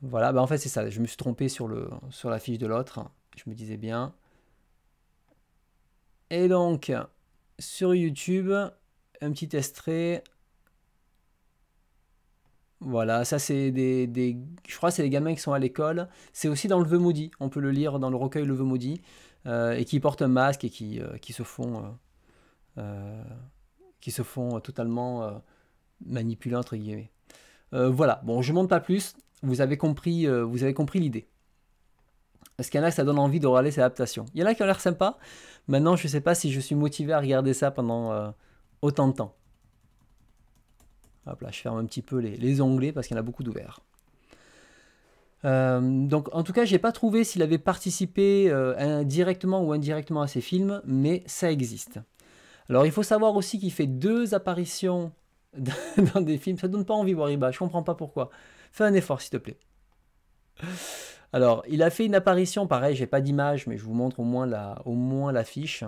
Voilà, bah en fait c'est ça, je me suis trompé sur, le, sur la fiche de l'autre, je me disais bien. Et donc, sur YouTube, un petit extrait. Voilà, ça c'est des, Je crois c'est des gamins qui sont à l'école. C'est aussi dans le Vœu Maudit, on peut le lire dans le recueil Le Vœu Maudit, euh, et qui portent un masque et qui, euh, qui se font... Euh, qui se font totalement manipuler entre guillemets. Euh, voilà, bon, je ne monte pas plus, vous avez compris, l'idée. Euh, vous avez compris l'idée. qu'il y en a ça donne envie de regarder ces adaptations. Il y en a qui ont l'air sympa. Maintenant, je ne sais pas si je suis motivé à regarder ça pendant euh, autant de temps. Hop là, je ferme un petit peu les, onglets parce qu'il y en a beaucoup d'ouverts. donc en tout cas, je n'ai pas trouvé s'il avait participé indirectement directement ou indirectement à ces films, mais ça existe. Alors il faut savoir aussi qu'il fait deux apparitions [LAUGHS] dans des films. Ça donne pas envie, Wariba. Je comprends pas pourquoi. Fais un effort, s'il te plaît. Alors, il a fait une apparition, pareil, j'ai pas d'image, mais je vous montre au moins la, au moins l'affiche.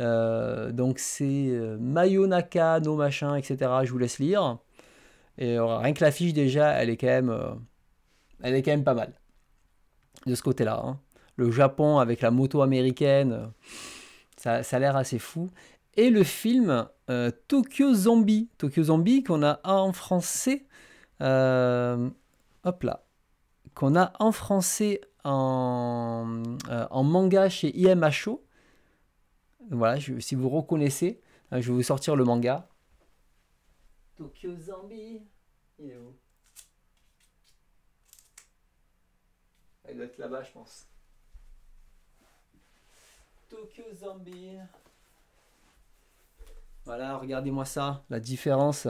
Euh, donc c'est euh, Mayonaka, nos machins, etc. Je vous laisse lire. Et euh, rien que l'affiche déjà, elle est quand même, elle est quand même pas mal. De ce côté-là. Hein. Le Japon avec la moto américaine, ça, ça a l'air assez fou et le film euh, Tokyo Zombie. Tokyo Zombie qu'on a en français. Euh, hop là. Qu'on a en français en, euh, manga chez IMHO. Voilà, si vous reconnaissez, je vais vous sortir le manga. Tokyo Zombie. Il est où Il doit être là-bas, je pense. Tokyo Zombie. Voilà, regardez-moi ça, la différence.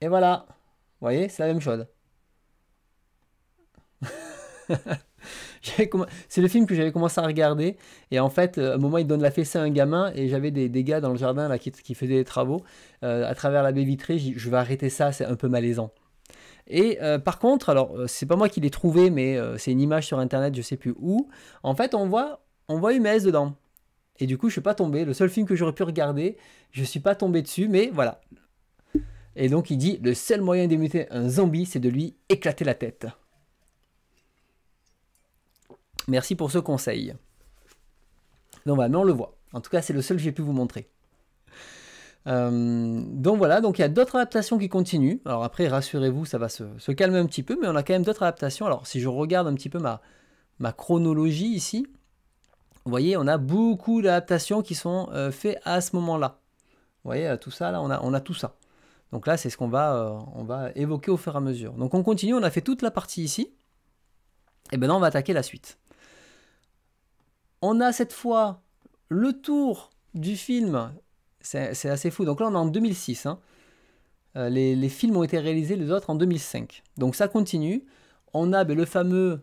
Et voilà. Vous voyez, c'est la même chose. [LAUGHS] c'est le film que j'avais commencé à regarder. Et en fait, euh, à un moment, il donne la fessée à un gamin. Et j'avais des, des, gars dans le jardin qui, faisaient des travaux. Euh, à travers la baie vitrée, je vais arrêter ça, c'est un peu malaisant. Et euh, par contre, alors, c'est pas moi qui l'ai trouvé, mais c'est une image sur internet, je sais plus où. En fait, on voit, on voit une messe dedans. Et du coup, je suis pas tombé. Le seul film que j'aurais pu regarder, je suis pas tombé dessus, mais voilà. Et donc, il dit le seul moyen d'émuter un zombie, c'est de lui éclater la tête. Merci pour ce conseil. Donc voilà, mais on le voit. En tout cas, c'est le seul que j'ai pu vous montrer. Euh, donc voilà, donc il y a d'autres adaptations qui continuent. Alors après, rassurez-vous, ça va se, calmer un petit peu, mais on a quand même d'autres adaptations. Alors si je regarde un petit peu ma chronologie ici, vous voyez, on a beaucoup d'adaptations qui sont euh, faites à ce moment-là. Vous voyez, euh, tout ça, là, on a, on a tout ça. Donc là, c'est ce qu'on va, euh, on va évoquer au fur et à mesure. Donc on continue, on a fait toute la partie ici. Et maintenant, on va attaquer la suite. On a cette fois le tour du film. C'est assez fou. Donc là, on est en 2006. Hein. les, films ont été réalisés, les autres, en 2005. Donc ça continue. On a ben, le fameux,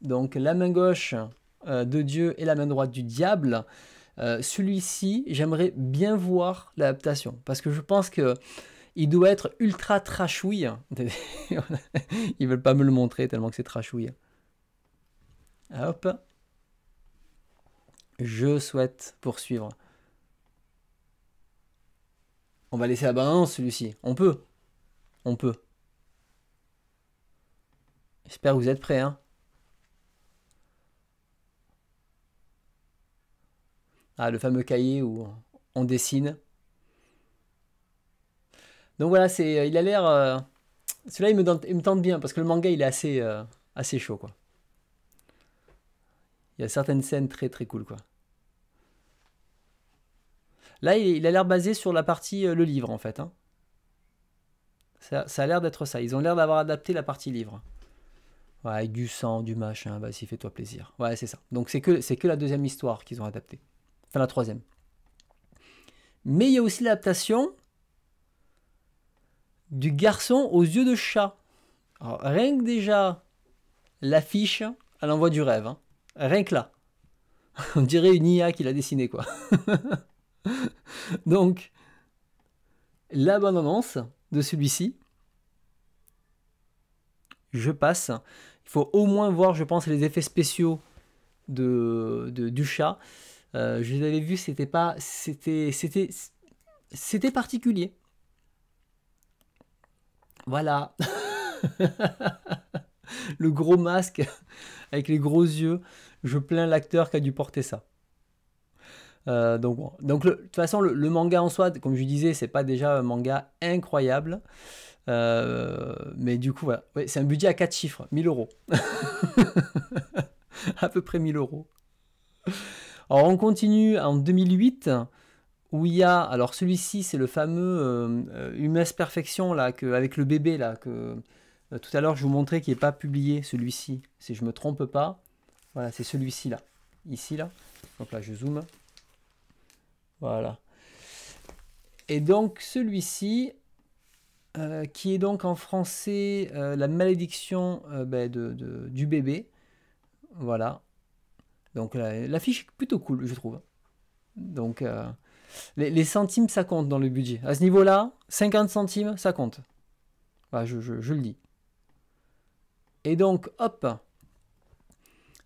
donc la main gauche euh, de Dieu et la main droite du diable, euh, celui-ci, j'aimerais bien voir l'adaptation. Parce que je pense que il doit être ultra trashouille. [LAUGHS] Ils veulent pas me le montrer tellement que c'est trashouille. Hop. Je souhaite poursuivre. On va laisser balance celui-ci. On peut. On peut. J'espère que vous êtes prêts. Hein. Ah, le fameux cahier où on dessine. Donc voilà, c'est, euh, il a l'air. Cela, euh, celui-là, il me, tente, me tente bien parce que le manga, il est assez, euh, assez chaud, quoi. Il y a certaines scènes très très cool, quoi. Là, il, a l'air basé sur la partie le livre, en fait. Hein. Ça, a l'air d'être ça. Ils ont l'air d'avoir adapté la partie livre. Ouais, avec du sang, du machin, vas-y, fais-toi plaisir. Ouais, c'est ça. Donc c'est que, c'est que la deuxième histoire qu'ils ont adaptée la troisième. Mais il y a aussi l'adaptation du garçon aux yeux de chat. rien que déjà, l'affiche, à l'envoi du rêve. Hein. Rien que là. [LAUGHS] On dirait une IA qui l'a dessiné, quoi. [LAUGHS] Donc, la de celui-ci, je passe. Il faut au moins voir, je pense, les effets spéciaux de, de du chat. Euh, je les avais vus, c'était pas, c'était, c'était, c'était particulier. Voilà. [LAUGHS] le gros masque avec les gros yeux. Je plains l'acteur qui a dû porter ça. Euh, donc, donc de toute façon, le, manga en soi, comme je disais, c'est pas déjà un manga incroyable. Euh, mais du coup, c'est un budget à 4 chiffres, 1000 euros. [LAUGHS] à peu près 1000 euros. Alors on continue en 2008 où il y a, alors celui-ci c'est le fameux euh, euh Perfection là, avec le bébé là, que euh, tout à l'heure je vous montrais qui n'est pas publié, celui-ci, si je ne me trompe pas. Voilà, c'est celui-ci là, ici là. Donc là je zoome. Voilà. Et donc celui-ci, euh, qui est donc en français La malédiction ben, du bébé. Voilà, donc l'affiche la est plutôt cool, je trouve. Donc euh, les, centimes, ça compte dans le budget. À ce niveau-là, 50 centimes, ça compte. Bah, je, le dis. Et donc, hop.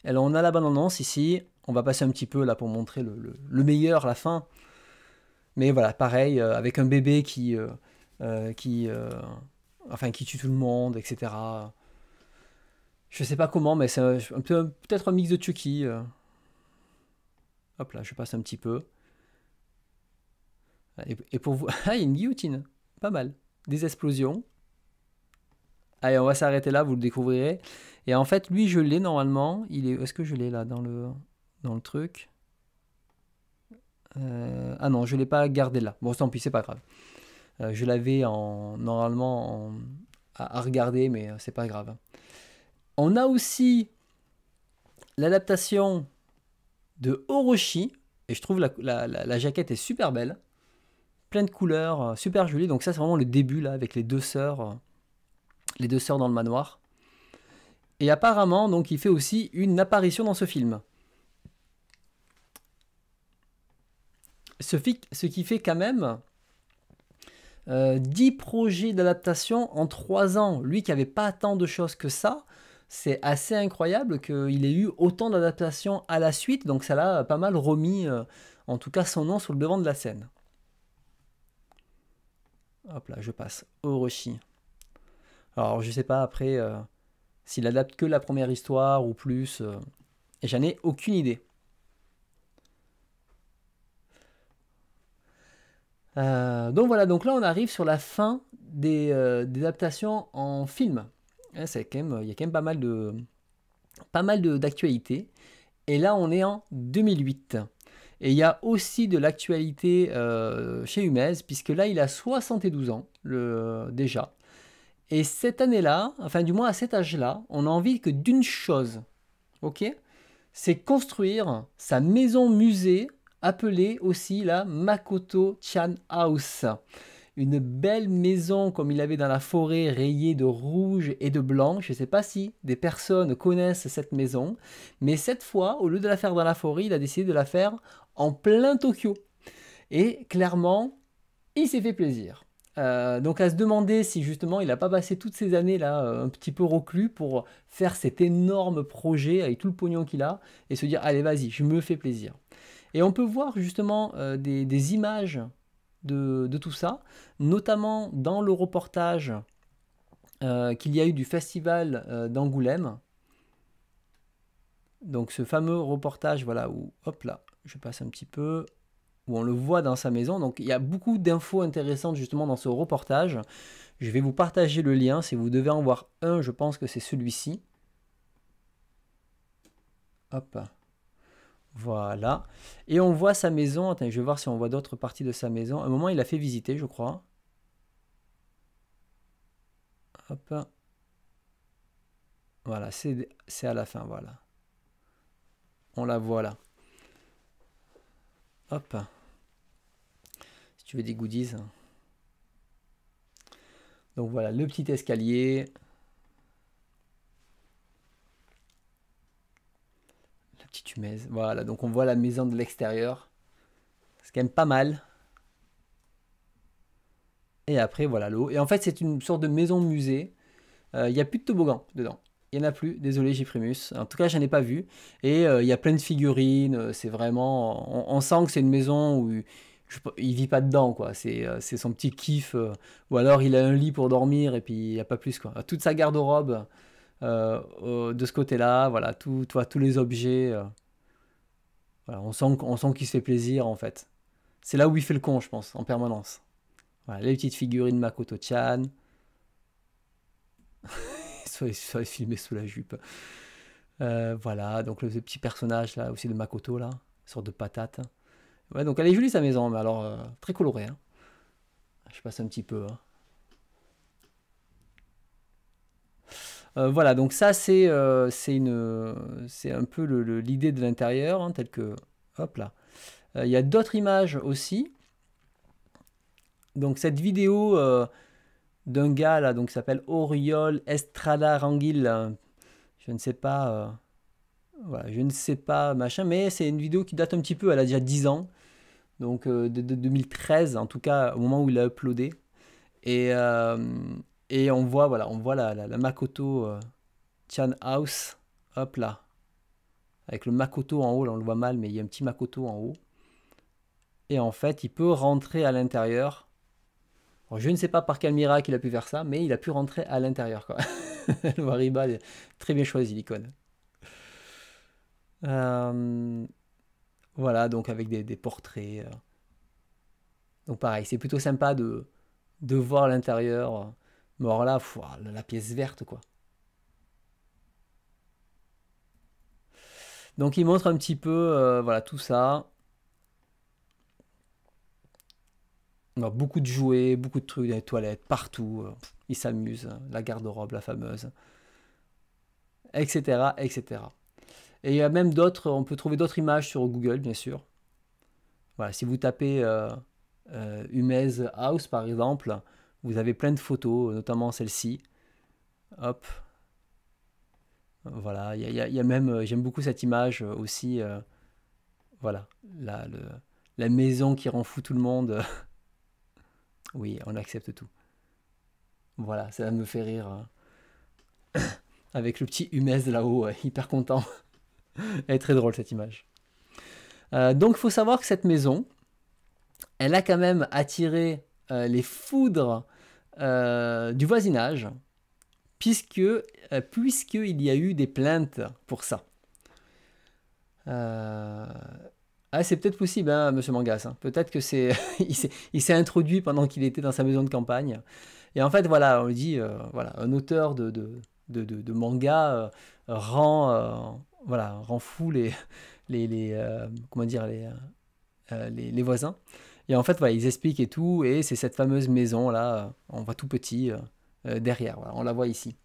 Alors on a la bande ici. On va passer un petit peu là pour montrer le, meilleur, la fin. Mais voilà, pareil, euh, avec un bébé qui... Euh, qui enfin qui tue tout le monde, etc. Je sais pas comment, mais c'est peut-être un mix de Chucky. Hop là, je passe un petit peu. Et, pour vous... [LAUGHS] Ah, il y a une guillotine. Pas mal. Des explosions. Allez, on va s'arrêter là, vous le découvrirez. Et en fait, lui, je l'ai normalement. Il est... Est-ce que je l'ai là dans le, dans le truc euh, Ah non, je ne l'ai pas gardé là. Bon, tant pis, c'est pas grave. Euh, je l'avais en... normalement à, regarder, mais euh, c'est pas grave. On a aussi l'adaptation de Orochi. Et je trouve la, la, jaquette est super belle, pleine de couleurs, euh, super jolie. Donc ça c'est vraiment le début là avec les deux sœurs, euh, les deux sœurs dans le manoir. Et apparemment donc il fait aussi une apparition dans ce film. Ce, qui fait quand même 10 euh, projets d'adaptation en 3 ans. Lui qui n'avait pas tant de choses que ça, c'est assez incroyable qu'il ait eu autant d'adaptations à la suite, donc ça l'a pas mal remis, euh, en tout cas son nom, sur le devant de la scène. Hop là, je passe. au Orochi. Alors je sais pas après euh, s'il adapte que la première histoire ou plus, euh, Et j'en ai aucune idée. donc voilà, donc là on arrive sur la fin des adaptations en film. Euh, il y a quand même pas mal de pas mal d'actualités. Et là, on est en 2008. Et il y a aussi de l'actualité euh, chez Humez, puisque là, il a 72 ans le, déjà. Et cette année-là, enfin du moins à cet âge-là, on a envie que d'une chose, ok C'est construire sa maison musée, appelée aussi la Makoto Chan House une belle maison comme il avait dans la forêt rayée de rouge et de blanc. Je ne sais pas si des personnes connaissent cette maison, mais cette fois, au lieu de la faire dans la forêt, il a décidé de la faire en plein Tokyo. Et clairement, il s'est fait plaisir. Euh, donc à se demander si justement il n'a pas passé toutes ces années là euh, un petit peu reclus pour faire cet énorme projet avec tout le pognon qu'il a et se dire allez vas-y je me fais plaisir. Et on peut voir justement euh, des, images de, tout ça, notamment dans le reportage euh, qu'il y a eu du festival euh, d'Angoulême. Donc ce fameux reportage, voilà, où, hop là, je passe un petit peu, où on le voit dans sa maison. Donc il y a beaucoup d'infos intéressantes justement dans ce reportage. Je vais vous partager le lien, si vous devez en voir un, je pense que c'est celui-ci. Hop. Voilà. Et on voit sa maison. Attends, je vais voir si on voit d'autres parties de sa maison. un moment, il a fait visiter, je crois. Hop. Voilà, c'est à la fin, voilà. On la voit là. Hop. Si tu veux des goodies. Donc voilà, le petit escalier. tu Voilà, donc on voit la maison de l'extérieur. C'est quand même pas mal. Et après, voilà l'eau. Et en fait, c'est une sorte de maison musée. Euh, il n'y a plus de toboggan dedans. Il n'y en a plus, désolé Giprimus. En tout cas, je n'en ai pas vu. Et euh, il y a plein de figurines. Euh, c'est vraiment. On, sent que c'est une maison où je, il vit pas dedans, quoi. C'est son petit kiff. ou alors il a un lit pour dormir et puis il n'y a pas plus, quoi. Toute sa garde-robe. Euh, de ce côté-là, voilà, toi, tous les objets. Euh, on sent, on sent qu'il se fait plaisir en fait. C'est là où il fait le con, je pense, en permanence. les petites figurines Makoto Chan. [LAUGHS] soit, soit filmé sous la jupe. Euh, voilà, donc le, petit personnage là aussi de Makoto là, sorte de patate. Ouais, donc elle est jolie sa maison, mais alors très colorée. Hein. Je passe un petit peu. Hein. Euh, voilà, donc ça euh, c'est une c'est un peu l'idée de l'intérieur, hein, tel que hop là. Euh, il y a d'autres images aussi. Donc cette vidéo d'un gars là, donc s'appelle Oriol Estrada Rangil, je ne sais pas, voilà, je ne sais pas machin, mais c'est une vidéo qui date un petit peu, elle a déjà 10 ans, donc de, de, 2013 en tout cas au moment où il a uploadé. Et, et on voit, voilà, on voit la, la, Makoto euh, House, hop là, avec le Makoto en haut, on le voit mal, mais il y a un petit Makoto en haut. Et en fait, il peut rentrer à l'intérieur. je ne sais pas par quel miracle il a pu faire ça, mais il a pu rentrer à l'intérieur. [LAUGHS] le Wariba, très bien choisi l'icône. Euh, voilà, donc avec des, portraits. Euh. Donc pareil, c'est plutôt sympa de, de voir l'intérieur. Mort là, ah, la pièce verte, quoi. Donc il montre un petit peu euh, voilà, tout ça. beaucoup de jouets, beaucoup de trucs dans toilettes, partout. Euh, il s'amuse, euh, la garde-robe, la fameuse. Etc. etc. Et il y a même d'autres, on peut trouver d'autres images sur Google, bien sûr. Voilà, si vous tapez euh, House, par exemple, vous avez plein de photos, notamment celle-ci. Hop. Voilà, il y, a, même, euh, j'aime beaucoup cette image euh, aussi. Euh, voilà, la, la maison qui rend fou tout le monde. [LAUGHS] oui, on accepte tout. Voilà, ça me fait rire. Hein. [COUGHS] Avec le petit Humez là-haut, hyper content. [LAUGHS] Elle est très drôle cette image. donc il faut savoir que cette maison, elle a quand même attiré euh, les foudres euh, du voisinage, puisque euh, puisqu'il y a eu des plaintes pour ça. Ah, c'est peut-être possible, hein, Monsieur Mangas. Hein. Peut-être que c'est [LAUGHS] il s'est introduit pendant qu'il était dans sa maison de campagne. Et en fait, voilà, on dit, voilà, un auteur de, manga rend, fou les, comment dire, les voisins. Et en fait, voilà, ils expliquent et tout, et c'est cette fameuse maison là, euh, on voit tout petit euh, euh, derrière, on la voit ici.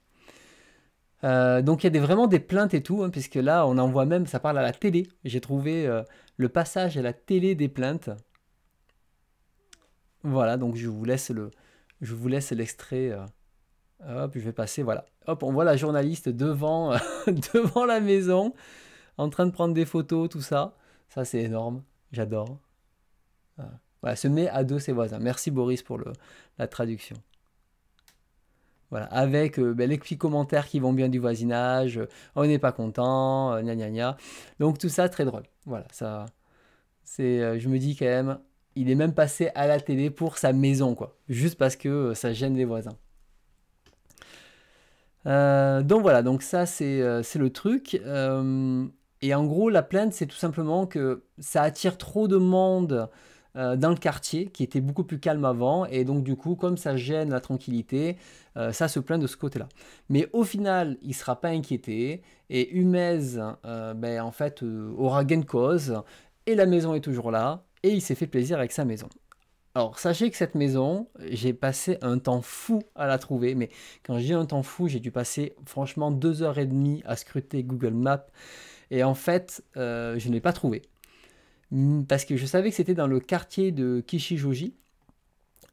donc il y a vraiment des plaintes et tout, hein, puisque là on en voit même, ça parle à la télé. J'ai trouvé le passage à la télé des plaintes. Voilà, donc je vous laisse le, je vous laisse l'extrait. hop, je vais passer, voilà. Hop, on voit la journaliste devant, [LAUGHS] devant la maison, en train de prendre des photos, tout ça. Ça c'est énorme, j'adore. Voilà, se met à deux ses voisins. Merci Boris pour la traduction. Voilà, avec euh, ben, les petits commentaires qui vont bien du voisinage, euh, on n'est pas content, euh, gna gna gna. Donc tout ça, très drôle. Voilà, ça, c'est, je me dis quand même, il est même passé à la télé pour sa maison, quoi. Juste parce que ça gêne les voisins. donc voilà, donc ça c'est, le truc. et en gros, la plainte, c'est tout simplement que ça attire trop de monde euh, dans le quartier qui était beaucoup plus calme avant. Et donc, du coup, comme ça gêne la tranquillité, euh, ça se plaint de ce côté-là. Mais au final, il sera pas inquiété. Et Humez, euh, ben, en fait, aura gain de cause. Et la maison est toujours là. Et il s'est fait plaisir avec sa maison. Alors, sachez que cette maison, j'ai passé un temps fou à la trouver, mais quand j'ai un temps fou, j'ai dû passer franchement deux heures et demie à scruter Google Maps. Et en fait, je ne l'ai pas trouvé. Mm, parce que je savais que c'était dans le quartier de Kishijoji.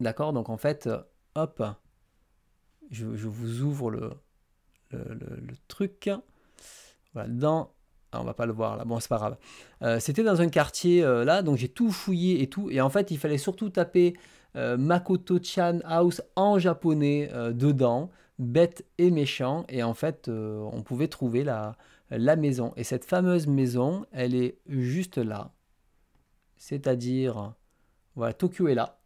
D'accord Donc en fait, euh, hop, je, vous ouvre le, le, truc. Voilà, dans... Ah, on va pas le voir là, bon c'est pas grave. Euh, c'était dans un quartier euh, là, donc j'ai tout fouillé et tout. Et en fait, il fallait surtout taper Makoto-chan House en japonais dedans, bête et méchant. Et en fait, on pouvait trouver la maison. Et cette fameuse maison, elle est juste là c'est-à-dire, voilà, Tokyo est là.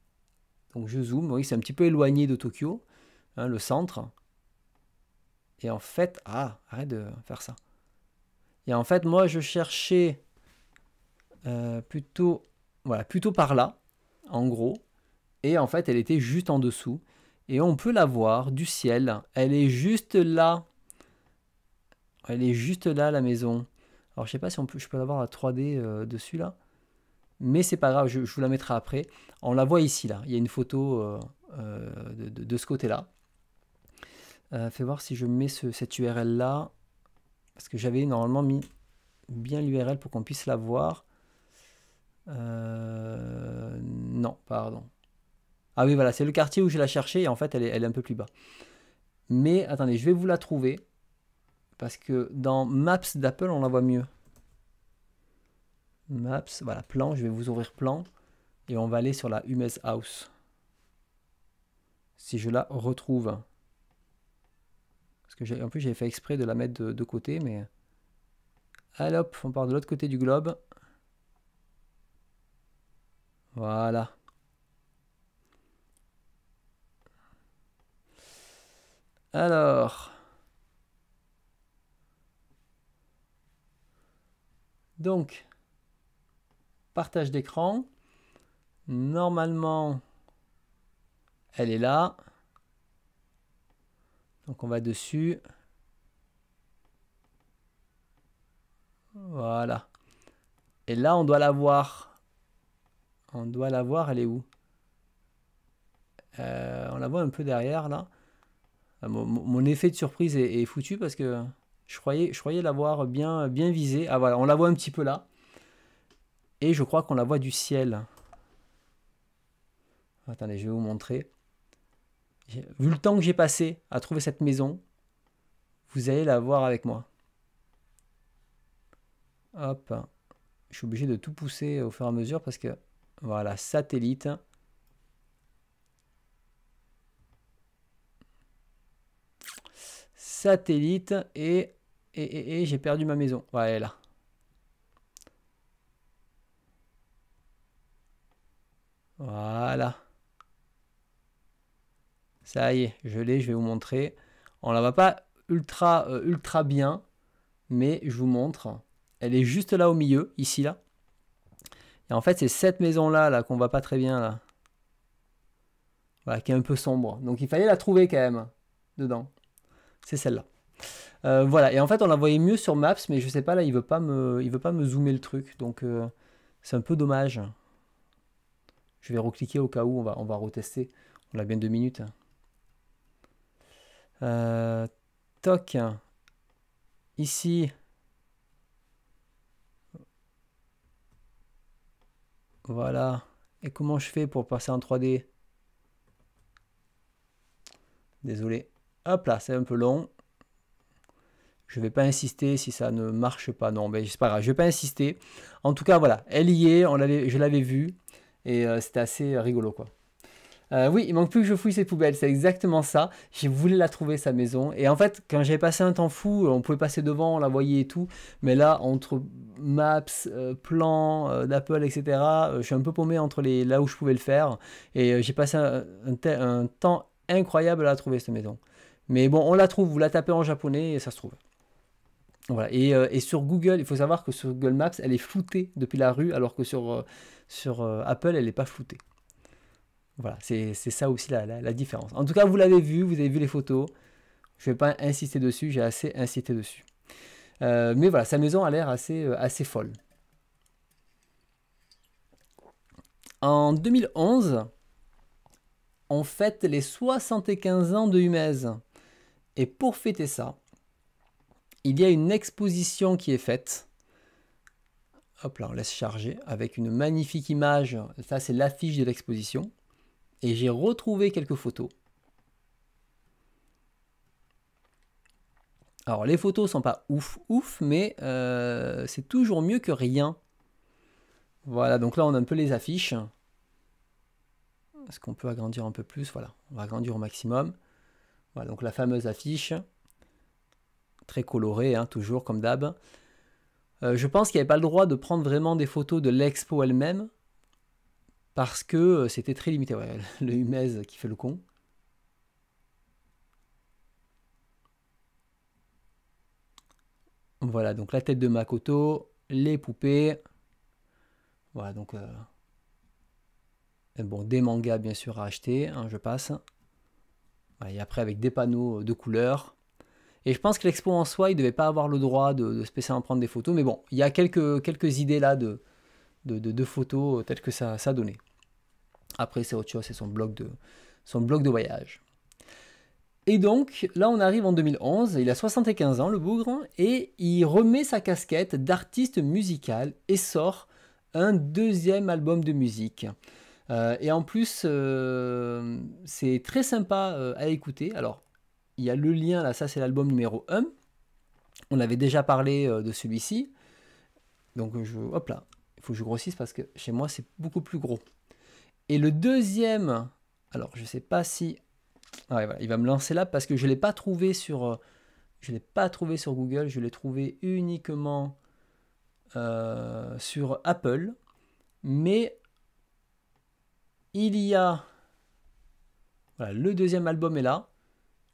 Donc je zoome, oui, c'est un petit peu éloigné de Tokyo, hein, le centre. Et en fait, ah, arrête de faire ça. Et en fait, moi, je cherchais euh, plutôt, voilà, plutôt par là, en gros. Et en fait, elle était juste en dessous. Et on peut la voir du ciel. Elle est juste là. Elle est juste là, la maison. Alors, je sais pas si on peut, je peux la voir à 3D euh, dessus, là mais c'est pas grave, je, vous la mettrai après. On la voit ici, là. Il y a une photo euh, euh, de, ce côté-là. Euh, fais voir si je mets cette URL-là, parce que j'avais normalement mis bien l'URL pour qu'on puisse la voir. non, pardon. Ah oui, voilà, c'est le quartier où je la cherchais, et en fait, elle est un peu plus bas. Mais attendez, je vais vous la trouver, parce que dans Maps d'Apple, on la voit mieux. Maps, voilà, plan, je vais vous ouvrir plan. Et on va aller sur la Humes House. Si je la retrouve. Parce que j'ai en plus j'ai fait exprès de la mettre de, côté, mais... Allez hop, on part de l'autre côté du globe. Voilà. Alors... Donc, partage d'écran. Normalement, elle est là. Donc on va dessus. Voilà. Et là, on doit la voir. On doit la voir, elle est où euh, On la voit un peu derrière, là. Euh, mon, effet de surprise est, foutu parce que je croyais, je croyais l'avoir bien, bien visée. Ah voilà, on la voit un petit peu là. Et je crois qu'on la voit du ciel. Attendez, je vais vous montrer. Vu le temps que j'ai passé à trouver cette maison, vous allez la voir avec moi. Hop. Je suis obligé de tout pousser au fur et à mesure parce que... Voilà, satellite. Satellite et... Et, et, j'ai perdu ma maison. Voilà, là. Voilà. Ça y est, je l'ai, je vais vous montrer. On la voit pas ultra, euh, ultra bien, mais je vous montre. Elle est juste là au milieu, ici là. Et en fait, c'est cette maison-là là, ne qu'on voit pas très bien là. Voilà, qui est un peu sombre. Donc il fallait la trouver quand même, dedans. C'est celle-là. Euh, voilà, et en fait on la voyait mieux sur Maps, mais je ne sais pas, là il veut veut pas me zoomer le truc, donc euh, c'est un peu dommage. Je vais recliquer au cas où on va, on va retester. On a bien deux minutes. Euh, toc. Ici. Voilà. Et comment je fais pour passer en 3D Désolé. Hop là, c'est un peu long. Je ne vais pas insister si ça ne marche pas. Non, mais c'est pas grave, je ne vais pas insister. En tout cas, voilà, elle y est, on je l'avais vu. Et euh, c'était assez euh, rigolo, quoi. Euh, oui, il manque plus que je fouille ses poubelles, c'est exactement ça. J'ai voulu la trouver, sa maison. Et en fait, quand j'avais passé un temps fou, on pouvait passer devant, on la voyait et tout. Mais là, entre maps, plans d'Apple, etc., je suis un peu paumé entre les, là où je pouvais le faire. Et j'ai passé un, temps incroyable à la trouver, cette maison. Mais bon, on la trouve, vous la tapez en japonais et ça se trouve. Voilà. Et, et sur Google, il faut savoir que sur Google Maps, elle est floutée depuis la rue, alors que sur sur euh, Apple, elle n'est pas floutée. Voilà, c'est ça aussi la, différence. En tout cas, vous l'avez vu, vous avez vu les photos. Je ne vais pas insister dessus, j'ai assez insisté dessus. Euh, mais voilà, sa maison a l'air assez, euh, assez folle. En 2011, on fête les 75 ans de Humez. Et pour fêter ça, il y a une exposition qui est faite Hop là, on laisse charger avec une magnifique image. Ça, c'est l'affiche de l'exposition. Et j'ai retrouvé quelques photos. Alors, les photos sont pas ouf, ouf, mais euh, c'est toujours mieux que rien. Voilà, donc là, on a un peu les affiches. Est-ce qu'on peut agrandir un peu plus Voilà, on va agrandir au maximum. Voilà, donc la fameuse affiche. Très colorée, hein, toujours comme d'hab. Euh, je pense qu'il n'y avait pas le droit de prendre vraiment des photos de l'expo elle-même, parce que euh, c'était très limité. [LAUGHS] le Humez qui fait le con. Voilà, donc la tête de Makoto, les poupées. Voilà, donc... Euh, bon, des mangas bien sûr à acheter, hein, je passe. et après avec des panneaux de couleurs. Et je pense que l'expo en soi, il devait pas avoir le droit de, de spécialement prendre des photos. Mais bon, il y a quelques, quelques idées là de, de, photos euh, telles que ça, ça donnait. Après, c'est autre chose, c'est son blog de, son blog de voyage. Et donc, là, on arrive en 2011, il a 75 ans, le bougre, et il remet sa casquette d'artiste musical et sort un deuxième album de musique. Euh, et en plus, euh, c'est très sympa à écouter. Alors, il y a le lien, là, ça c'est l'album numéro 1. On avait déjà parlé euh, de celui-ci. Donc, je, hop là, il faut que je grossisse parce que chez moi c'est beaucoup plus gros. Et le deuxième, alors je sais pas si. Ah il va me lancer là parce que je ne l'ai pas trouvé sur. Euh, je l'ai pas trouvé sur Google, je l'ai trouvé uniquement euh, sur Apple. Mais il y a. Voilà, le deuxième album est là.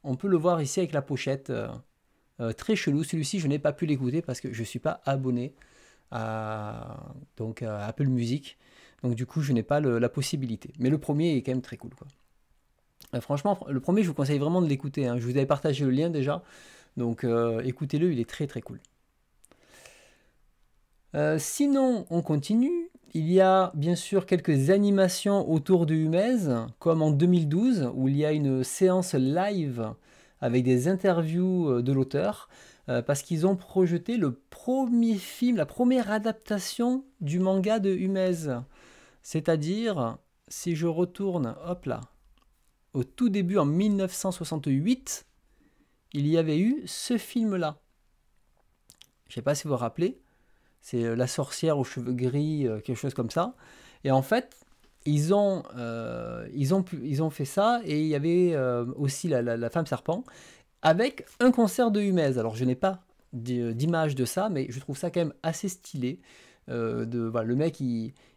On peut le voir ici avec la pochette. Euh, euh, très chelou. Celui-ci, je n'ai pas pu l'écouter parce que je ne suis pas abonné à, donc, Apple Music. Donc du coup, je n'ai pas la possibilité. Mais le premier est quand même très cool. Euh, franchement, le premier, je vous conseille vraiment de l'écouter. Hein. Je vous avais partagé le lien déjà. Donc écoutez-le, il est très très cool. sinon, on continue il y a bien sûr quelques animations autour de Humez, comme en 2012, où il y a une séance live avec des interviews euh, de l'auteur, euh, parce qu'ils ont projeté le premier film, la première adaptation du manga de Humez. C'est-à-dire, si je retourne, hop là, au tout début en 1968, il y avait eu ce film-là. Je ne sais pas si vous vous rappelez, c'est euh, la sorcière aux cheveux gris, euh, quelque chose comme ça. Et en fait, ils ont, euh, ils ont, fait ça et il y avait aussi la, femme serpent avec un concert de Humez. Alors je n'ai pas d'image de ça, mais je trouve ça quand même assez stylé. de, le mec,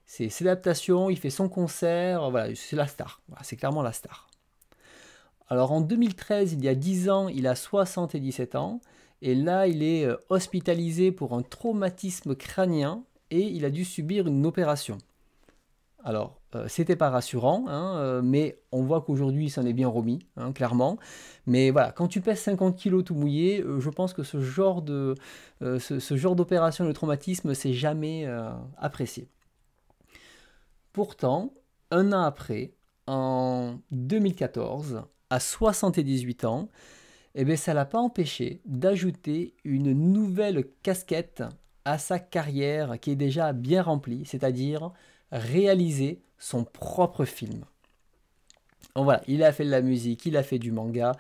c'est ses adaptations, il fait son concert, voilà, c'est la star. c'est clairement la star. Alors en 2013, il y a 10 ans, il a 77 ans. Et là, il est euh, hospitalisé pour un traumatisme crânien et il a dû subir une opération. Alors, ce euh, c'était pas rassurant, hein, euh, mais on voit qu'aujourd'hui, ça s'en est bien remis, hein, clairement. Mais voilà, quand tu pèses 50 kilos tout mouillé, je pense que ce genre de, ce, genre d'opération de traumatisme, c'est jamais apprécié. Pourtant, un an après, en 2014, à 78 ans, et eh bien, ça l'a pas empêché d'ajouter une nouvelle casquette à sa carrière qui est déjà bien remplie, c'est-à-dire réaliser son propre film. Donc voilà, il a fait de la musique, il a fait du manga,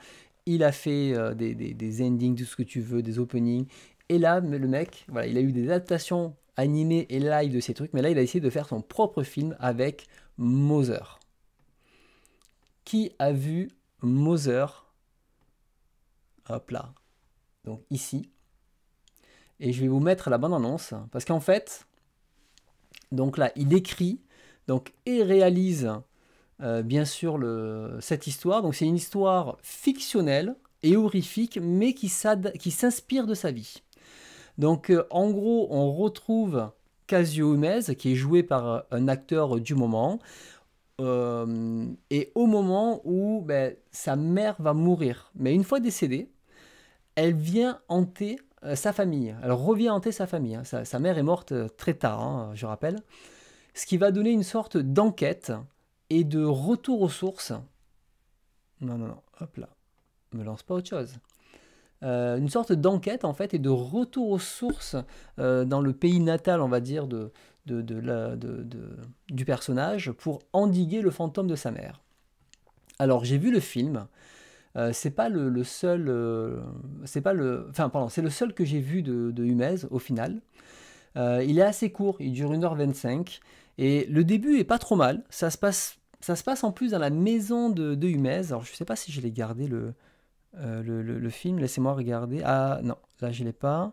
il a fait euh, des, des, des, endings, tout ce que tu veux, des openings. Et là, le mec, voilà, il a eu des adaptations animées et live de ces trucs, mais là, il a essayé de faire son propre film avec Moser. Qui a vu Moser Hop là. Donc ici. Et je vais vous mettre la bande-annonce. Parce qu'en fait, donc là, il écrit donc, et réalise euh, bien sûr cette histoire. Donc c'est une histoire fictionnelle et horrifique, mais qui s'inspire de sa vie. Donc euh, en gros, on retrouve Casio Humez, qui est joué par euh, un acteur du moment. et au moment où ben, sa mère va mourir, mais une fois décédée, elle vient hanter euh, sa famille. Elle revient hanter sa famille. Hein. Sa, mère est morte euh, très tard, hein, je rappelle. Ce qui va donner une sorte d'enquête et de retour aux sources. Non, non, non, hop là. Me lance pas autre chose. Euh, une sorte d'enquête en fait et de retour aux sources dans le pays natal, on va dire, de, du personnage pour endiguer le fantôme de sa mère. Alors j'ai vu le film, euh, c'est pas le, seul, euh, c'est pas le, enfin pardon, c'est le seul que j'ai vu de, Humez au final. Euh, il est assez court, il dure 1h25 et le début est pas trop mal. Ça se passe, ça se passe en plus dans la maison de, de Humez. Alors je sais pas si je l'ai gardé le, le, film. Laissez-moi regarder. Ah non, là je l'ai pas.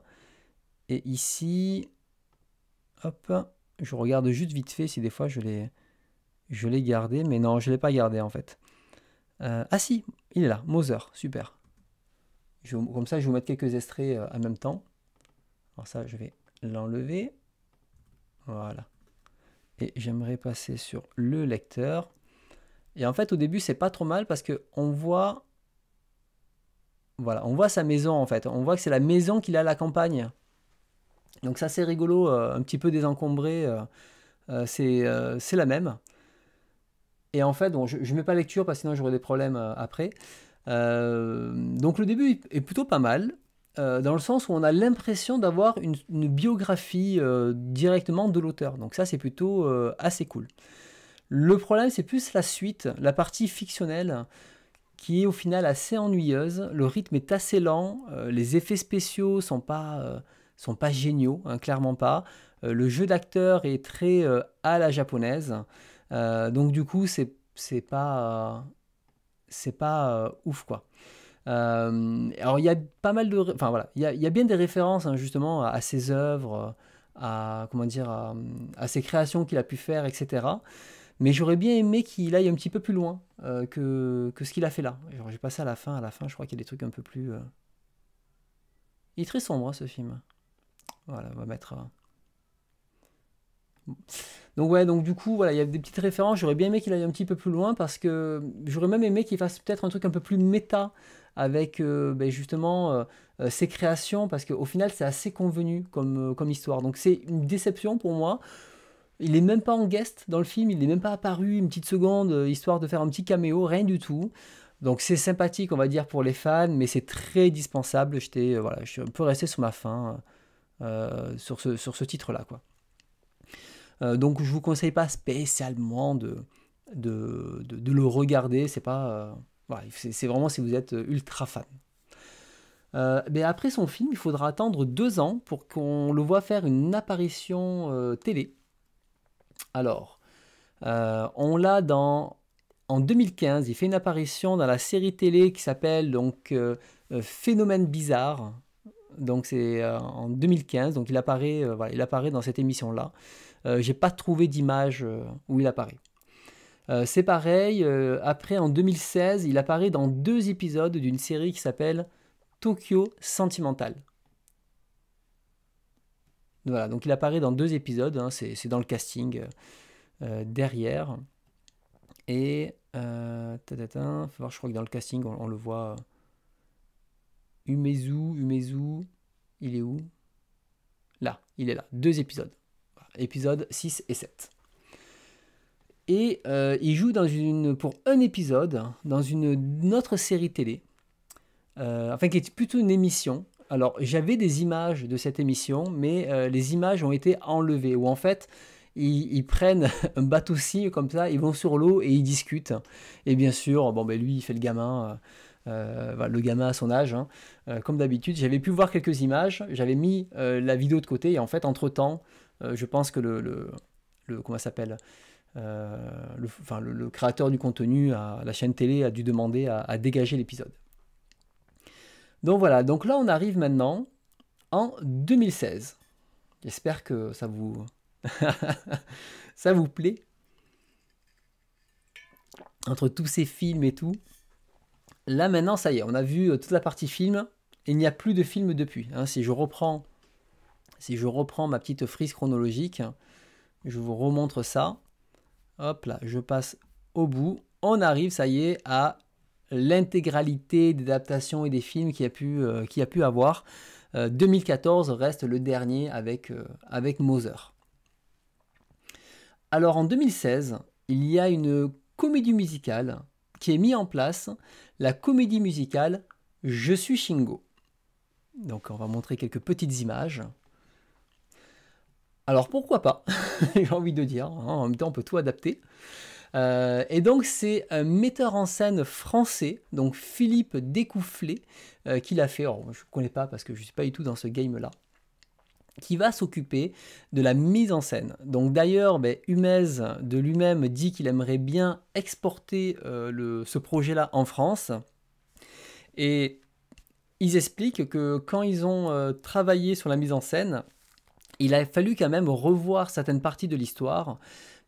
Et ici, hop, je regarde juste vite fait si des fois je l'ai, je l'ai gardé, mais non, je l'ai pas gardé en fait. Euh, ah si, il est là, Moser, super. comme ça, je vais vous mettre quelques extraits euh, en même temps. Alors ça, je vais l'enlever. Voilà. Et j'aimerais passer sur le lecteur. Et en fait, au début, c'est pas trop mal parce que on voit, voilà, on voit sa maison en fait. On voit que c'est la maison qu'il a à la campagne. Donc ça, c'est rigolo, euh, un petit peu désencombré. c'est la même. Et en fait, je ne mets pas lecture parce que sinon j'aurai des problèmes euh, après. Euh, donc le début est plutôt pas mal, euh, dans le sens où on a l'impression d'avoir une, biographie directement de l'auteur. Donc ça, c'est plutôt assez cool. Le problème, c'est plus la suite, la partie fictionnelle, qui est au final assez ennuyeuse. Le rythme est assez lent, les effets spéciaux sont pas, sont pas géniaux, hein, clairement pas. le jeu d'acteur est très à la japonaise. Euh, donc du coup, c'est pas c'est pas euh, euh, ouf quoi. alors il y a pas mal de, enfin voilà, il y bien des références hein, justement à, ses œuvres, à comment dire, à, ses créations qu'il a pu faire, etc. Mais j'aurais bien aimé qu'il aille un petit peu plus loin que, ce qu'il a fait là. J'ai passé à la fin, à la fin, je crois qu'il y a des trucs un peu plus. Il est très sombre hein, ce film. Voilà, on va mettre. Donc ouais, donc du coup, voilà, il y a des petites références. J'aurais bien aimé qu'il aille un petit peu plus loin parce que j'aurais même aimé qu'il fasse peut-être un truc un peu plus méta avec euh, ben, justement euh, euh, ses créations parce qu'au final, c'est assez convenu comme, comme histoire. Donc c'est une déception pour moi. Il n'est même pas en guest dans le film, il n'est même pas apparu une petite seconde, histoire de faire un petit caméo, rien du tout. Donc c'est sympathique, on va dire, pour les fans, mais c'est très dispensable. J'étais, voilà, je suis un peu resté sur ma faim sur ce, sur ce titre-là, quoi. Euh, donc je vous conseille pas spécialement de, le regarder. C'est pas euh, c'est vraiment si vous êtes euh, ultra fan. mais après son film, il faudra attendre deux ans pour qu'on le voit faire une apparition télé. Alors, on l'a dans en 2015, il fait une apparition dans la série télé qui s'appelle donc Phénomène bizarre. Donc c'est en 2015, donc apparaît, il apparaît dans cette émission là. Euh, j'ai pas trouvé d'image euh, où il apparaît. Euh, c'est pareil, après en 2016, il apparaît dans deux épisodes d'une série qui s'appelle Tokyo Sentimental. Voilà, donc il apparaît dans deux épisodes, hein, c'est dans le casting derrière. Et. Euh, je crois que dans le casting, on, le voit. Umezu, Umezu, il est où Là, il est là, deux épisodes épisodes 6 et 7. Et euh, il joue dans une, pour un épisode dans une, autre série télé, euh, enfin qui est plutôt une émission. Alors j'avais des images de cette émission, mais euh, les images ont été enlevées, ou en fait ils, prennent [LAUGHS] un bateau-ci comme ça, ils vont sur l'eau et ils discutent. Et bien sûr, bon ben lui il fait le gamin. le gamin à son âge, hein. comme d'habitude. J'avais pu voir quelques images, j'avais mis la vidéo de côté, et en fait, entre-temps, euh, je pense que le, le, s'appelle euh, enfin, le, créateur du contenu, à la chaîne télé, a dû demander à, dégager l'épisode. Donc voilà, donc là on arrive maintenant en 2016. J'espère que ça vous [LAUGHS] ça vous plaît. Entre tous ces films et tout. Là maintenant, ça y est, on a vu euh, toute la partie film. il n'y a plus de film depuis. Hein. si je reprends si je reprends ma petite frise chronologique, je vous remontre ça. Hop là, je passe au bout. On arrive, ça y est, à l'intégralité des adaptations et des films qu'il a pu, euh, a pu avoir. 2014 euh, reste le dernier avec, euh, avec Moser. Alors en 2016, il y a une comédie musicale qui est mise en place, la comédie musicale Je suis Shingo. Donc on va montrer quelques petites images. Alors pourquoi pas [LAUGHS] J'ai envie de dire. Hein, en même temps, on peut tout adapter. Euh, et donc c'est un metteur en scène français, donc Philippe Découfflé, euh, qui l'a fait. je ne connais pas parce que je ne suis pas du tout dans ce game-là qui va s'occuper de la mise en scène. Donc d'ailleurs, ben, Humez de lui-même dit qu'il aimerait bien exporter euh, ce projet-là en France. Et ils expliquent que quand ils ont travaillé sur la mise en scène, il a fallu quand même revoir certaines parties de l'histoire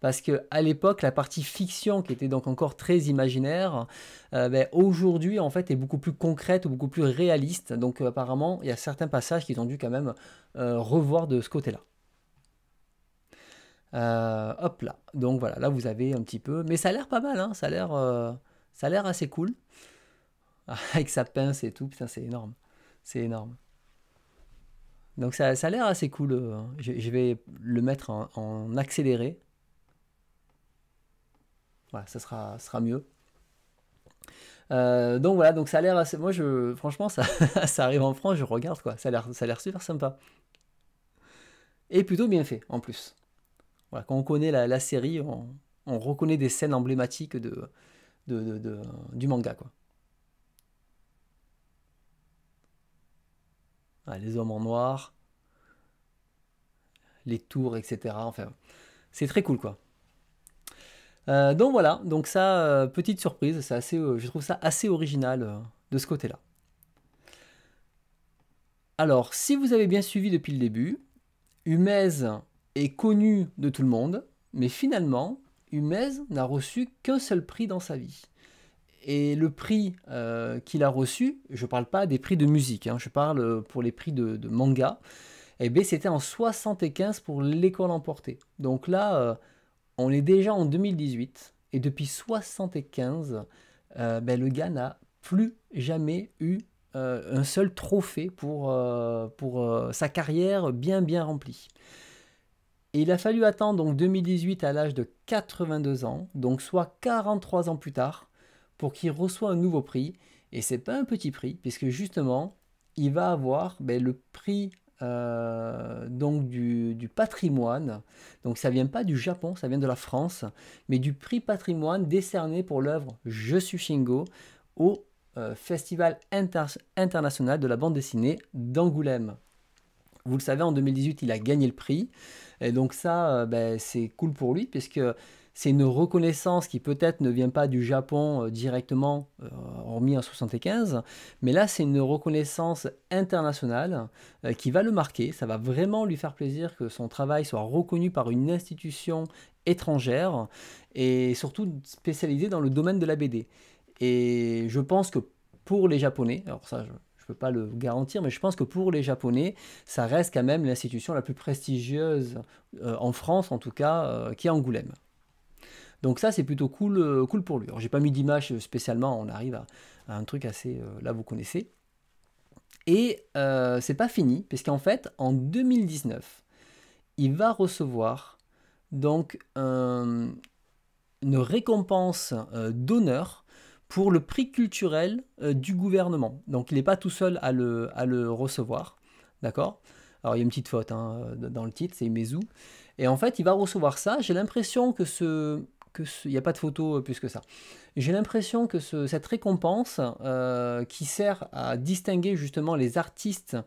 parce que à l'époque la partie fiction qui était donc encore très imaginaire euh, ben, aujourd'hui en fait est beaucoup plus concrète beaucoup plus réaliste donc euh, apparemment il y a certains passages qui ont dû quand même euh, revoir de ce côté là hop là donc voilà là vous avez un petit peu mais ça a l'air pas mal hein. ça a l'air ça a l'air assez cool [LAUGHS] avec sa pince et tout putain c'est énorme c'est énorme donc ça, a l'air assez cool. Euh, hein. Je, vais le mettre en, accéléré. Voilà, ça sera, sera mieux. Euh, donc voilà, donc ça a l'air Moi, je, franchement, ça, [LAUGHS] ça arrive en France, je regarde quoi. Ça a l'air, super sympa. Et plutôt bien fait en plus. Voilà, quand on connaît la, série, on, reconnaît des scènes emblématiques du manga quoi. les hommes en noir, les tours, etc. Enfin, c'est très cool quoi. Euh, donc voilà, donc ça, euh, petite surprise, euh, je trouve ça assez original de ce côté-là. Alors, si vous avez bien suivi depuis le début, Humez est connu de tout le monde, mais finalement, Humez n'a reçu qu'un seul prix dans sa vie et le prix euh, qu'il a reçu, je ne parle pas des prix de musique, hein, je parle euh, pour les prix de, manga, eh bien c'était en 75 pour l'école emportée. Donc là, euh, on est déjà en 2018, et depuis 75, ben, le gars n'a plus jamais eu un seul trophée pour, pour sa carrière bien bien remplie. Et il a fallu attendre donc 2018 à l'âge de 82 ans, donc soit 43 ans plus tard, pour qu'il reçoit un nouveau prix. Et c'est pas un petit prix, puisque justement, il va avoir ben, le prix euh, donc du, du, patrimoine. Donc ça vient pas du Japon, ça vient de la France, mais du prix patrimoine décerné pour l'œuvre Je suis Shingo au euh, Festival International de la bande dessinée d'Angoulême. Vous le savez, en 2018, il a gagné le prix. Et donc ça, euh, ben, c'est cool pour lui, puisque c'est une reconnaissance qui peut-être ne vient pas du Japon euh, directement, euh, hormis en 75, mais là c'est une reconnaissance internationale qui va le marquer. Ça va vraiment lui faire plaisir que son travail soit reconnu par une institution étrangère et surtout spécialisée dans le domaine de la BD. Et je pense que pour les Japonais, alors ça, je ne peux pas le garantir, mais je pense que pour les Japonais, ça reste quand même l'institution la plus prestigieuse, euh, en France en tout cas, euh, qui est Angoulême. Donc ça, c'est plutôt cool, euh, cool pour lui. Alors, j'ai pas mis d'image spécialement, on arrive à, un truc assez... là, vous connaissez. Et c'est pas fini, puisqu'en fait, en 2019, il va recevoir donc une récompense d'honneur pour le prix culturel euh, du gouvernement. Donc il n'est pas tout seul à le, recevoir. D'accord Alors il y a une petite faute hein, dans le titre, c'est Mezu. Et en fait, il va recevoir ça. J'ai l'impression que ce. Que il n'y a pas de photo euh, plus que ça. J'ai l'impression que cette récompense euh, qui sert à distinguer justement les artistes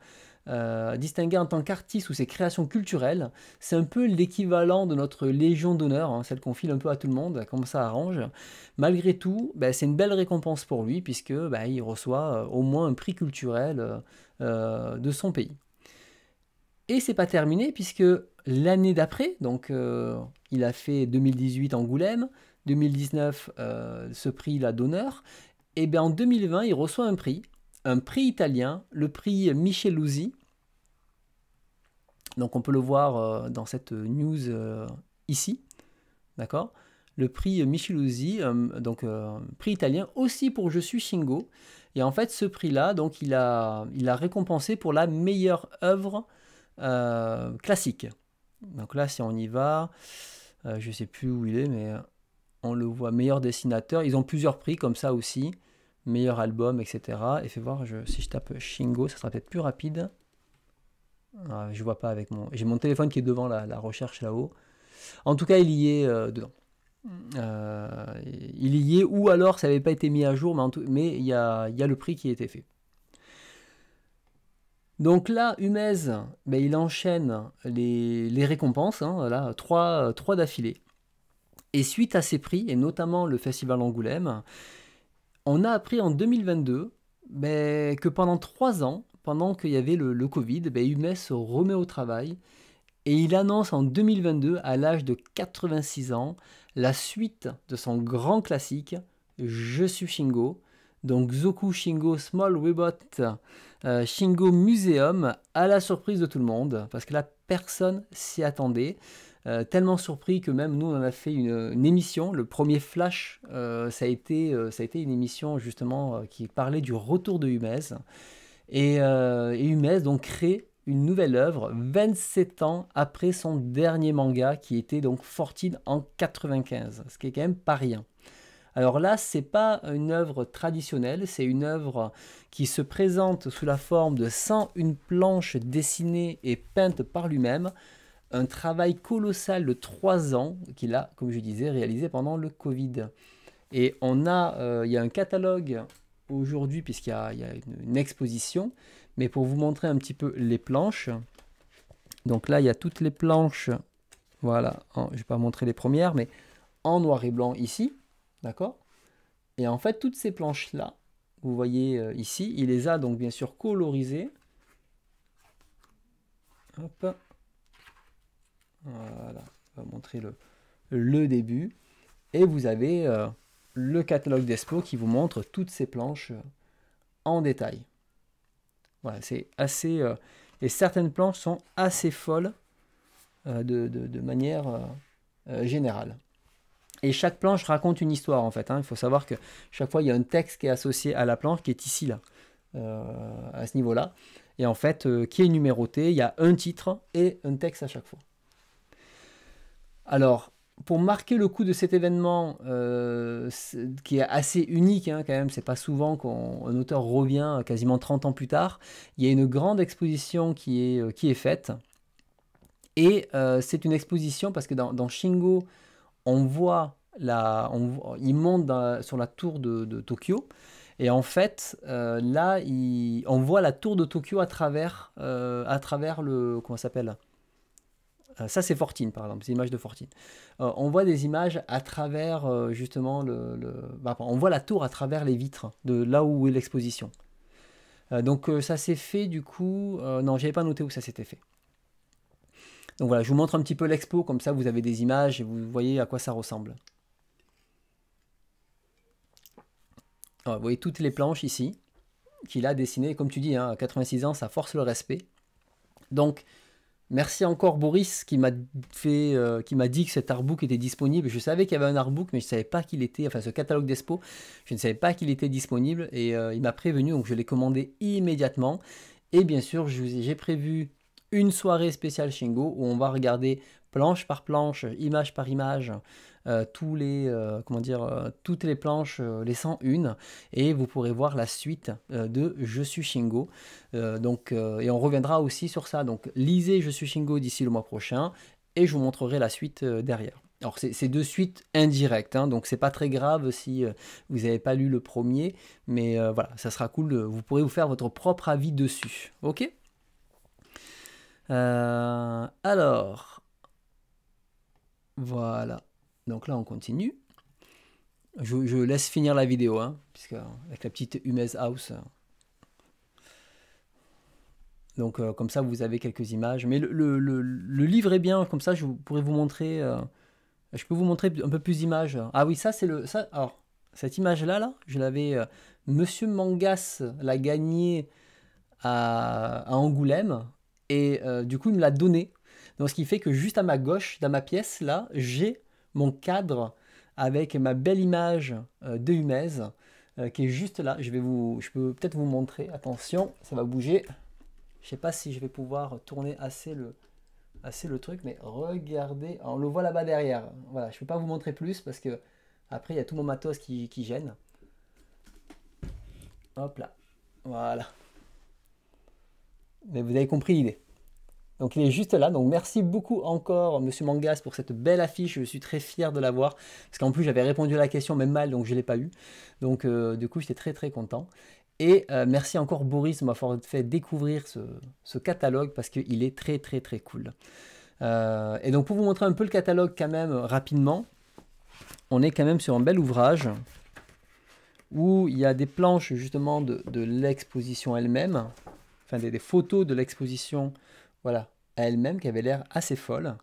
euh, distinguer distingué en tant qu'artiste ou ses créations culturelles. C'est un peu l'équivalent de notre Légion d'honneur, hein, celle qu'on file un peu à tout le monde, comme ça arrange. Malgré tout, ben, c'est une belle récompense pour lui, puisque ben, il reçoit euh, au moins un prix culturel euh, de son pays. Et c'est pas terminé, puisque l'année d'après, donc il a fait 2018 Angoulême, 2019 ce prix-là d'honneur, et bien en 2020 il reçoit un prix, un prix italien, le prix Micheluzzi. Donc on peut le voir euh, dans cette news euh, ici, d'accord Le prix Micheluzzi, euh, donc prix italien aussi pour Je suis chingo Et en fait, ce prix-là, donc il a, il a récompensé pour la meilleure œuvre classique. Donc là, si on y va, je sais plus où il est, mais on le voit meilleur dessinateur. Ils ont plusieurs prix comme ça aussi meilleur album, etc. Et fais voir, si je tape Shingo, ça sera peut-être plus rapide. Ah, je vois pas avec mon. J'ai mon téléphone qui est devant la, recherche là-haut. En tout cas, il y est euh, dedans. Euh, il y est, ou alors ça n'avait pas été mis à jour, mais il y, a, le prix qui était fait. Donc là, Humez, ben, il enchaîne les, récompenses, hein, là, trois, trois d'affilée. Et suite à ces prix, et notamment le Festival Angoulême on a appris en 2022 ben, que pendant trois ans, pendant qu'il y avait le, Covid, ben, se remet au travail et il annonce en 2022, à l'âge de 86 ans, la suite de son grand classique Je suis Shingo. Donc Zoku Shingo Small Webot euh, Shingo Museum, à la surprise de tout le monde, parce que là personne s'y attendait. Euh, tellement surpris que même nous, on en a fait une, émission. Le premier flash, euh, euh, ça, a été, une émission justement qui parlait du retour de Humez. Et, et Humez donc crée une nouvelle œuvre 27 ans après son dernier manga qui était donc Fortine en 95, ce qui est quand même pas rien. Alors là, c'est pas une œuvre traditionnelle, c'est une œuvre qui se présente sous la forme de une planche dessinée et peinte par lui-même, un travail colossal de trois ans qu'il a, comme je disais, réalisé pendant le Covid. Et on a, euh, il y a un catalogue aujourd'hui, puisqu'il y a, une, exposition, mais pour vous montrer un petit peu les planches. Donc là, il y a toutes les planches, voilà, oh, je ne vais pas montrer les premières, mais en noir et blanc ici, d'accord Et en fait, toutes ces planches-là, vous voyez euh, ici, il les a donc bien sûr colorisées. Hop. Voilà, on va montrer le, début. Et vous avez euh, le catalogue d'Expo qui vous montre toutes ces planches euh, en détail. Voilà, c'est assez... Euh, et certaines planches sont assez folles de, manière générale. Et chaque planche raconte une histoire en fait. Hein. Il faut savoir que chaque fois il y a un texte qui est associé à la planche qui est ici là, à ce niveau-là. Et en fait, qui est numéroté, il y a un titre et un texte à chaque fois. Alors, pour marquer le coup de cet événement euh, qui est assez unique hein, quand même, c'est pas souvent qu'un auteur revient euh, quasiment 30 ans plus tard, il y a une grande exposition qui est, euh, qui est faite. Et c'est une exposition parce que dans, Shingo, on voit, la, il monte sur la tour de, Tokyo. Et en fait, là, on voit la tour de Tokyo à travers, à travers le... Comment s'appelle euh, ça, c'est Fortine, par exemple, c'est l'image de Fortine. Euh, on voit des images à travers, euh, justement, le, bah, on voit la tour à travers les vitres, de là où est l'exposition. donc, ça s'est fait, du coup... non, j'avais pas noté où ça s'était fait. Donc voilà, je vous montre un petit peu l'expo, comme ça, vous avez des images et vous voyez à quoi ça ressemble. Ah, vous voyez toutes les planches ici, qu'il a dessinées. Comme tu dis, hein, à 86 ans, ça force le respect. Donc... Merci encore Boris qui m'a fait, euh, qui m'a dit que cet artbook était disponible. Je savais qu'il y avait un artbook, mais je savais pas qu'il était, enfin ce catalogue Despo, je ne savais pas qu'il était disponible et euh, il m'a prévenu, donc je l'ai commandé immédiatement. Et bien sûr, j'ai prévu une soirée spéciale Shingo où on va regarder planche par planche, image par image, euh, tous les, euh, comment dire, euh, toutes les planches, laissant une et vous pourrez voir la suite de Je suis Shingo. donc, et on reviendra aussi sur ça. Donc, lisez Je suis Shingo d'ici le mois prochain, et je vous montrerai la suite derrière. Alors c'est deux suites indirectes, hein, donc c'est pas très grave si vous n'avez pas lu le premier, mais voilà, ça sera cool, vous pourrez vous faire votre propre avis dessus, ok Alors, voilà. Donc là, on continue. Je, laisse finir la vidéo, hein, puisque avec la petite Humez House. Donc euh, comme ça, vous avez quelques images. Mais le, livre est bien, comme ça, je pourrais vous montrer... Euh, je peux vous montrer un peu plus d'images. Ah oui, ça, c'est le... alors, cette image-là, là, je l'avais... Euh, Monsieur Mangas l'a gagné à, Angoulême, et du coup, il me l'a donné. Donc ce qui fait que juste à ma gauche, dans ma pièce, là, j'ai mon cadre avec ma belle image euh, de Humez euh, qui est juste là. Je, vais vous, je peux peut-être vous montrer. Attention, ça va bouger. Je sais pas si je vais pouvoir tourner assez le, assez le truc, mais regardez, on le voit là-bas derrière. Voilà, je peux pas vous montrer plus parce que après il y a tout mon matos qui, qui gêne. Hop là, voilà. Mais vous avez compris l'idée. Donc il est juste là. Donc merci beaucoup encore Monsieur Mangas pour cette belle affiche. Je suis très fier de l'avoir parce qu'en plus j'avais répondu à la question même mal, donc je ne l'ai pas eu. Donc euh, du coup j'étais très très content. Et euh, merci encore Boris de m'avoir fait découvrir ce, catalogue parce qu'il est très très très cool. Euh, et donc pour vous montrer un peu le catalogue quand même rapidement, on est quand même sur un bel ouvrage où il y a des planches justement de, l'exposition elle-même, enfin des, photos de l'exposition voilà, à elle-même, qui avait l'air assez folle.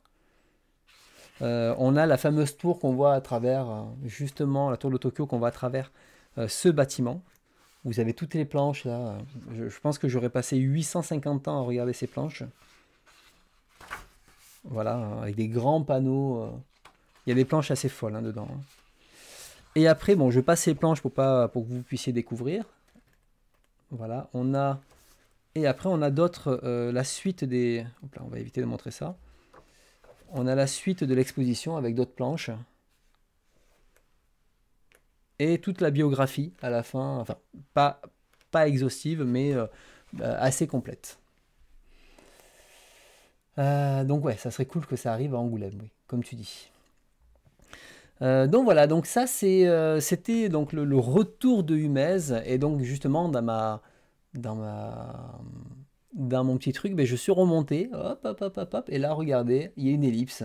Euh, on a la fameuse tour qu'on voit à travers, euh, justement, la tour de Tokyo qu'on voit à travers euh, ce bâtiment. Vous avez toutes les planches là. Je, pense que j'aurais passé 850 ans à regarder ces planches. Voilà, avec des grands panneaux. Il y a des planches assez folles hein, dedans. Hein. Et après, bon, je passe ces planches pour, pas, pour que vous puissiez découvrir. Voilà, on a et après, on a d'autres, euh, la suite des... on va éviter de montrer ça. On a la suite de l'exposition avec d'autres planches. Et toute la biographie à la fin, enfin, pas, pas exhaustive, mais euh, euh, assez complète. donc ouais, ça serait cool que ça arrive à Angoulême, oui, comme tu dis. donc voilà, donc ça c'était le, retour de Humez et donc justement dans ma dans ma dans mon petit truc, ben je suis remonté, hop, et là, regardez, il y a une ellipse.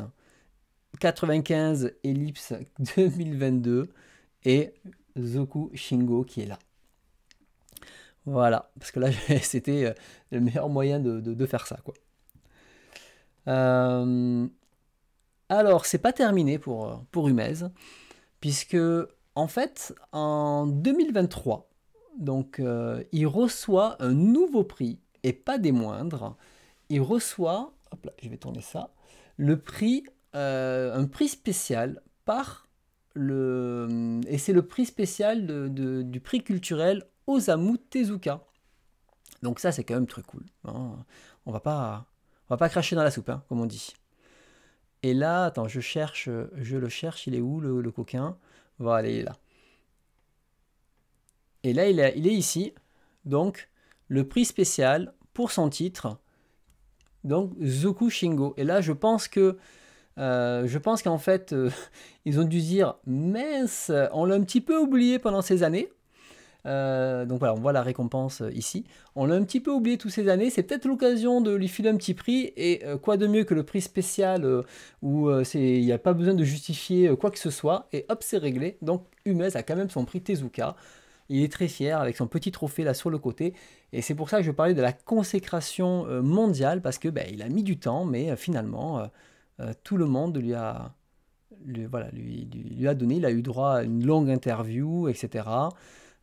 95 ellipse 2022 [LAUGHS] et Zoku Shingo qui est là. Voilà, parce que là, [LAUGHS] c'était euh, le meilleur moyen de, faire ça, quoi. Euh, alors, c'est pas terminé pour, euh, pour Humez, puisque, en fait, en 2023, donc, euh, il reçoit un nouveau prix, et pas des moindres. Il reçoit, hop là, je vais tourner ça, le prix, euh, un prix spécial par le... Et c'est le prix spécial du prix culturel Osamu Tezuka. Donc ça, c'est quand même très cool. Hein. On va pas, on va pas cracher dans la soupe, hein, comme on dit. Et là, attends, je cherche, je le cherche. Il est où le, coquin Voilà, il est là. Et là, il, il est ici. Donc, le prix spécial pour son titre. Donc, Zoku Shingo. Et là, je pense que euh, je pense qu'en fait, euh, [LAUGHS] ils ont dû dire mince, on l'a un petit peu oublié pendant ces années. Euh, donc voilà, on voit la récompense ici. On l'a un petit peu oublié toutes ces années. C'est peut-être l'occasion de lui filer un petit prix. Et quoi de mieux que le prix spécial où il n'y a pas besoin de justifier quoi que ce soit. Et hop, c'est réglé. Donc Humez a quand même son prix Tezuka. Il est très fier avec son petit trophée là sur le côté. Et c'est pour ça que je parlais de la consécration euh, mondiale, parce que ben, il a mis du temps, mais euh, finalement, euh, tout le monde lui a, lui, a donné. Il a eu droit à une longue interview, etc.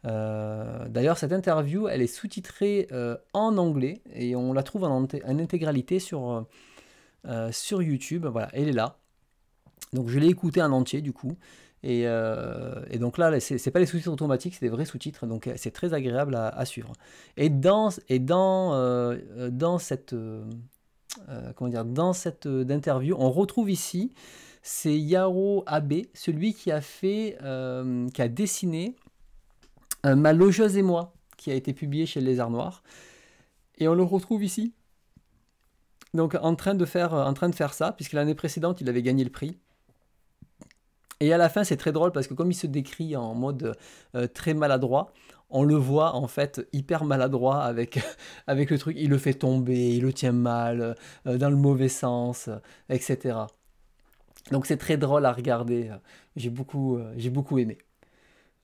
D'ailleurs, cette interview, elle est sous-titrée en anglais et on la trouve en, intégralité sur, sur YouTube. Voilà, elle est là. Donc je l'ai écoutée en entier du coup. Euh, et, donc là, c'est pas les sous-titres automatiques, c'est des vrais sous-titres, donc euh, c'est très agréable à, à, suivre. Et dans, et dans, euh, dans cette, euh, comment dire, dans cette interview, on retrouve ici, c'est Yaro Abe, celui qui a fait, qui a dessiné Ma logeuse et moi, qui a été publié chez Les Arts Noirs, et on le retrouve ici. Donc en train de faire, en train de faire ça, puisque l'année précédente, il avait gagné le prix et à la fin, c'est très drôle parce que comme il se décrit en mode euh, très maladroit, on le voit en fait hyper maladroit avec, [LAUGHS] avec le truc. Il le fait tomber, il le tient mal, euh, dans le mauvais sens, etc. Donc c'est très drôle à regarder. J'ai beaucoup, euh, beaucoup aimé.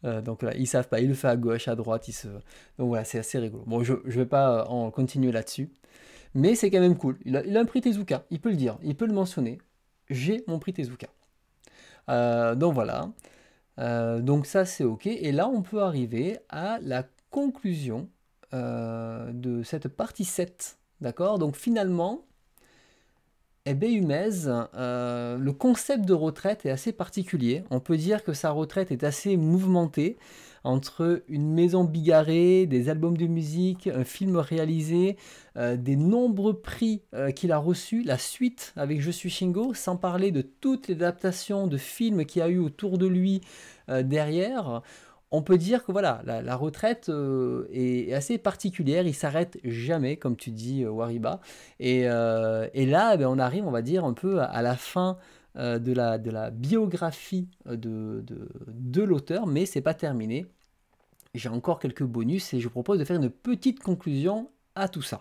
donc là, ils savent pas, il le fait à gauche, à droite, il se... Donc voilà, c'est assez rigolo. Bon, je ne vais pas en continuer là-dessus. Mais c'est quand même cool. Il a, il a un prix Tezuka, il peut le dire, il peut le mentionner. J'ai mon prix Tezuka. Euh, donc voilà. Euh, donc ça c'est ok. Et là on peut arriver à la conclusion euh, de cette partie 7. D'accord Donc finalement, eh le concept de retraite est assez particulier. On peut dire que sa retraite est assez mouvementée entre une maison bigarrée, des albums de musique, un film réalisé, euh, des nombreux prix euh, qu'il a reçus, la suite avec Je suis Shingo, sans parler de toutes les adaptations de films qu'il a eu autour de lui euh, derrière. On peut dire que voilà, la, retraite est, assez particulière, il s'arrête jamais, comme tu dis, Wariba. Et, là, eh ben, on arrive, on va dire, un peu à la fin euh, de, la, biographie euh, de, de, de l'auteur, mais c'est pas terminé. J'ai encore quelques bonus et je vous propose de faire une petite conclusion à tout ça.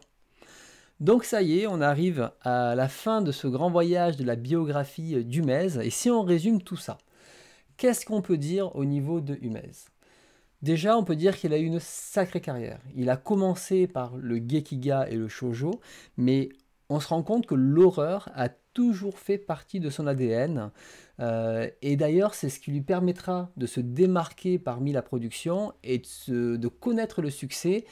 Donc ça y est, on arrive à la fin de ce grand voyage de la biographie euh, d'Humez. Et si on résume tout ça, qu'est-ce qu'on peut dire au niveau de Humez Déjà, on peut dire qu'il a eu une sacrée carrière. Il a commencé par le Gekiga et le Shoujo, mais on se rend compte que l'horreur a toujours fait partie de son ADN. Euh, et d'ailleurs, c'est ce qui lui permettra de se démarquer parmi la production et de, connaître le succès,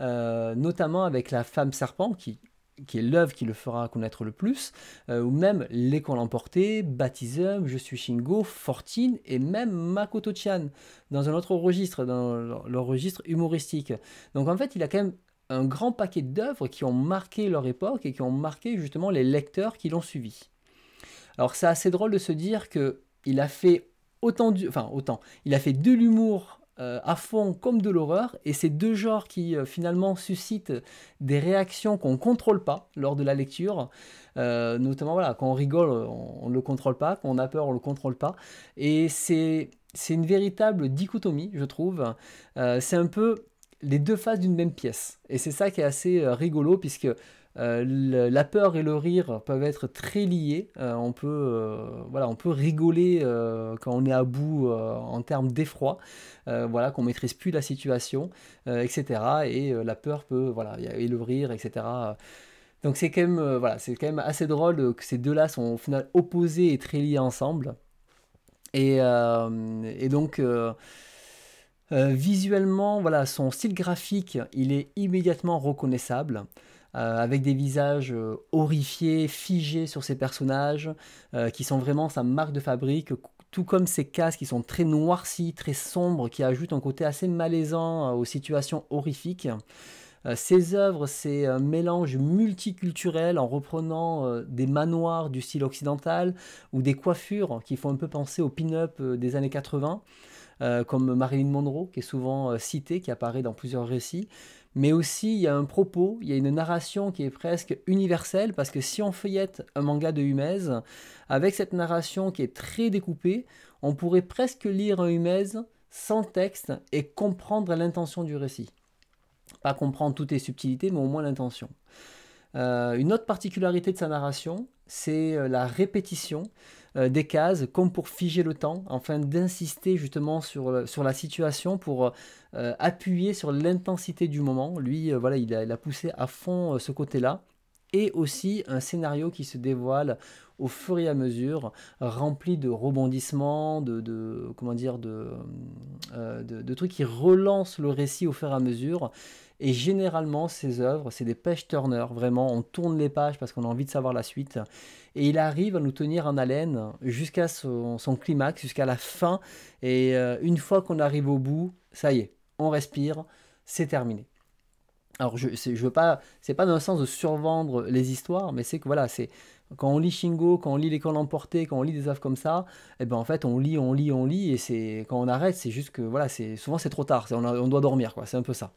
euh, notamment avec La Femme Serpent, qui, qui est l'œuvre qui le fera connaître le plus, euh, ou même les qu'on emportée, Baptism, Je suis Shingo, Fortine et même Makoto-chan, dans un autre registre, dans le registre humoristique. Donc en fait, il a quand même un grand paquet d'œuvres qui ont marqué leur époque et qui ont marqué justement les lecteurs qui l'ont suivi. Alors c'est assez drôle de se dire que il a fait autant du, enfin autant, il a fait de l'humour euh, à fond comme de l'horreur et ces deux genres qui euh, finalement suscitent des réactions qu'on ne contrôle pas lors de la lecture, euh, notamment voilà quand on rigole on ne le contrôle pas, quand on a peur on le contrôle pas et c'est c'est une véritable dichotomie, je trouve. c'est un peu les deux faces d'une même pièce. Et c'est ça qui est assez euh, rigolo, puisque euh, la peur et le rire peuvent être très liés. Euh, on, peut, voilà, on peut rigoler quand on est à bout en termes d'effroi, voilà, qu'on maîtrise plus la situation, etc. Et la peur peut, voilà, et le rire, etc. Donc c'est quand même, voilà, c'est quand même assez drôle que ces deux-là sont au final opposés et très liés ensemble. et donc euh, visuellement, voilà, son style graphique, il est immédiatement reconnaissable. Euh, avec des visages euh, horrifiés, figés sur ses personnages, qui sont vraiment sa marque de fabrique, tout comme ses casques qui sont très noircis, très sombres, qui ajoutent un côté assez malaisant aux situations horrifiques. Ses œuvres, c'est un mélange multiculturel en reprenant des manoirs du style occidental ou des coiffures qui font un peu penser au pin-up des années 80. Euh, comme Marilyn Monroe, qui est souvent euh, citée, qui apparaît dans plusieurs récits. Mais aussi, il y a un propos, il y a une narration qui est presque universelle, parce que si on feuillette un manga de Humez, avec cette narration qui est très découpée, on pourrait presque lire un Humez sans texte et comprendre l'intention du récit. Pas comprendre toutes les subtilités, mais au moins l'intention. Euh, une autre particularité de sa narration, c'est la répétition. Euh, des cases comme pour figer le temps, afin d'insister justement sur, euh, sur la situation, pour euh, appuyer sur l'intensité du moment. Lui, voilà, il a, poussé à fond ce côté-là. Et aussi un scénario qui se dévoile au fur et à mesure, rempli de rebondissements, de, comment dire, de, de, de trucs qui relancent le récit au fur et à mesure. Et généralement, ces œuvres, c'est des pêches turner Vraiment, on tourne les pages parce qu'on a envie de savoir la suite. Et il arrive à nous tenir en haleine jusqu'à son, climax, jusqu'à la fin. Et euh, une fois qu'on arrive au bout, ça y est, on respire, c'est terminé. Alors, je, je veux pas, c'est pas dans le sens de survendre les histoires, mais c'est que voilà, c'est quand on lit Shingo, quand on lit l'école emportée, quand on lit des œuvres comme ça, et eh ben en fait on lit, on lit, on lit, et c'est quand on arrête, c'est juste que voilà, c'est souvent c'est trop tard, on, on doit dormir quoi, c'est un peu ça.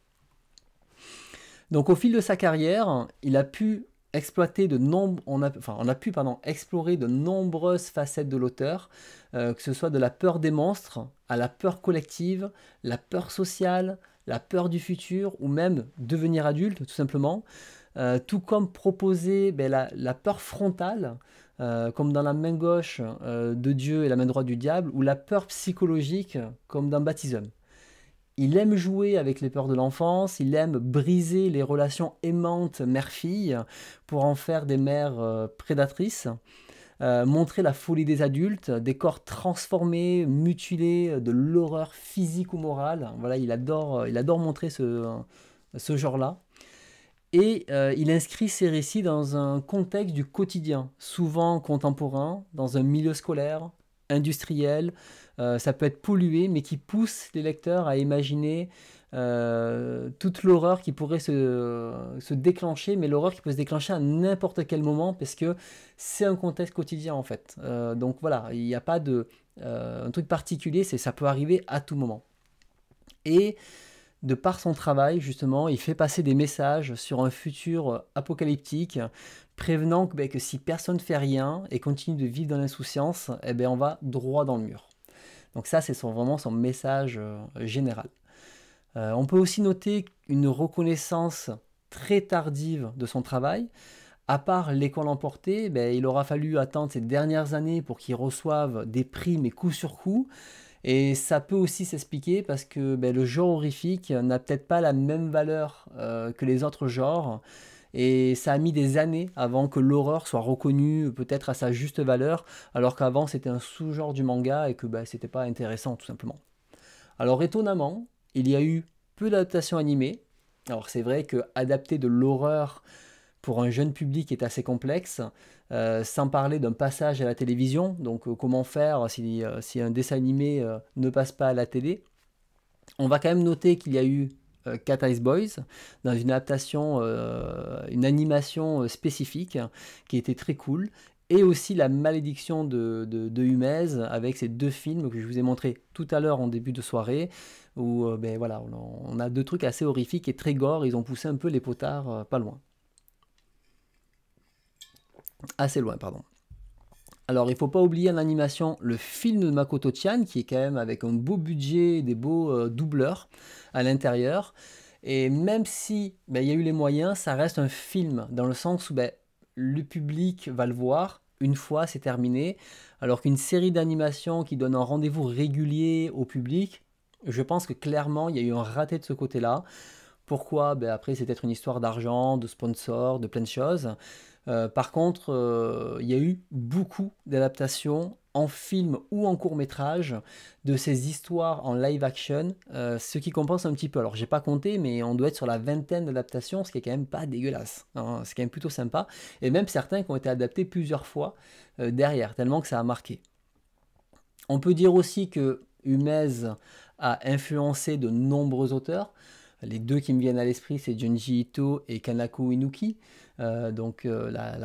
Donc au fil de sa carrière, il a pu exploiter de on a, on a pu explorer de nombreuses facettes de l'auteur, euh, que ce soit de la peur des monstres à la peur collective, la peur sociale, la peur du futur ou même devenir adulte tout simplement, euh, tout comme proposer ben, la, peur frontale, euh, comme dans la main gauche de Dieu et la main droite du diable, ou la peur psychologique, comme dans Baptism. Il aime jouer avec les peurs de l'enfance, il aime briser les relations aimantes mère-fille pour en faire des mères euh, prédatrices, euh, montrer la folie des adultes, des corps transformés, mutilés, de l'horreur physique ou morale. Voilà, il adore, euh, il adore montrer ce, genre-là. Et il inscrit ses récits dans un contexte du quotidien, souvent contemporain, dans un milieu scolaire, industriel, euh, ça peut être pollué, mais qui pousse les lecteurs à imaginer euh, toute l'horreur qui pourrait se, déclencher, mais l'horreur qui peut se déclencher à n'importe quel moment, parce que c'est un contexte quotidien en fait. Euh, donc voilà, il n'y a pas de un truc particulier, c'est ça peut arriver à tout moment. Et de par son travail, justement, il fait passer des messages sur un futur apocalyptique, prévenant que, ben, si personne ne fait rien et continue de vivre dans l'insouciance, eh ben, on va droit dans le mur. Donc ça, c'est son, vraiment son message euh, général. Euh, on peut aussi noter une reconnaissance très tardive de son travail. À part l'école emportée, ben, il aura fallu attendre ces dernières années pour qu'il reçoive des primes mais coup sur coup. Et ça peut aussi s'expliquer parce que ben, le genre horrifique n'a peut-être pas la même valeur euh, que les autres genres. Et ça a mis des années avant que l'horreur soit reconnue euh, peut-être à sa juste valeur, alors qu'avant c'était un sous-genre du manga et que bah, c'était pas intéressant tout simplement. Alors étonnamment, il y a eu peu d'adaptations animées. Alors c'est vrai que adapter de l'horreur pour un jeune public est assez complexe, euh, sans parler d'un passage à la télévision, donc euh, comment faire si, si, un dessin animé ne passe pas à la télé. On va quand même noter qu'il y a eu euh, Cat Eyes Boys, dans une adaptation, euh, une animation euh, spécifique qui était très cool. Et aussi La Malédiction de, de, Humez, avec ces deux films que je vous ai montrés tout à l'heure en début de soirée, où ben, voilà, on a deux trucs assez horrifiques et très gore. Ils ont poussé un peu les potards pas loin. Assez loin, pardon. Alors, il ne faut pas oublier en animation le film de Makoto Chan, qui est quand même avec un beau budget, des beaux euh, doubleurs à l'intérieur. Et même si ben, il y a eu les moyens, ça reste un film, dans le sens où ben, le public va le voir une fois, c'est terminé. Alors qu'une série d'animation qui donne un rendez-vous régulier au public, je pense que clairement, il y a eu un raté de ce côté-là. Pourquoi ben, Après, c'est peut-être une histoire d'argent, de sponsors, de plein de choses. Euh, par contre, euh, il y a eu beaucoup d'adaptations en film ou en court métrage de ces histoires en live action, euh, ce qui compense un petit peu. Alors j'ai pas compté, mais on doit être sur la vingtaine d'adaptations, ce qui est quand même pas dégueulasse. Hein. c'est quand même plutôt sympa. Et même certains qui ont été adaptés plusieurs fois derrière, tellement que ça a marqué. On peut dire aussi que Humez a influencé de nombreux auteurs. Les deux qui me viennent à l'esprit, c'est Junji Ito et Kanako Inuki. Euh, donc euh, la,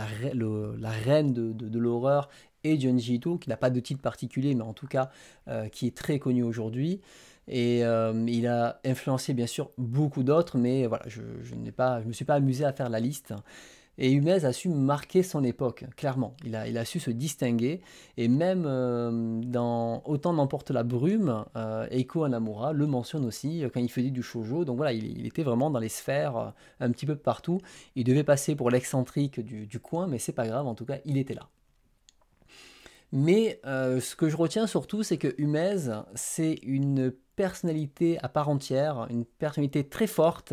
reine de, l'horreur, et Junji Ito, qui n'a pas de titre particulier, mais en tout cas euh, qui est très connu aujourd'hui. Et il a influencé bien sûr beaucoup d'autres, mais voilà, je, ne je me suis pas amusé à faire la liste. Et Humez a su marquer son époque, clairement. Il a, su se distinguer. Et même euh, dans Autant n'emporte la brume, euh, Eiko Anamura le mentionne aussi euh, quand il faisait du shoujo. Donc voilà, il, était vraiment dans les sphères un petit peu partout. Il devait passer pour l'excentrique du, du, coin, mais c'est pas grave, en tout cas, il était là. Mais ce que je retiens surtout, c'est que Humez, c'est une personnalité à part entière, une personnalité très forte.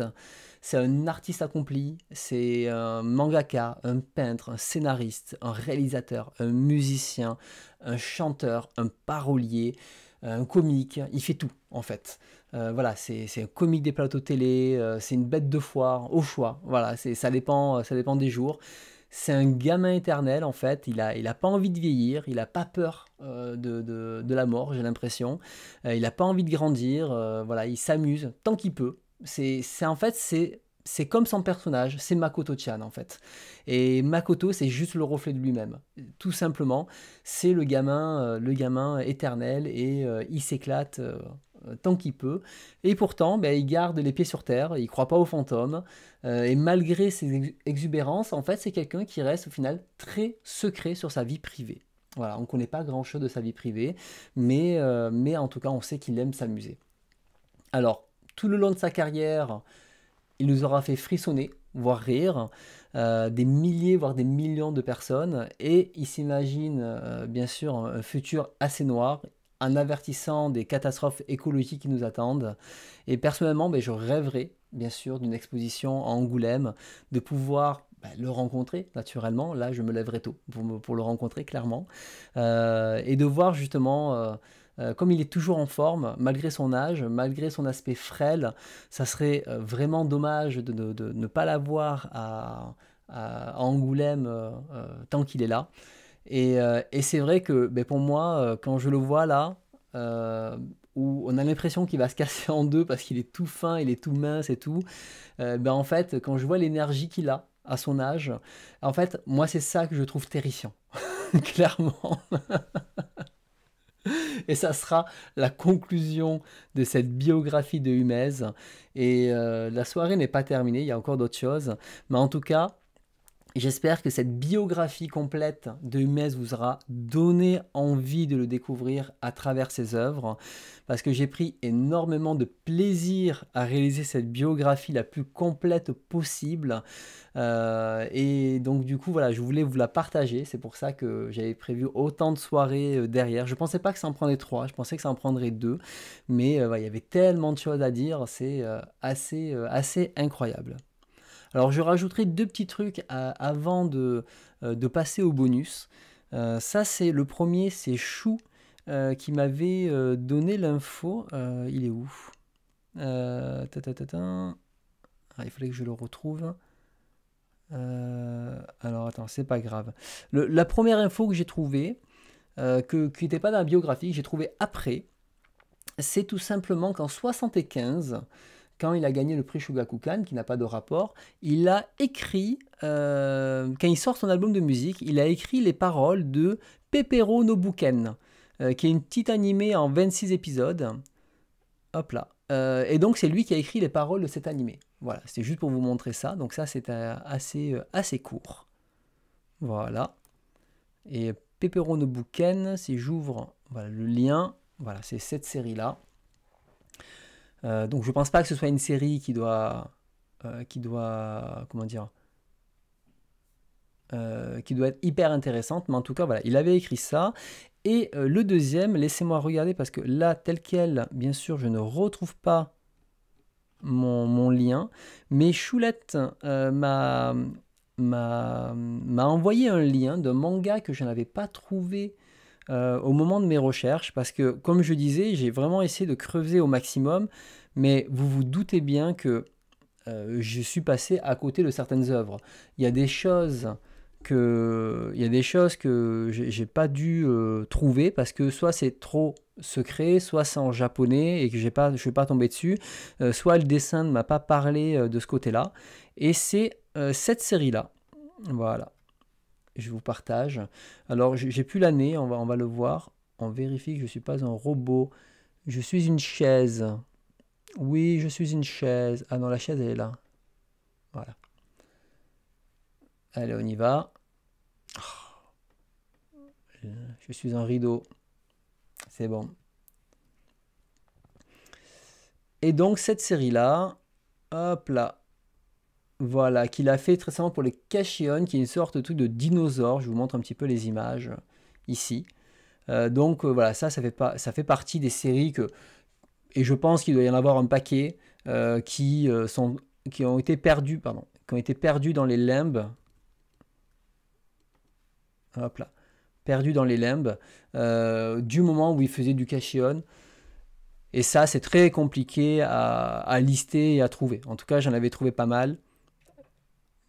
C'est un artiste accompli, c'est un mangaka, un peintre, un scénariste, un réalisateur, un musicien, un chanteur, un parolier, un comique, il fait tout en fait. Euh, voilà, c'est un comique des plateaux télé, euh, c'est une bête de foire, au choix. Voilà, ça dépend, euh, ça dépend des jours. C'est un gamin éternel en fait, il n'a il a pas envie de vieillir, il n'a pas peur de, la mort, j'ai l'impression. il n'a pas envie de grandir, voilà, il s'amuse tant qu'il peut. C'est en fait, c'est c'est comme son personnage, c'est Makoto Chan en fait. Et Makoto, c'est juste le reflet de lui-même. Tout simplement, c'est le gamin, euh, le gamin éternel et euh, il s'éclate euh, tant qu'il peut. Et pourtant, ben il garde les pieds sur terre, il croit pas aux fantômes. et malgré ses exubérances, en fait, c'est quelqu'un qui reste au final très secret sur sa vie privée. Voilà, on ne connaît pas grand-chose de sa vie privée, mais, mais en tout cas, on sait qu'il aime s'amuser. Alors, tout le long de sa carrière, il nous aura fait frissonner, voire rire, euh, des milliers, voire des millions de personnes, et il s'imagine euh, bien sûr un futur assez noir, en avertissant des catastrophes écologiques qui nous attendent. Et personnellement, ben, je rêverais bien sûr d'une exposition à Angoulême, de pouvoir ben, le rencontrer naturellement, là je me lèverai tôt pour, le rencontrer clairement, euh, et de voir justement euh, comme il est toujours en forme, malgré son âge, malgré son aspect frêle, ça serait euh, vraiment dommage de, ne pas l'avoir à, Angoulême euh, tant qu'il est là. Et, c'est vrai que ben, pour moi, quand je le vois là, où on a l'impression qu'il va se casser [LAUGHS] en deux parce qu'il est tout fin, il est tout mince et tout, ben, en fait, quand je vois l'énergie qu'il a, à son âge. En fait, moi, c'est ça que je trouve terrifiant, [LAUGHS] clairement. [LAUGHS] Et ça sera la conclusion de cette biographie de Humez. Et euh, la soirée n'est pas terminée, il y a encore d'autres choses. Mais en tout cas, J'espère que cette biographie complète de Humez vous aura donné envie de le découvrir à travers ses œuvres, parce que j'ai pris énormément de plaisir à réaliser cette biographie la plus complète possible. Euh, et donc du coup, voilà, je voulais vous la partager. C'est pour ça que j'avais prévu autant de soirées euh, derrière. Je ne pensais pas que ça en prendrait trois, je pensais que ça en prendrait deux, mais euh, il y avait tellement de choses à dire, c'est assez, assez incroyable. Alors je rajouterai deux petits trucs avant euh, de, passer au bonus. Euh, ça c'est le premier, c'est Chou euh, qui m'avait donné l'info. il est où ah, Il fallait que je le retrouve. alors attends, c'est pas grave. la première info que j'ai trouvée, que, qui n'était pas dans la biographie, que j'ai trouvée après, c'est tout simplement qu'en 75, quand il a gagné le prix Shogakukan, qui n'a pas de rapport, il a écrit, euh, quand il sort son album de musique, il a écrit les paroles de Pepero Nobuken, euh, qui est une petite animée en 26 épisodes. Hop là. Euh, et donc c'est lui qui a écrit les paroles de cet animé. Voilà, c'était juste pour vous montrer ça. Donc ça c'est assez, assez court. Voilà. Et Pepero Nobuken, si j'ouvre le lien, voilà, c'est cette série-là. Euh, donc je pense pas que ce soit une série qui doit, euh, qui doit, comment dire, euh, qui doit être hyper intéressante. Mais en tout cas, voilà, il avait écrit ça. Et le deuxième, laissez-moi regarder parce que là, tel quel, bien sûr, je ne retrouve pas mon, lien. Mais Choulette m'a envoyé un lien de manga que je n'avais pas trouvé euh, au moment de mes recherches, parce que comme je disais, j'ai vraiment essayé de creuser au maximum, mais vous vous doutez bien que euh, je suis passé à côté de certaines œuvres. Il y a des choses que il y a des choses que j'ai pas dû euh, trouver parce que soit c'est trop secret, soit c'est en japonais et que j'ai pas je suis pas tombé dessus, soit le dessin ne m'a pas parlé de ce côté-là et c'est cette série là. Voilà je vous partage. Alors, j'ai plus l'année, on va, on va le voir. On vérifie que je ne suis pas un robot. Je suis une chaise. Oui, je suis une chaise. Ah non, la chaise, elle est là. Voilà. Allez, on y va. Oh. Je suis un rideau. C'est bon. Et donc, cette série-là, hop là, voilà, qu'il a fait très simplement pour les Cachéons, qui est une sorte truc de dinosaure. Je vous montre un petit peu les images euh, ici. Euh, donc euh, voilà, ça, ça fait, pas, ça fait partie des séries que. Et je pense qu'il doit y en avoir un paquet qui, sont, qui ont été perdus, pardon, ont été perdus dans les limbes. Hop là. Perdus dans les limbes du moment où il faisait du Cachéon. Et ça, c'est très compliqué à, à, lister et à trouver. En tout cas, j'en avais trouvé pas mal.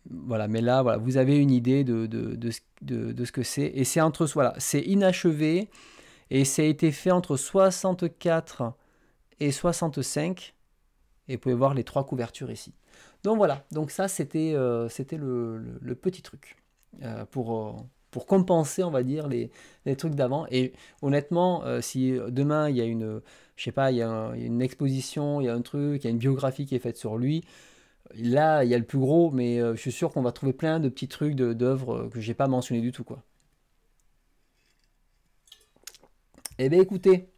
Voilà, mais là, vous avez une idée de, ce que c'est. Et c'est entre, voilà, c'est inachevé et ça a été fait entre 64 et 65. Et vous pouvez voir les trois couvertures ici. Donc voilà, donc ça c'était euh, le, petit truc euh, euh, pour, compenser, on va dire, les, trucs d'avant. Et honnêtement, si demain il y a une, je sais pas, il y a une exposition, il y a un truc, il y a une biographie qui est faite sur lui, Là, il y a le plus gros, mais euh, je suis sûr qu'on va trouver plein de petits trucs d'œuvres euh, que je j'ai pas mentionné du tout, quoi. Eh bien, écoutez,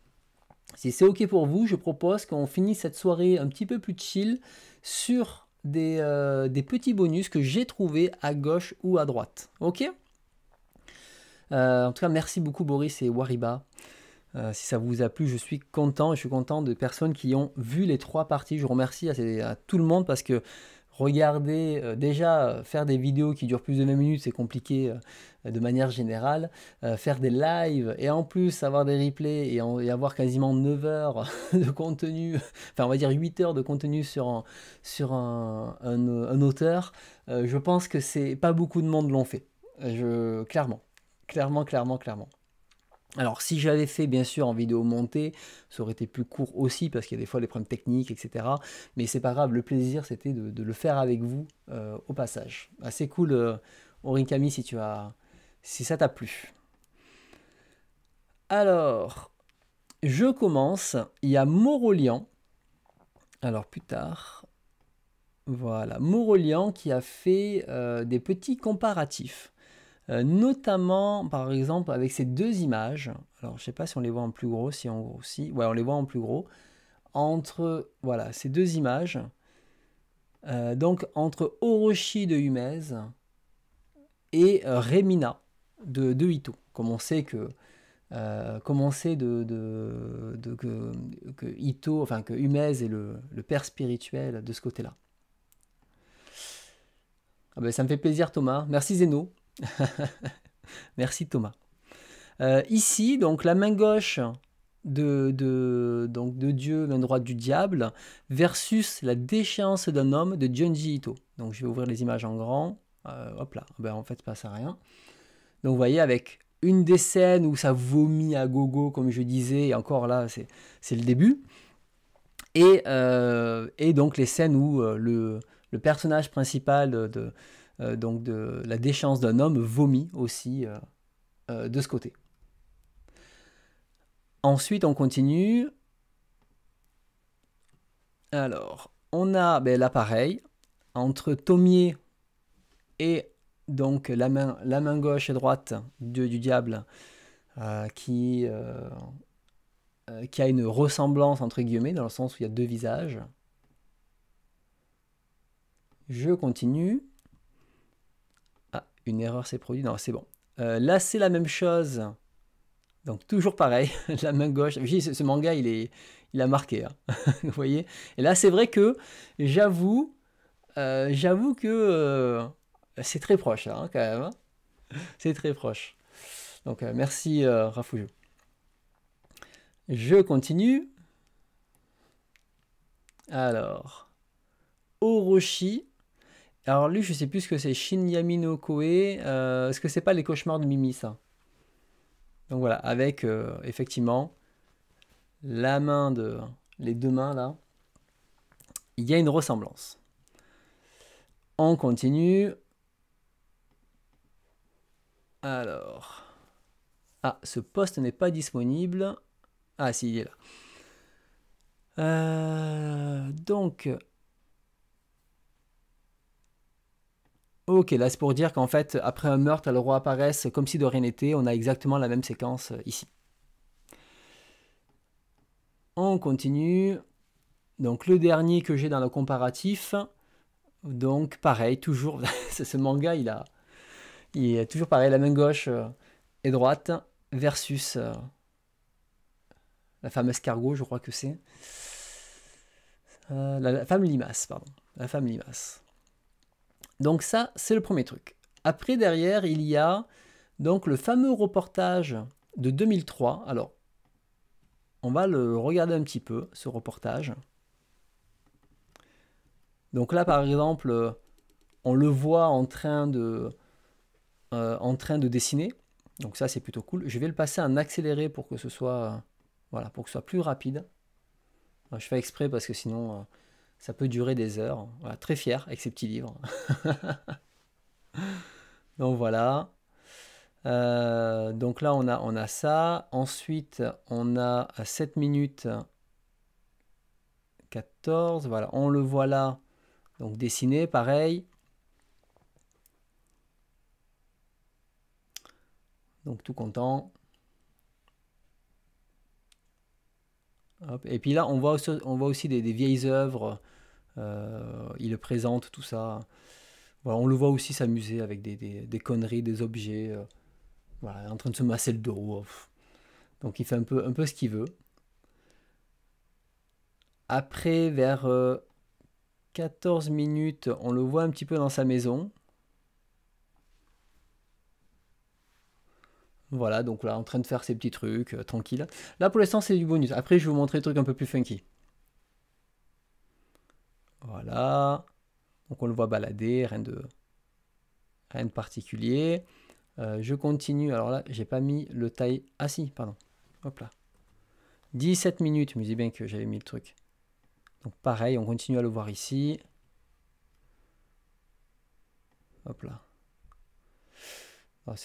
si c'est OK pour vous, je propose qu'on finisse cette soirée un petit peu plus chill sur des, euh, petits bonus que j'ai trouvés à gauche ou à droite. OK En tout cas, merci beaucoup, Boris et Wariba. Euh, si ça vous a plu, je suis content. Je suis content de personnes qui ont vu les trois parties. Je remercie à, tout le monde parce que regarder, euh, déjà euh, faire des vidéos qui durent plus de 20 minutes, c'est compliqué de manière générale. faire des lives et en plus avoir des replays et, avoir quasiment 9 heures [LAUGHS] de contenu, enfin on va dire 8 heures de contenu sur un, sur un auteur, je pense que c'est pas beaucoup de monde l'ont fait. Je, clairement, clairement, clairement, clairement. Alors si j'avais fait bien sûr en vidéo montée, ça aurait été plus court aussi parce qu'il y a des fois les problèmes techniques, etc. Mais c'est pas grave, le plaisir c'était de, le faire avec vous euh, au passage. C'est cool euh, Aurinkami, si tu as si ça t'a plu. Alors, je commence. Il y a Morolian. Alors plus tard. Voilà, Morolian qui a fait euh, des petits comparatifs. Euh, notamment par exemple avec ces deux images. Alors je sais pas si on les voit en plus gros, si on grossit. Ouais, on les voit en plus gros. Entre voilà ces deux images, euh, donc entre Orochi de Humez et euh, Remina de, de, Ito. Comme on sait que euh, comme on sait de, de, que, que, Ito, enfin que Humez est le, le père spirituel de ce côté-là. Ah ben, ça me fait plaisir Thomas. Merci Zeno. [LAUGHS] Merci Thomas. Euh, ici, donc la main gauche de, donc, de Dieu, main droite du diable, versus la déchéance d'un homme de Junji Ito. Donc je vais ouvrir les images en grand. Euh, hop là, ah ben, en fait, ça passe à rien. Donc vous voyez, avec une des scènes où ça vomit à gogo, comme je disais, et encore là, c'est le début. Et, euh, et, donc les scènes où le, le personnage principal de euh, donc de la déchéance d'un homme vomit aussi euh, euh, de ce côté. Ensuite, on continue. Alors, on a ben, l'appareil entre Tomier et donc la main, la main gauche et droite du, du diable qui, qui a une ressemblance entre guillemets dans le sens où il y a deux visages. Je continue. Une erreur s'est produite. Non, c'est bon. Euh, là, c'est la même chose. Donc, toujours pareil. [LAUGHS] la main gauche. Ce, ce manga, il, est, il a marqué. Hein. [LAUGHS] Vous voyez Et là, c'est vrai que j'avoue. Euh, j'avoue que euh, c'est très proche, hein, quand même. Hein. c'est très proche. Donc, merci, Rafoujo. Je continue. Alors, Orochi alors lui, je sais plus ce que c'est. Shin Yamino Koe. Euh, est-ce que c'est pas les cauchemars de Mimi, ça Donc voilà, avec euh, effectivement la main de. les deux mains là. Il y a une ressemblance. On continue. Alors. Ah, ce poste n'est pas disponible. Ah, si, il est là. Euh, donc, Ok, là c'est pour dire qu'en fait, après un meurtre, le roi apparaisse comme si de rien n'était. On a exactement la même séquence euh, ici. On continue. Donc le dernier que j'ai dans le comparatif. Donc pareil, toujours, [LAUGHS] ce manga, il a, il est toujours pareil, la main gauche euh, et droite versus euh, la fameuse cargo, je crois que c'est. la, la, femme limace, pardon. La femme limace. Donc ça, c'est le premier truc. Après, derrière, il y a donc le fameux reportage de 2003. Alors, on va le regarder un petit peu, ce reportage. Donc là, par exemple, on le voit en train de, euh, en train de dessiner. Donc ça, c'est plutôt cool. Je vais le passer en accéléré pour que ce soit, voilà, pour que ce soit plus rapide. Je fais exprès parce que sinon, euh, ça peut durer des heures. très fier avec ces petits livres. [LAUGHS] donc voilà. Euh, donc là, on a, on a ça. Ensuite, on a à 7 minutes 14. Voilà, on le voit là. Donc dessiné, pareil. Donc tout content. Et puis là, on voit aussi, on voit aussi des, vieilles œuvres. Euh, il le présente, tout ça. on le voit aussi s'amuser avec des, conneries, des objets. Euh, il est en train de se masser le dos. Donc il fait un peu, un peu ce qu'il veut. Après, vers 14 euh, minutes, on le voit un petit peu dans sa maison. Voilà, donc là, en train de faire ses petits trucs, euh, tranquille. Là, pour l'instant, c'est du bonus. Après, je vais vous montrer des trucs un peu plus funky. Voilà. Donc, on le voit balader, rien de, rien de particulier. Euh, je continue. Alors là, j'ai pas mis le taille. Ah si, pardon. Hop là. 17 minutes. mais me bien que j'avais mis le truc. Donc, pareil, on continue à le voir ici. Hop là. Ah,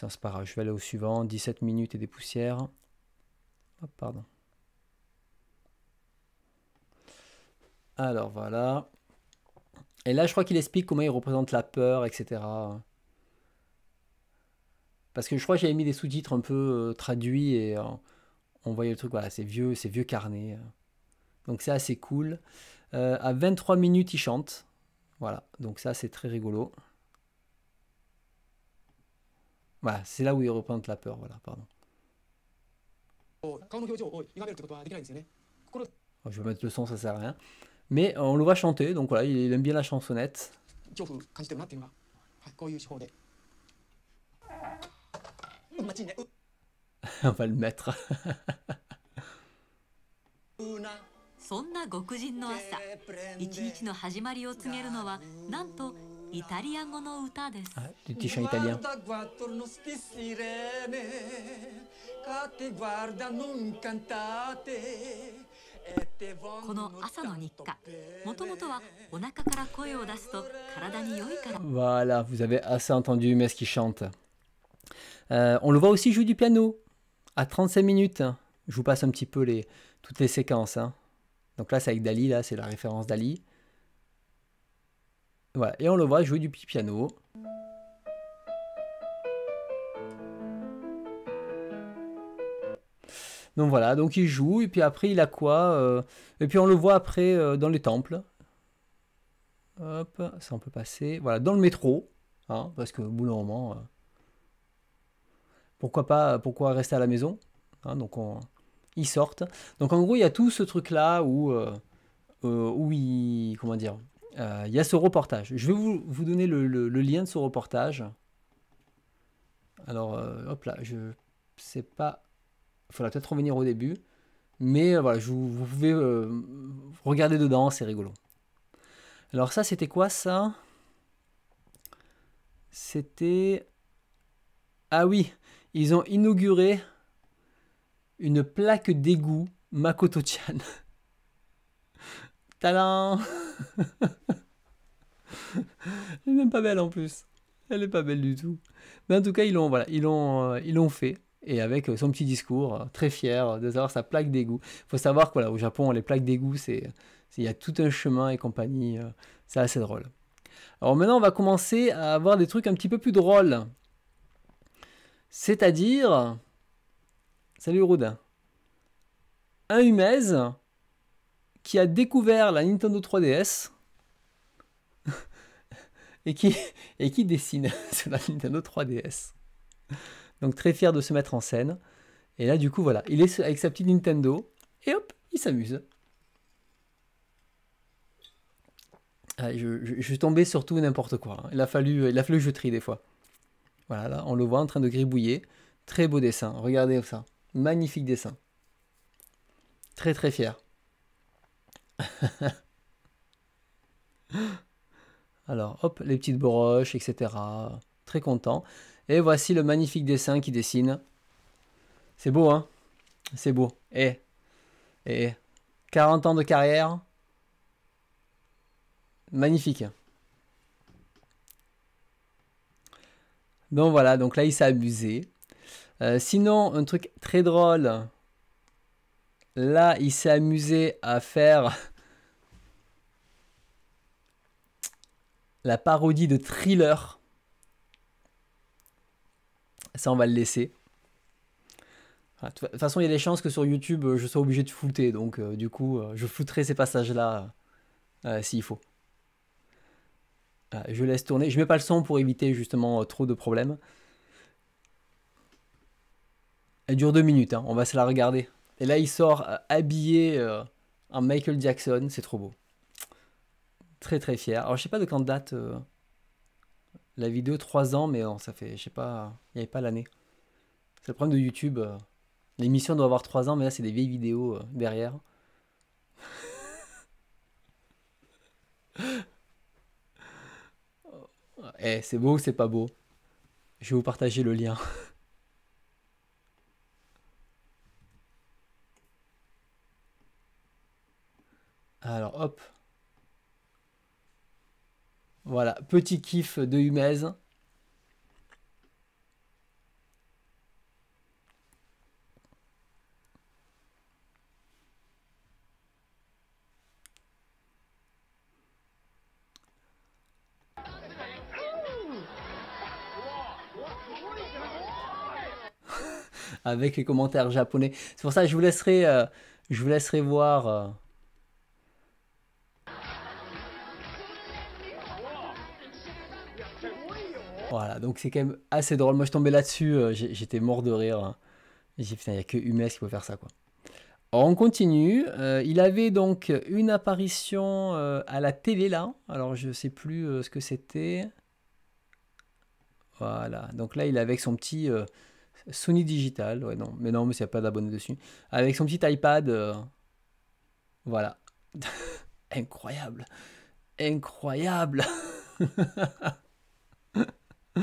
je vais aller au suivant. 17 minutes et des poussières. Ah, pardon. Alors voilà. Et là, je crois qu'il explique comment il représente la peur, etc. Parce que je crois que j'avais mis des sous-titres un peu euh, traduits et euh, on voyait le truc, voilà, c'est vieux, c'est vieux carnet. Donc c'est assez cool. Euh, à 23 minutes, il chante. Voilà, donc ça c'est très rigolo. Voilà, bah, c'est là où il représente la peur, voilà, pardon. Oh, je vais mettre le son, ça sert à rien. Mais euh, on le voit chanter, donc voilà, il aime bien la chansonnette. [LAUGHS] on va le mettre. [LAUGHS] Ah, italien. E voilà, vous avez assez entendu mais ce qui chante. Euh, on le voit aussi jouer du piano à 35 minutes. Hein. Je vous passe un petit peu les, toutes les séquences. Hein. Donc là, c'est avec Dali, là, c'est la référence Dali et on le voit jouer du petit piano. Donc voilà, donc il joue, et puis après il a quoi euh, Et puis on le voit après euh, dans les temples. Hop, ça on peut passer. Voilà, dans le métro, hein, parce que au bout d'un moment, euh, pourquoi pas, pourquoi rester à la maison hein, Donc on, ils sortent. Donc en gros, il y a tout ce truc là où, où ils, comment dire, euh, il y a ce reportage. Je vais vous, donner le, lien de ce reportage. Alors, euh, hop là, je sais pas. Il faudra peut-être revenir au début. Mais euh, voilà, je, vous pouvez regarder dedans, c'est rigolo. Alors ça, c'était quoi ça C'était... Ah oui, ils ont inauguré une plaque d'égout Makoto-chan. [LAUGHS] Talent [LAUGHS] Elle n'est même pas belle en plus. Elle est pas belle du tout. Mais en tout cas, ils l'ont voilà, ils euh, fait et avec euh, son petit discours euh, très fier de savoir sa plaque d'égout. Il Faut savoir qu'au Japon, les plaques d'égout c'est il y a tout un chemin et compagnie, c'est assez drôle. Alors maintenant, on va commencer à avoir des trucs un petit peu plus drôles. C'est-à-dire Salut Roudin. Un humez qui a découvert la Nintendo 3DS [LAUGHS] et, qui, et qui dessine [LAUGHS] sur la Nintendo 3DS. Donc très fier de se mettre en scène. Et là, du coup, voilà, il est avec sa petite Nintendo et hop, il s'amuse. Ah, je, suis tombé sur tout et n'importe quoi. Hein. Il a fallu, il a je des fois. Voilà, là, on le voit en train de gribouiller. Très beau dessin. Regardez ça. Magnifique dessin. Très très fier. [LAUGHS] Alors, hop, les petites broches, etc. Très content. Et voici le magnifique dessin qui dessine. C'est beau, hein C'est beau. Et, et 40 ans de carrière. Magnifique. Donc voilà, donc là il s'est abusé. Euh, sinon, un truc très drôle Là, il s'est amusé à faire la parodie de thriller. Ça, on va le laisser. De toute façon, il y a des chances que sur YouTube, euh, je sois obligé de flouter. Donc, euh, du coup, euh, je flouterai ces passages-là s'il faut. je laisse tourner. Je ne mets pas le son pour éviter justement trop de problèmes. Elle dure deux minutes. Hein. On va se la regarder. Et là, il sort euh, habillé euh, en Michael Jackson. C'est trop beau. Très, très fier. Alors, je sais pas de quand date euh, la vidéo 3 ans, mais ça fait, je sais pas, il n'y avait pas l'année. C'est le problème de YouTube. L'émission doit avoir 3 ans, mais là, c'est des vieilles vidéos derrière. [LAUGHS] Eh, c'est beau ou c'est pas beau Je vais vous partager le lien. [LAUGHS] Alors hop. Voilà, petit kiff de Humez. [LAUGHS] avec les commentaires japonais. C'est pour ça que je vous laisserai, euh, je vous laisserai voir. Euh, Voilà, donc c'est quand même assez drôle. Moi, je tombais là-dessus, euh, j'étais mort de rire. Hein. J'ai dit, putain, il n'y a que Humes qui peut faire ça, quoi. on continue. Euh, il avait donc une apparition euh, à la télé, là. Alors, je ne sais plus ce que c'était. Voilà, donc là, il est avec son petit Sony Digital. Ouais, non, mais non, mais il n'y a pas d'abonnés dessus. Avec son petit iPad. Voilà. [LAUGHS] Incroyable. Incroyable. [LAUGHS] [LAUGHS]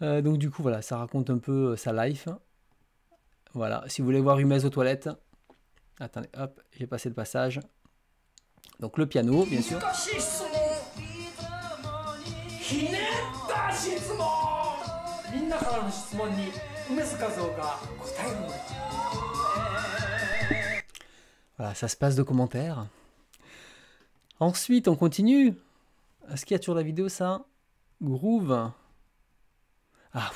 Euh, donc du coup, voilà, ça raconte un peu euh, sa life. Voilà, si vous voulez voir Humez aux toilettes, attendez, hop, j'ai passé le passage. Donc le piano, bien sûr. Voilà, ça se passe de commentaires. Ensuite, on continue. Est-ce qu'il y a toujours la vidéo, ça Groove. Ah,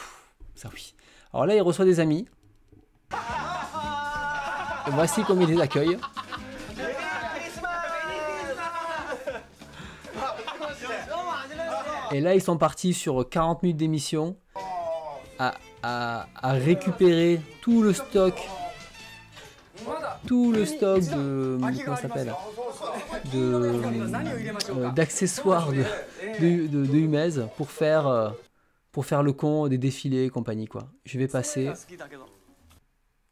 ça oui. Alors là, il reçoit des amis. voici comme il les accueille. Et là, ils sont partis sur 40 minutes d'émission à, récupérer tout le stock. Tout le stock de. Comment s'appelle euh, d'accessoires de, de, pour faire, euh, pour faire le con des défilés et compagnie. Quoi. Je vais passer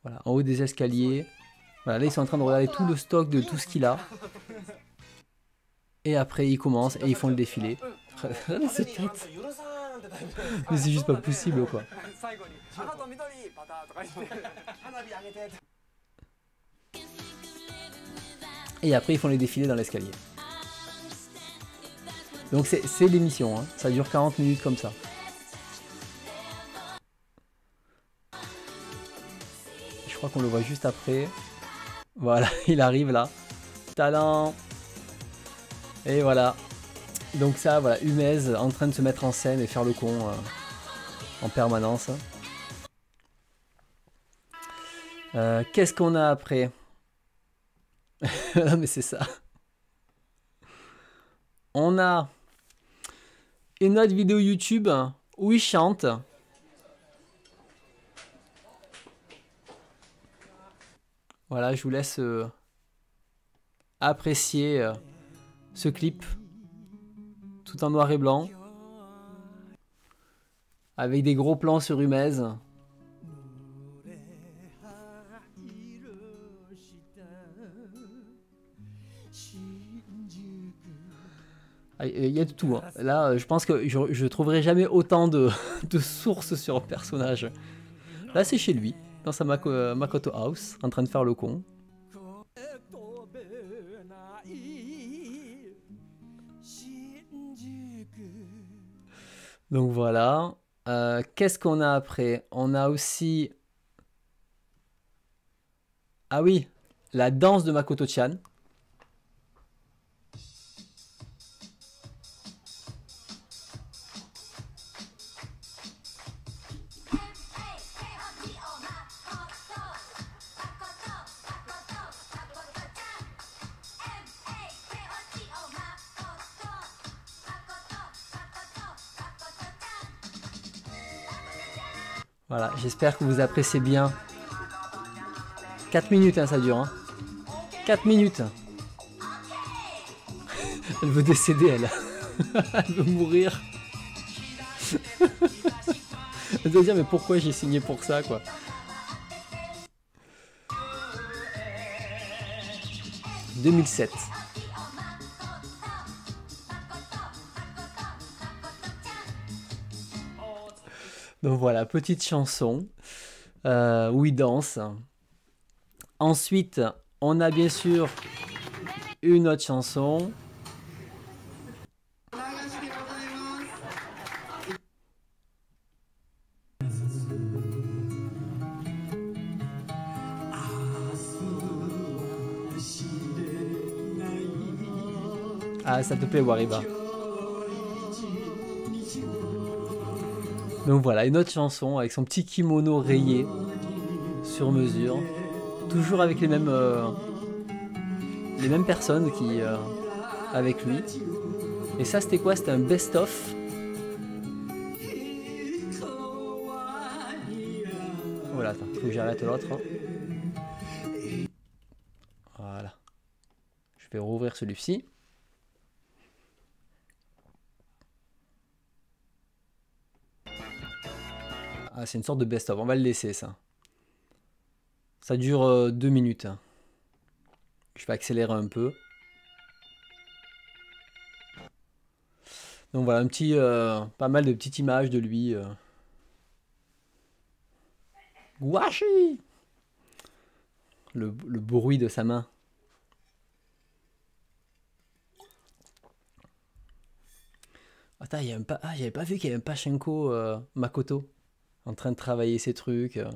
voilà, en haut des escaliers. Voilà, là, ils sont en train de regarder tout le stock de tout ce qu'il a. Et après, ils commencent et ils font le défilé. [LAUGHS] Mais c'est juste pas possible, quoi. et après ils font les défilés dans l'escalier. Donc c'est l'émission, hein. ça dure 40 minutes comme ça. Je crois qu'on le voit juste après. Voilà, [LAUGHS] il arrive là. Talent Et voilà. Donc ça, voilà, Humez en train de se mettre en scène et faire le con euh, en permanence. Euh, qu'est-ce qu'on a après [LAUGHS] mais c'est ça. On a une autre vidéo YouTube où il chante. Voilà, je vous laisse euh, apprécier euh, ce clip tout en noir et blanc avec des gros plans sur Humez. Il y a de tout. Hein. Là, euh, je pense que je, trouverai jamais autant [LAUGHS] de, sources sur un personnage. Là, c'est chez lui, dans sa euh, Makoto House, en train de faire le con. Donc voilà. Euh, qu'est-ce qu'on a après On a aussi... Ah oui, la danse de Makoto-chan. Voilà, j'espère que vous appréciez bien. 4 minutes, hein, ça dure. 4 hein. minutes. [LAUGHS] Elle veut décéder, elle. [LAUGHS] elle veut mourir. [LAUGHS] elle doit dire, mais pourquoi j'ai signé pour ça, quoi. « 2007. Donc voilà, petite chanson euh, où il danse. Ensuite, on a bien sûr une autre chanson. Ah, ça te plaît, Wariba Donc voilà, une autre chanson avec son petit kimono rayé sur mesure. Toujours avec les mêmes, euh, les mêmes personnes qui, euh, avec lui. Et ça, c'était quoi C'était un best-of. Voilà, attends, faut que j'arrête l'autre. Hein. Voilà. Je vais rouvrir celui-ci. Ah, c'est une sorte de best-of. On va le laisser, ça. Ça dure euh, deux minutes. Hein. Je vais accélérer un peu. Donc voilà, un petit, euh, pas mal de petites images de lui. Euh. le, bruit de sa main. Attends, il y a un pas, ah, j'avais pas vu qu'il y avait un Pachenko euh, Makoto en train de travailler ses trucs. Euh.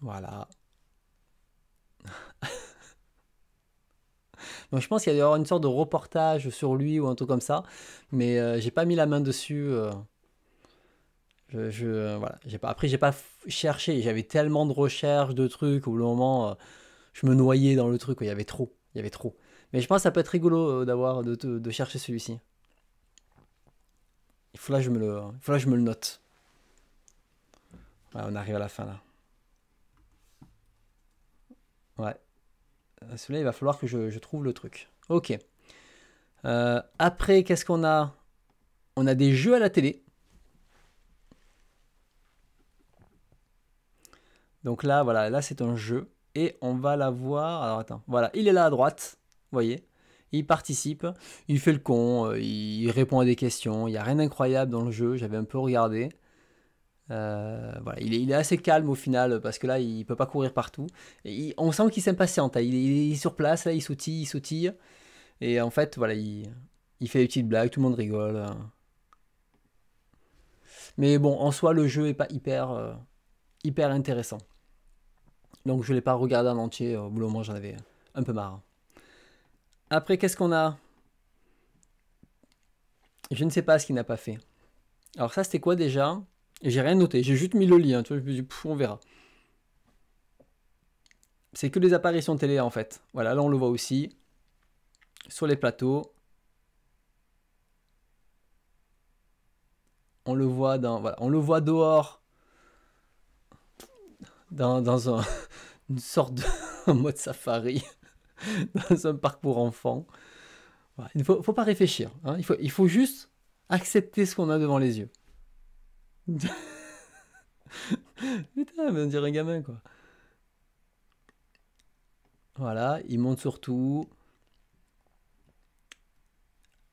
Voilà. Donc [LAUGHS] je pense qu'il y a une sorte de reportage sur lui ou un truc comme ça, mais je euh, j'ai pas mis la main dessus. Euh. je, n'ai j'ai pas. Après j'ai pas cherché. J'avais tellement de recherches de trucs au bout moment, je me noyais dans le truc. Il y avait trop, il y avait trop. Mais je pense que ça peut être rigolo d'avoir de chercher celui-ci. Il faut là je me le, je me le note. on arrive à la fin là. Ouais. celui il va falloir que je, trouve le truc. Ok. Euh, après, qu'est-ce qu'on a On a des jeux à la télé. Donc là, voilà, là c'est un jeu. Et on va l'avoir. Alors attends, voilà, il est là à droite. Vous voyez il participe, il fait le con, euh, il répond à des questions, il n'y a rien d'incroyable dans le jeu, j'avais un peu regardé. Euh, voilà, il est, assez calme au final parce que là il peut pas courir partout. on sent qu'il s'impatiente, hein. il, est sur place, il sautille, il sautille. Et en fait, voilà, il, fait des petites blagues, tout le monde rigole. Hein. Mais bon, en soi, le jeu est pas hyper, euh, hyper intéressant. Donc je l'ai pas regardé en entier, au bout moment j'en avais un peu marre. Après, qu'est-ce qu'on a Je ne sais pas ce qu'il n'a pas fait. Alors ça, c'était quoi déjà J'ai rien noté, j'ai juste mis le lien, tu je me suis on verra. C'est que des apparitions télé, en fait. Voilà, là, on le voit aussi. Sur les plateaux. On le voit dans... on le voit dehors. Dans, [LAUGHS] une sorte de [LAUGHS] mode safari. [LAUGHS] dans un parc pour enfants. Il ne faut, pas réfléchir. Hein. Il, faut, juste accepter ce qu'on a devant les yeux. [LAUGHS] Putain, on dirait un gamin, quoi. Voilà, il monte sur tout.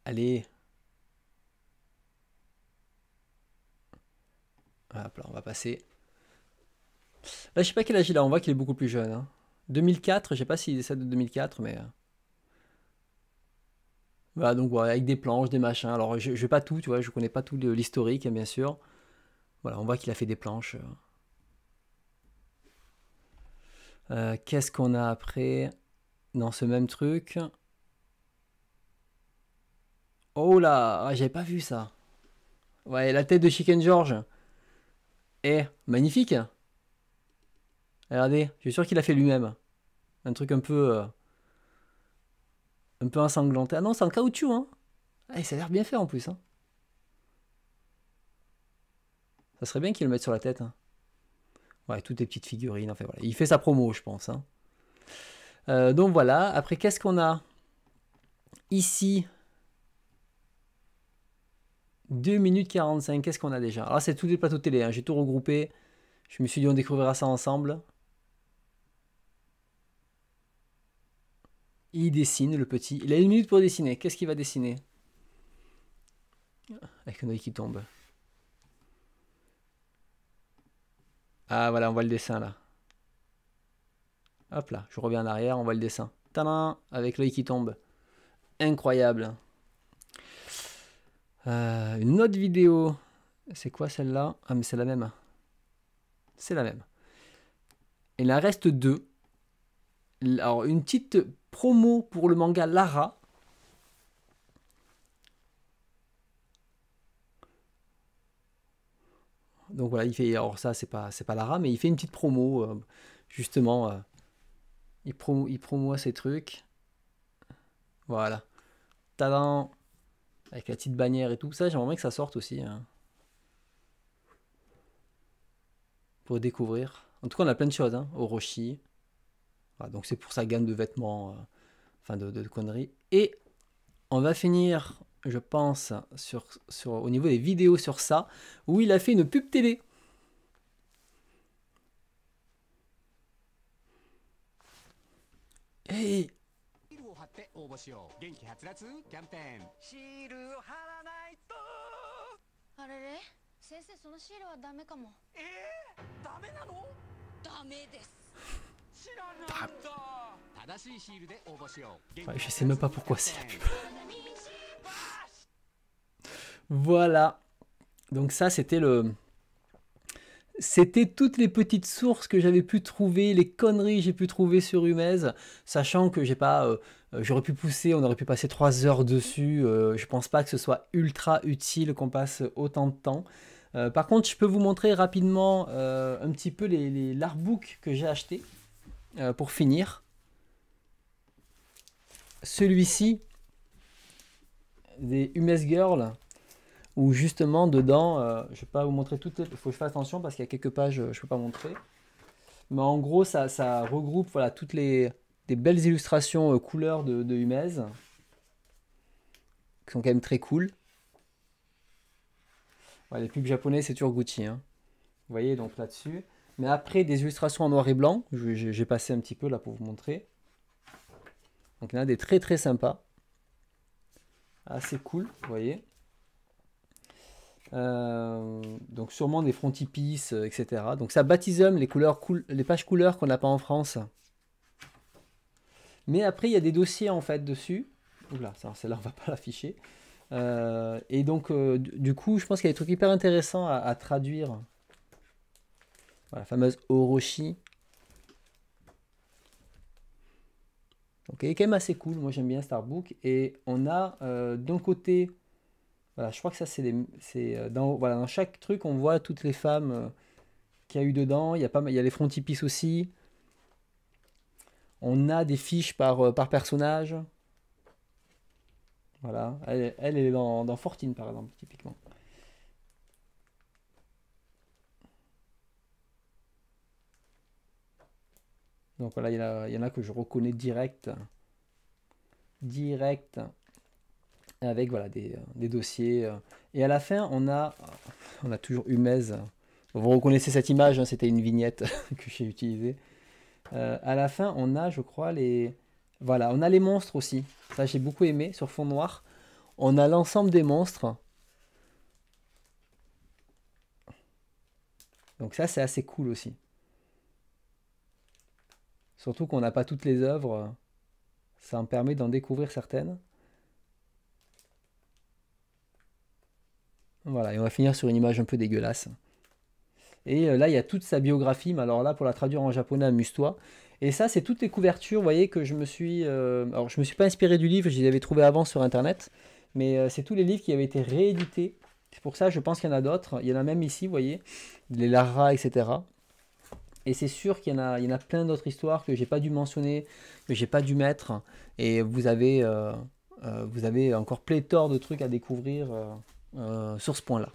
Allez. Hop là, on va passer. Là, je sais pas quel âge il a, on voit qu'il est beaucoup plus jeune. Hein. 2004, je sais pas s'il si est ça de 2004, mais. Voilà, euh, bah, donc voilà, avec des planches, des machins. Alors, je, vais pas tout, tu vois, je connais pas tout l'historique, bien sûr. Voilà, on voit qu'il a fait des planches. Euh. Euh, qu'est-ce qu'on a après dans ce même truc Oh là, ah, j'avais pas vu ça. Ouais, la tête de Chicken George. Eh, magnifique Regardez, je suis sûr qu'il a fait lui-même. Un truc un peu. Euh, un peu ensanglanté. Ah non, c'est en caoutchouc, hein. Ah, ça a l'air bien fait en plus, hein. Ça serait bien qu'il le mette sur la tête. Hein. Ouais, toutes les petites figurines. Enfin, voilà. Il fait sa promo, je pense. Hein. Euh, donc voilà. Après, qu'est-ce qu'on a Ici. 2 minutes 45. Qu'est-ce qu'on a déjà Alors, c'est tous les plateaux télé. J'ai tout regroupé. Je me suis dit, on découvrira ça ensemble. Il dessine le petit. Il a une minute pour dessiner. Qu'est-ce qu'il va dessiner Avec un oeil qui tombe. Ah voilà, on voit le dessin là. Hop là, je reviens en arrière, on voit le dessin. Tadam Avec l'œil qui tombe. Incroyable. Euh, une autre vidéo. C'est quoi celle-là Ah mais c'est la même. C'est la même. Il en reste deux alors une petite promo pour le manga Lara. Donc voilà, il fait alors ça c'est pas c'est pas Lara, mais il fait une petite promo euh, justement. Euh, il promo il ses trucs. Voilà. Talent avec la petite bannière et tout ça, j'aimerais bien que ça sorte aussi. Hein. Pour découvrir. En tout cas, on a plein de choses. Hein. Orochi donc c'est pour sa gamme de vêtements, euh, enfin de, conneries. Et on va finir, je pense, sur, sur, au niveau des vidéos sur ça, où il a fait une pub télé. Hey je sais même pas pourquoi c'est la pub. [LAUGHS] voilà. Donc ça, c'était le... C'était toutes les petites sources que j'avais pu trouver, les conneries que j'ai pu trouver sur Humez, sachant que j'ai pas, euh, j'aurais pu pousser, on aurait pu passer 3 heures dessus. Je euh, je pense pas que ce soit ultra utile qu'on passe autant de temps. Euh, par contre, je peux vous montrer rapidement un petit peu les, que j'ai acheté. Euh, pour finir, celui-ci des Humes Girls, où justement dedans, euh, je ne vais pas vous montrer toutes Il faut que je fasse attention parce qu'il y a quelques pages, euh, je ne peux pas montrer. Mais en gros, ça, regroupe voilà, toutes les belles illustrations couleur couleurs de, de Humez, qui sont quand même très cool. les pubs japonais, c'est toujours Gucci. Hein. Vous voyez, donc là-dessus. Mais après, des illustrations en noir et blanc, j'ai passé un petit peu là pour vous montrer. Donc il y en a des très très sympas. Assez cool, vous voyez. Euh, donc sûrement des frontispices, euh, etc. Donc ça baptisme les, couleurs les pages couleurs qu'on n'a pas en France. Mais après, il y a des dossiers en fait dessus. Oula, celle-là, on ne va pas l'afficher. Euh, et donc, du coup, je pense qu'il y a des trucs hyper intéressants à traduire la fameuse Orochi. Donc elle est quand même assez cool, moi j'aime bien Starbook. Et on a euh, d'un côté, voilà, je crois que ça c'est euh, dans, dans chaque truc on voit toutes les femmes euh, qu'il y a eu dedans, il y a, pas, il y a les frontispices aussi. On a des fiches par, par personnage. Voilà, elle, elle est dans, dans par exemple, typiquement. Donc voilà, il y, en a, que je reconnais direct, direct, avec voilà, des, euh, dossiers. Euh. Et à la fin, on a, on a toujours Humez. Vous reconnaissez cette image, hein, c'était une vignette [LAUGHS] que j'ai utilisée. Euh, à la fin, on a, je crois, les... Voilà, on a les monstres aussi. Ça, j'ai beaucoup aimé, sur fond noir. On a l'ensemble des monstres. Donc ça, c'est assez cool aussi. Surtout qu'on n'a pas toutes les œuvres. Ça me permet d'en découvrir certaines. Voilà, et on va finir sur une image un peu dégueulasse. Et euh, là, il y a toute sa biographie, mais alors là, pour la traduire en japonais, amuse-toi. Et ça, c'est toutes les couvertures, vous voyez, que je me suis... Euh, alors, je me suis pas inspiré du livre, je les avais avant sur Internet, mais euh, c'est tous les livres qui avaient été réédités. C'est pour ça, je pense qu'il y en a d'autres. Il y en a même ici, vous voyez, les Lara, etc. Et c'est sûr qu'il y, en a plein d'autres histoires que j'ai pas dû mentionner, que j'ai pas dû mettre. Et vous avez, euh, euh, vous avez encore pléthore de trucs à découvrir euh, sur ce point-là.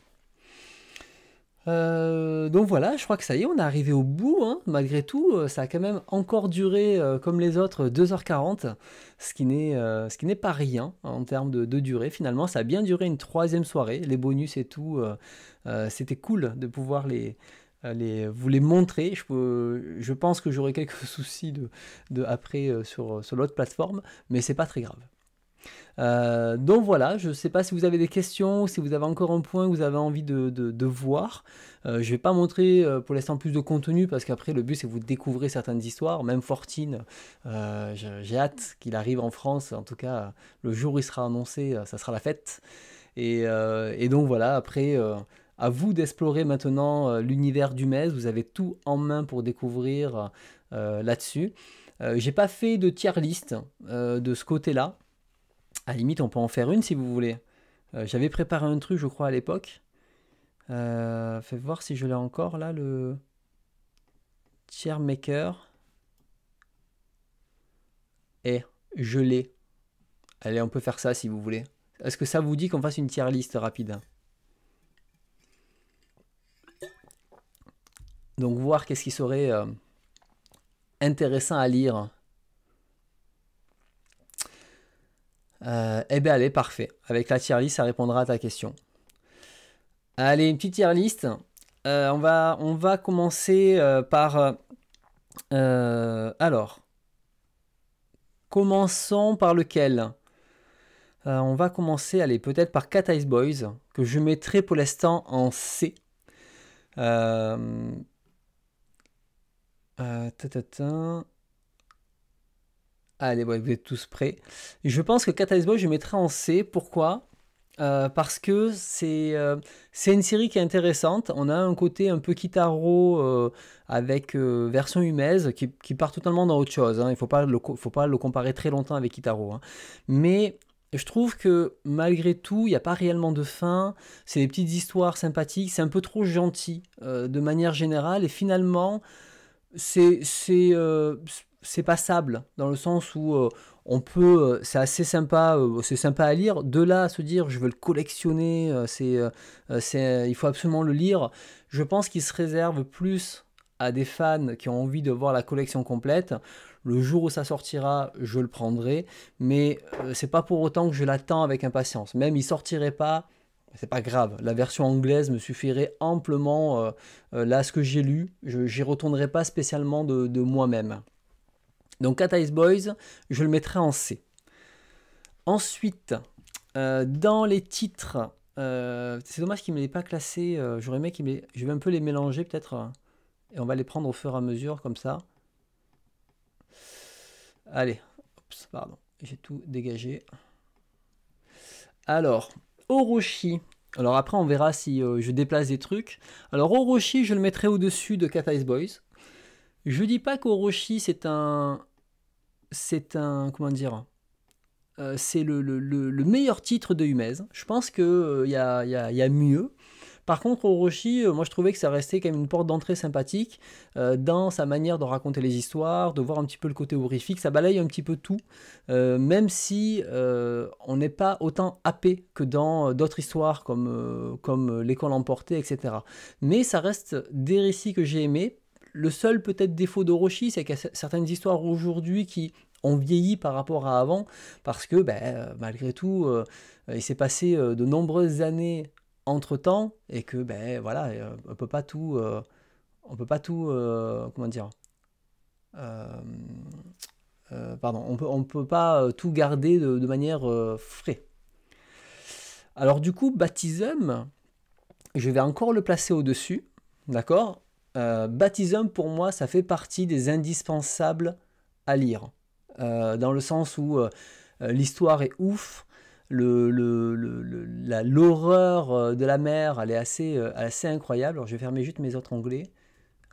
donc voilà, je crois que ça y est, on est arrivé au bout. Hein. Malgré tout, ça a quand même encore duré, comme les autres, 2h40, ce qui n'est pas rien hein, en termes de, durée. Finalement, ça a bien duré une troisième soirée. Les bonus et tout, c'était cool de pouvoir les, euh, vous les montrer. Je, je pense que j'aurai quelques [LAUGHS] soucis de, de après euh, euh, sur, l'autre plateforme, mais c'est pas très grave. donc voilà, je ne sais pas si vous avez des questions, si vous avez encore un point que vous avez envie de, voir. je ne vais pas montrer pour l'instant plus de contenu parce qu'après le but c'est que vous découvrez certaines histoires. Même Fortin, j'ai hâte qu'il arrive en France. En tout cas, le jour où il sera annoncé, ça sera la fête. Et, et donc voilà, après à vous d'explorer maintenant euh, l'univers du MES. Vous avez tout en main pour découvrir euh, là-dessus. Euh, j'ai pas fait de tier list de ce côté-là. À limite, on peut en faire une si vous voulez. J'avais préparé un truc, je crois, à l'époque. fais voir si je l'ai encore là, le tier maker. Et je l'ai. Allez, on peut faire ça si vous voulez. Est-ce que ça vous dit qu'on fasse une tier list rapide Donc voir qu'est-ce qui serait euh, intéressant à lire. Euh, eh bien allez, parfait. Avec la tier list, ça répondra à ta question. Allez, une petite tier list. Euh, on, va, on va commencer par... alors, commençons par lequel On va commencer, allez, peut-être par Cat Ice Boys, que je mettrai pour l'instant en C. Euh, euh, Allez, vous êtes tous prêts. Je pense que Catalyst Boy, je mettrai en C. Pourquoi euh, Parce que c'est euh, c'est une série qui est intéressante. On a un côté un peu Kitaro avec version humaise qui, part totalement dans autre chose. Hein. Il ne faut, pas le, faut pas le comparer très longtemps avec Kitaro. Hein. Mais je trouve que malgré tout, il n'y a pas réellement de fin. C'est des petites histoires sympathiques. C'est un peu trop gentil de manière générale. Et finalement c'est c'est euh, passable dans le sens où euh, on peut euh, c'est assez sympa c'est sympa à lire de là à se dire je veux le collectionner c'est c'est il faut absolument le lire je pense qu'il se réserve plus à des fans qui ont envie de voir la collection complète le jour où ça sortira je le prendrai mais c'est pas pour autant que je l'attends avec impatience même il sortirait pas c'est pas grave. La version anglaise me suffirait amplement. Euh, euh, là, ce que j'ai lu, je n'y retournerai pas spécialement de, moi-même. Donc, Cat Boys, je le mettrai en C. Ensuite, euh, dans les titres, c'est dommage qu'il ne me l'ait pas classé. J'aurais aimé qu'il me Je vais un peu les mélanger peut-être. Et on va les prendre au fur et à mesure comme ça. Allez, pardon, j'ai tout dégagé. Alors, Orochi. Alors après, on verra si euh, je déplace des trucs. Alors Orochi, je le mettrai au-dessus de Cat Boys. Je dis pas qu'Orochi, c'est un... C'est un... Comment dire euh, C'est le, le, le, meilleur titre de Humez. Je pense qu'il il euh, y, y, a, mieux. Par contre, Orochi, euh, moi je trouvais que ça restait quand même une porte d'entrée sympathique euh, dans sa manière de raconter les histoires, de voir un petit peu le côté horrifique. Ça balaye un petit peu tout, euh, même si on n'est pas autant happé que dans d'autres histoires comme, comme L'école emportée, etc. Mais ça reste des récits que j'ai aimés. Le seul peut-être défaut d'Orochi, c'est qu'il y a certaines histoires aujourd'hui qui ont vieilli par rapport à avant, parce que ben, malgré tout, il s'est passé de nombreuses années entre temps et que ben voilà euh, on peut pas tout euh, on peut pas tout euh, comment dire pardon on peut on peut pas tout garder de, manière frais alors du coup baptisme je vais encore le placer au dessus d'accord baptisme pour moi ça fait partie des indispensables à lire dans le sens où l'histoire est ouf le, l'horreur euh, de la mer, elle est assez, euh, assez incroyable. je vais fermer juste mes autres onglets.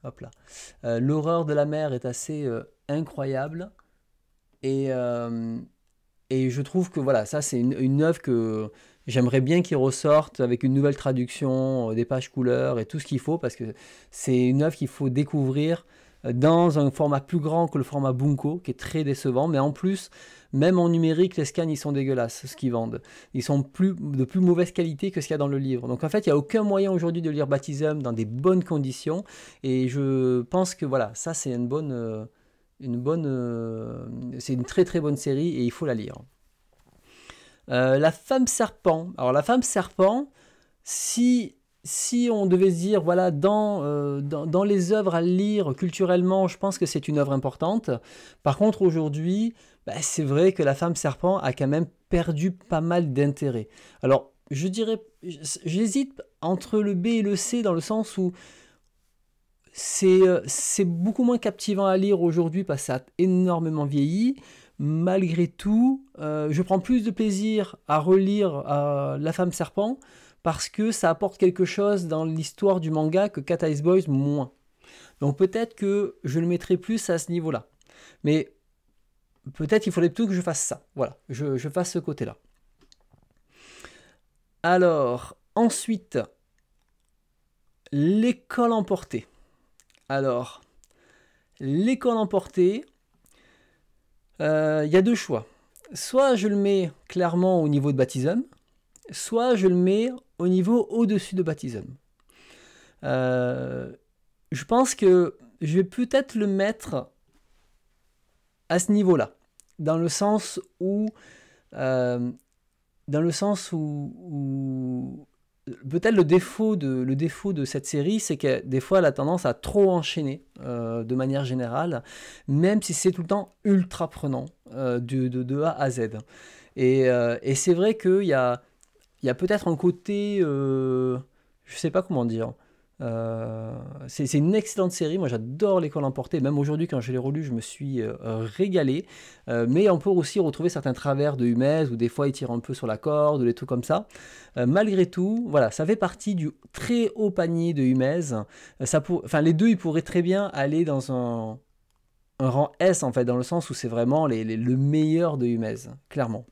Hop là. Euh, l'horreur de la mer est assez incroyable. Et, et je trouve que voilà, ça, c'est une, une œuvre que j'aimerais bien qu'il ressorte avec une nouvelle traduction, des pages couleurs et tout ce qu'il faut, parce que c'est une œuvre qu'il faut découvrir dans un format plus grand que le format Bunko, qui est très décevant. Mais en plus, même en numérique, les scans, ils sont dégueulasses, ce qu'ils vendent. Ils sont plus, de plus mauvaise qualité que ce qu'il y a dans le livre. Donc en fait, il n'y a aucun moyen aujourd'hui de lire Baptism dans des bonnes conditions. Et je pense que voilà, ça, c'est une bonne. Euh, une bonne, euh, c'est une très très bonne série et il faut la lire. Euh, la femme serpent. Alors la femme serpent, si si on devait se dire, voilà, euh, dans, les œuvres à lire culturellement, je pense que c'est une œuvre importante. Par contre, aujourd'hui, bah, c'est vrai que La femme serpent a quand même perdu pas mal d'intérêt. Alors, je dirais, j'hésite entre le B et le C dans le sens où c'est euh, beaucoup moins captivant à lire aujourd'hui parce que ça a énormément vieilli. Malgré tout, euh, je prends plus de plaisir à relire La femme serpent parce que ça apporte quelque chose dans l'histoire du manga que Cat Eyes Boys moins. Donc peut-être que je le mettrai plus à ce niveau-là. Mais peut-être qu'il faudrait plutôt que je fasse ça. Voilà, je, fasse ce côté-là. Alors, ensuite, l'école emportée. Alors, l'école emportée, euh, il y a deux choix. Soit je le mets clairement au niveau de Baptism soit je le mets au niveau au-dessus de Baptism. Euh, je pense que je vais peut-être le mettre à ce niveau-là, dans le sens où, euh, dans le sens où, peut-être le défaut de le défaut de cette série, c'est que des fois elle a tendance à trop enchaîner euh, de manière générale, même si c'est tout le temps ultra prenant de, de, A à Z. Et, et c'est vrai qu'il y a il y a peut-être un côté, je euh, je sais pas comment dire. Euh, c'est une excellente série, moi j'adore l'école emportée, même aujourd'hui quand je l'ai relu, je me suis euh, régalé, mais on peut aussi retrouver certains travers de Humez où des fois il tire un peu sur la corde, des trucs comme ça. malgré tout, voilà, ça fait partie du très haut panier de Humez, ça enfin les deux ils pourraient très bien aller dans un, rang S en fait, dans le sens où c'est vraiment le meilleur de Humez, clairement.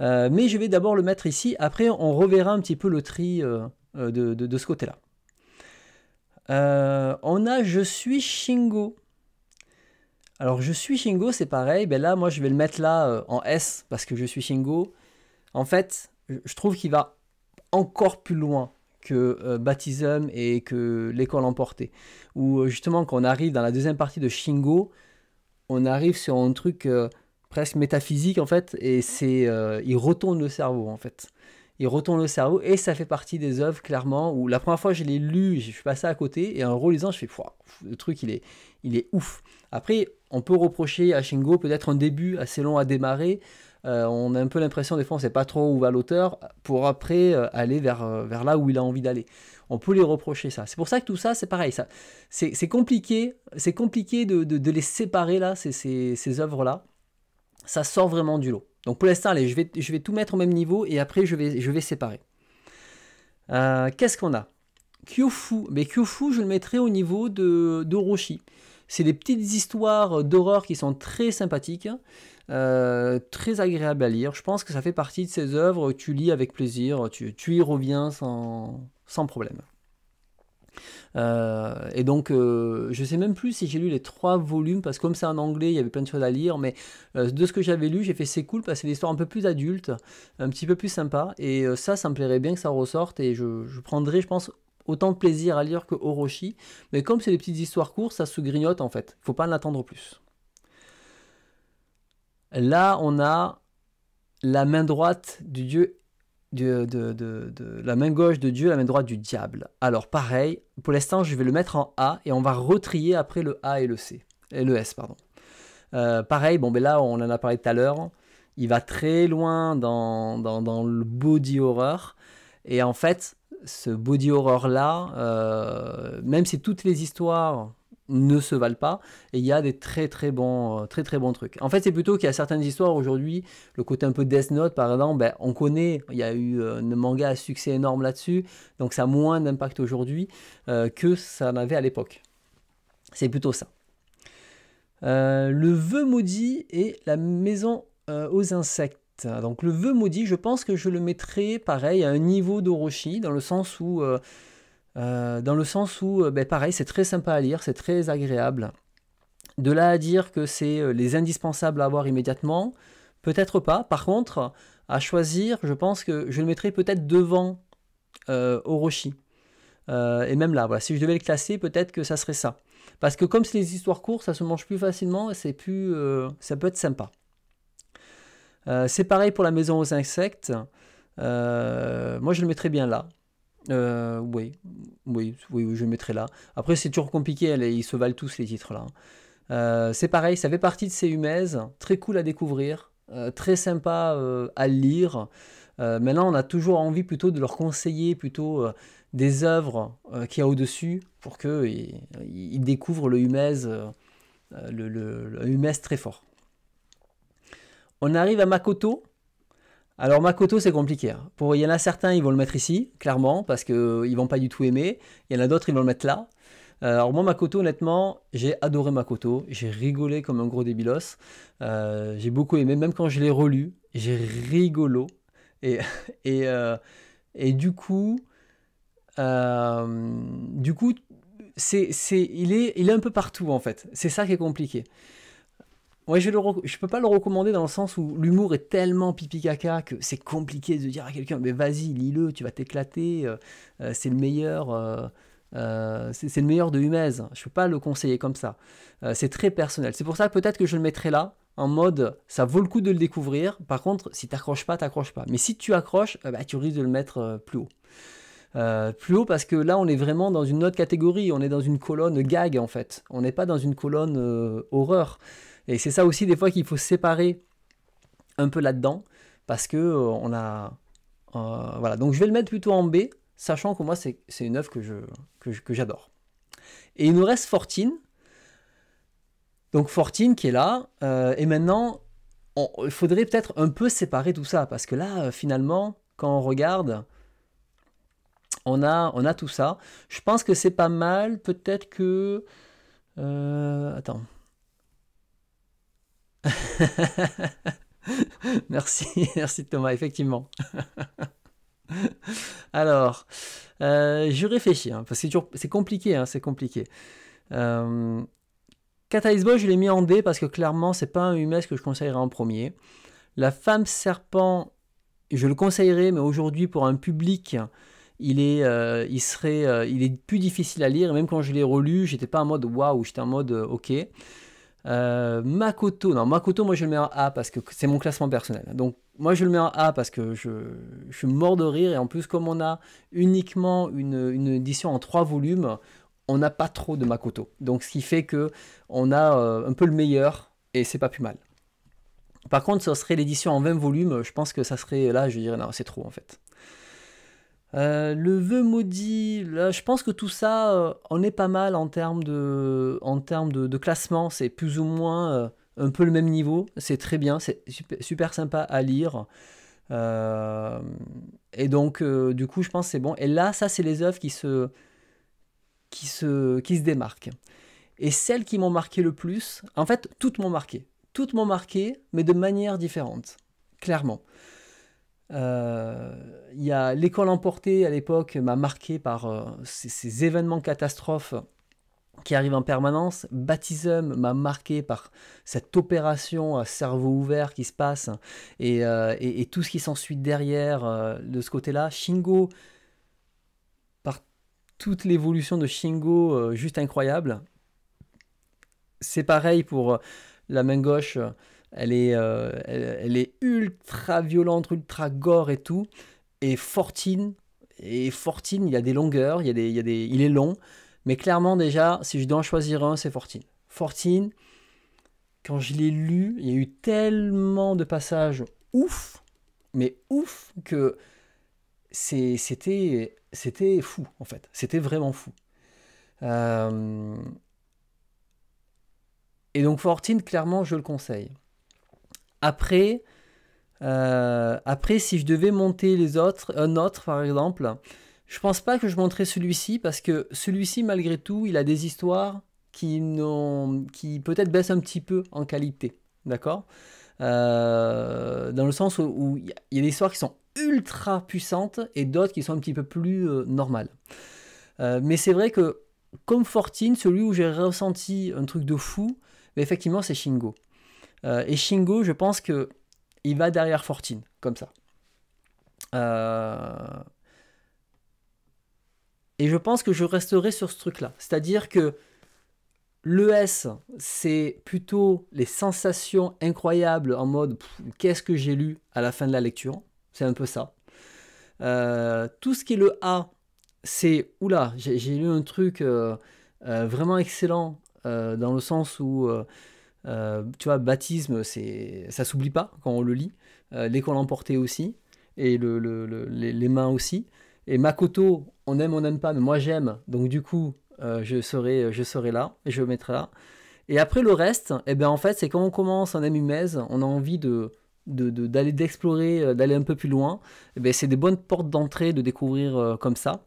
Euh, mais je vais d'abord le mettre ici. Après, on reverra un petit peu le tri euh, euh, de, ce côté-là. on a Je suis Shingo. Alors, Je suis Shingo, c'est pareil. Ben là, moi, je vais le mettre là en S parce que Je suis Shingo. En fait, je trouve qu'il va encore plus loin que Baptism et que l'école emportée. Ou justement, quand on arrive dans la deuxième partie de Shingo, on arrive sur un truc presque métaphysique en fait, et c'est, euh, il retourne le cerveau en fait. Il retourne le cerveau et ça fait partie des œuvres clairement où la première fois je l'ai lu, je suis passé à côté et en relisant je fais le truc il est, il est ouf. Après on peut reprocher à Shingo peut-être un début assez long à démarrer, euh, on a un peu l'impression des fois on sait pas trop où va l'auteur pour après euh, aller vers, vers là où il a envie d'aller. On peut lui reprocher ça. C'est pour ça que tout ça c'est pareil. Ça, c'est compliqué, c'est compliqué de, les séparer là, ces, ces, ces œuvres là ça sort vraiment du lot. Donc pour l'instant, allez, je vais, je vais tout mettre au même niveau et après je vais, je vais séparer. Euh, qu'est-ce qu'on a Kyofu. Mais Kyofu, je le mettrai au niveau de, C'est des petites histoires d'horreur qui sont très sympathiques, euh, très agréables à lire. Je pense que ça fait partie de ces œuvres, tu lis avec plaisir, tu, tu y reviens sans, sans problème. Euh, et donc, euh, je sais même plus si j'ai lu les trois volumes, parce que comme c'est en anglais, il y avait plein de choses à lire, mais euh, de ce que j'avais lu, j'ai fait c'est cool, parce que c'est une un peu plus adulte, un petit peu plus sympa, et ça, ça me plairait bien que ça ressorte, et je, prendrais, je pense, autant de plaisir à lire que Orochi, mais comme c'est des petites histoires courtes, ça se grignote en fait, faut pas en attendre plus. Là, on a la main droite du dieu de, la main gauche de Dieu, la main droite du diable. Alors pareil, pour l'instant je vais le mettre en A et on va retrier après le A et le C. Et le S, pardon. Euh, pareil, bon ben là on en a parlé tout à l'heure, il va très loin dans, dans, dans, le body horror. Et en fait, ce body horror là, euh, même si toutes les histoires ne se valent pas et il y a des très très bons euh, très très bons trucs. En fait, c'est plutôt qu'il y a certaines histoires aujourd'hui, le côté un peu Death Note par exemple, ben, on connaît, il y a eu euh, un manga à succès énorme là-dessus, donc ça a moins d'impact aujourd'hui euh, que ça en avait à l'époque. C'est plutôt ça. le vœu maudit et la maison aux insectes. Donc le vœu maudit, je pense que je le mettrai pareil à un niveau d'Orochi, dans le sens où euh, dans le sens où, euh, ben, pareil, c'est très sympa à lire, c'est très agréable. De là à dire que c'est euh, les indispensables à avoir immédiatement, peut-être pas. Par contre, à choisir, je pense que je le mettrais peut-être devant Orochi. et même là, voilà, si je devais le classer, peut-être que ça serait ça. Parce que comme c'est les histoires courtes, ça se mange plus facilement c'est plus, ça peut être sympa. c'est pareil pour la maison aux insectes. moi, je le mettrais bien là. Euh, oui, oui, oui, je mettrai là. Après, c'est toujours compliqué, ils se valent tous les titres là. Euh, c'est pareil, ça fait partie de ces humaises, très cool à découvrir, euh, très sympa à lire. maintenant, on a toujours envie plutôt de leur conseiller plutôt des œuvres qu'il y a au-dessus pour qu'ils découvrent le Humez, le, très fort. On arrive à Makoto, alors Makoto, c'est compliqué. Hein. Pour, il y en a certains, ils vont le mettre ici, clairement, parce qu'ils euh, ne vont pas du tout aimer. Il y en a d'autres, ils vont le mettre là. Euh, alors moi, Makoto, honnêtement, j'ai adoré Makoto. J'ai rigolé comme un gros débilos. Euh, j'ai beaucoup aimé, même quand je l'ai relu, j'ai rigolo. Et, [LAUGHS] et, et, du coup, du coup, c'est, il, est, il est un peu partout en fait. C'est ça qui est compliqué. Ouais, je, le je peux pas le recommander dans le sens où l'humour est tellement pipi caca que c'est compliqué de dire à quelqu'un mais vas-y, lis-le, tu vas t'éclater, euh, euh, c'est le meilleur. Euh, c'est le meilleur de Humez, je peux pas le conseiller comme ça. c'est très personnel. C'est pour ça que peut-être que je le mettrai là, en mode ça vaut le coup de le découvrir. Par contre, si t'accroches pas, t'accroches pas. Mais si tu accroches, bah, tu risques de le mettre plus haut. plus haut parce que là on est vraiment dans une autre catégorie, on est dans une colonne gag en fait, on n'est pas dans une colonne horreur. Et c'est ça aussi des fois qu'il faut séparer un peu là-dedans parce que euh, on a euh, voilà. Donc je vais le mettre plutôt en B, sachant que moi c'est une œuvre que je que j'adore. Et il nous reste Fortine. Donc Fortine qui est là euh, et maintenant il faudrait peut-être un peu séparer tout ça parce que là finalement quand on regarde on a, on a tout ça. Je pense que c'est pas mal. Peut-être que. attends. [LAUGHS] merci, merci Thomas, effectivement. [LAUGHS] Alors, euh, je réfléchis, hein, c'est compliqué, hein, c'est compliqué. Catalyst euh, Boy, je l'ai mis en D parce que clairement, c'est pas un humus que je conseillerais en premier. La femme serpent, je le conseillerais, mais aujourd'hui pour un public, il est, euh, il serait, il est plus difficile à lire. même quand je l'ai relu, j'étais pas en mode waouh, j'étais en mode ok. Euh, Makoto, non, Makoto, moi je le mets en A parce que c'est mon classement personnel. Donc, moi je le mets en A parce que je, suis mort de rire et en plus, comme on a uniquement une, édition en trois volumes, on n'a pas trop de Makoto. Donc, ce qui fait que on a euh, un peu le meilleur et c'est pas plus mal. Par contre, ce serait l'édition en 20 volumes, je pense que ça serait là, je dirais non, c'est trop en fait. Euh, le vœu maudit, je pense que tout ça, on euh, est pas mal en termes de, classement. C'est plus ou moins euh, un peu le même niveau. C'est très bien, c'est super, sympa à lire. et donc, du coup, je pense que c'est bon. Et là, ça, c'est les œuvres qui se, qui se, qui se démarquent. Et celles qui m'ont marqué le plus, en fait, toutes m'ont marqué. Toutes m'ont marqué, mais de manière différente, clairement. Euh, y a l'école emportée à l'époque m'a marqué par euh, ces, événements catastrophes qui arrivent en permanence. Baptism m'a marqué par cette opération à cerveau ouvert qui se passe et, euh, tout ce qui s'ensuit derrière de ce côté-là. Shingo, par toute l'évolution de Shingo, juste incroyable. C'est pareil pour la main gauche. Elle est, euh, elle, est ultra violente, ultra gore et tout. Et Fortine, et Fortine, il y a des longueurs, il, y a des, il, est long. Mais clairement, déjà, si je dois en choisir un, c'est Fortine. Fortine, quand je l'ai lu, il y a eu tellement de passages ouf, mais ouf, que c'était c'était fou en fait c'était vraiment fou euh, et donc Fortine clairement je le conseille après, euh, après, si je devais monter les autres, un autre par exemple, je pense pas que je monterais celui-ci parce que celui-ci, malgré tout, il a des histoires qui, qui peut-être baissent un petit peu en qualité. D'accord euh, Dans le sens où il y a des histoires qui sont ultra puissantes et d'autres qui sont un petit peu plus euh, normales. mais c'est vrai que, comme Fortine, celui où j'ai ressenti un truc de fou, mais ben, effectivement, c'est Shingo. Euh, et Shingo, je pense que il va derrière Fortin, comme ça. Euh, et je pense que je resterai sur ce truc-là. C'est-à-dire que le S, c'est plutôt les sensations incroyables en mode qu'est-ce que j'ai lu à la fin de la lecture. C'est un peu ça. Euh, tout ce qui est le A, c'est oula, j'ai lu un truc vraiment excellent dans le sens où euh, tu vois, baptisme, c'est, ça s'oublie pas quand on le lit. Euh, les L'école emportée aussi, et le, les, mains aussi. Et Makoto, on aime, on n'aime pas, mais moi j'aime. Donc du coup, euh, je, serai, je serai là, et je mettrai là. Et après le reste, eh ben, en fait, c'est quand on commence en Amumez, on a envie de d'aller de, d'explorer, d'aller un peu plus loin, eh ben, c'est des bonnes portes d'entrée de découvrir comme ça.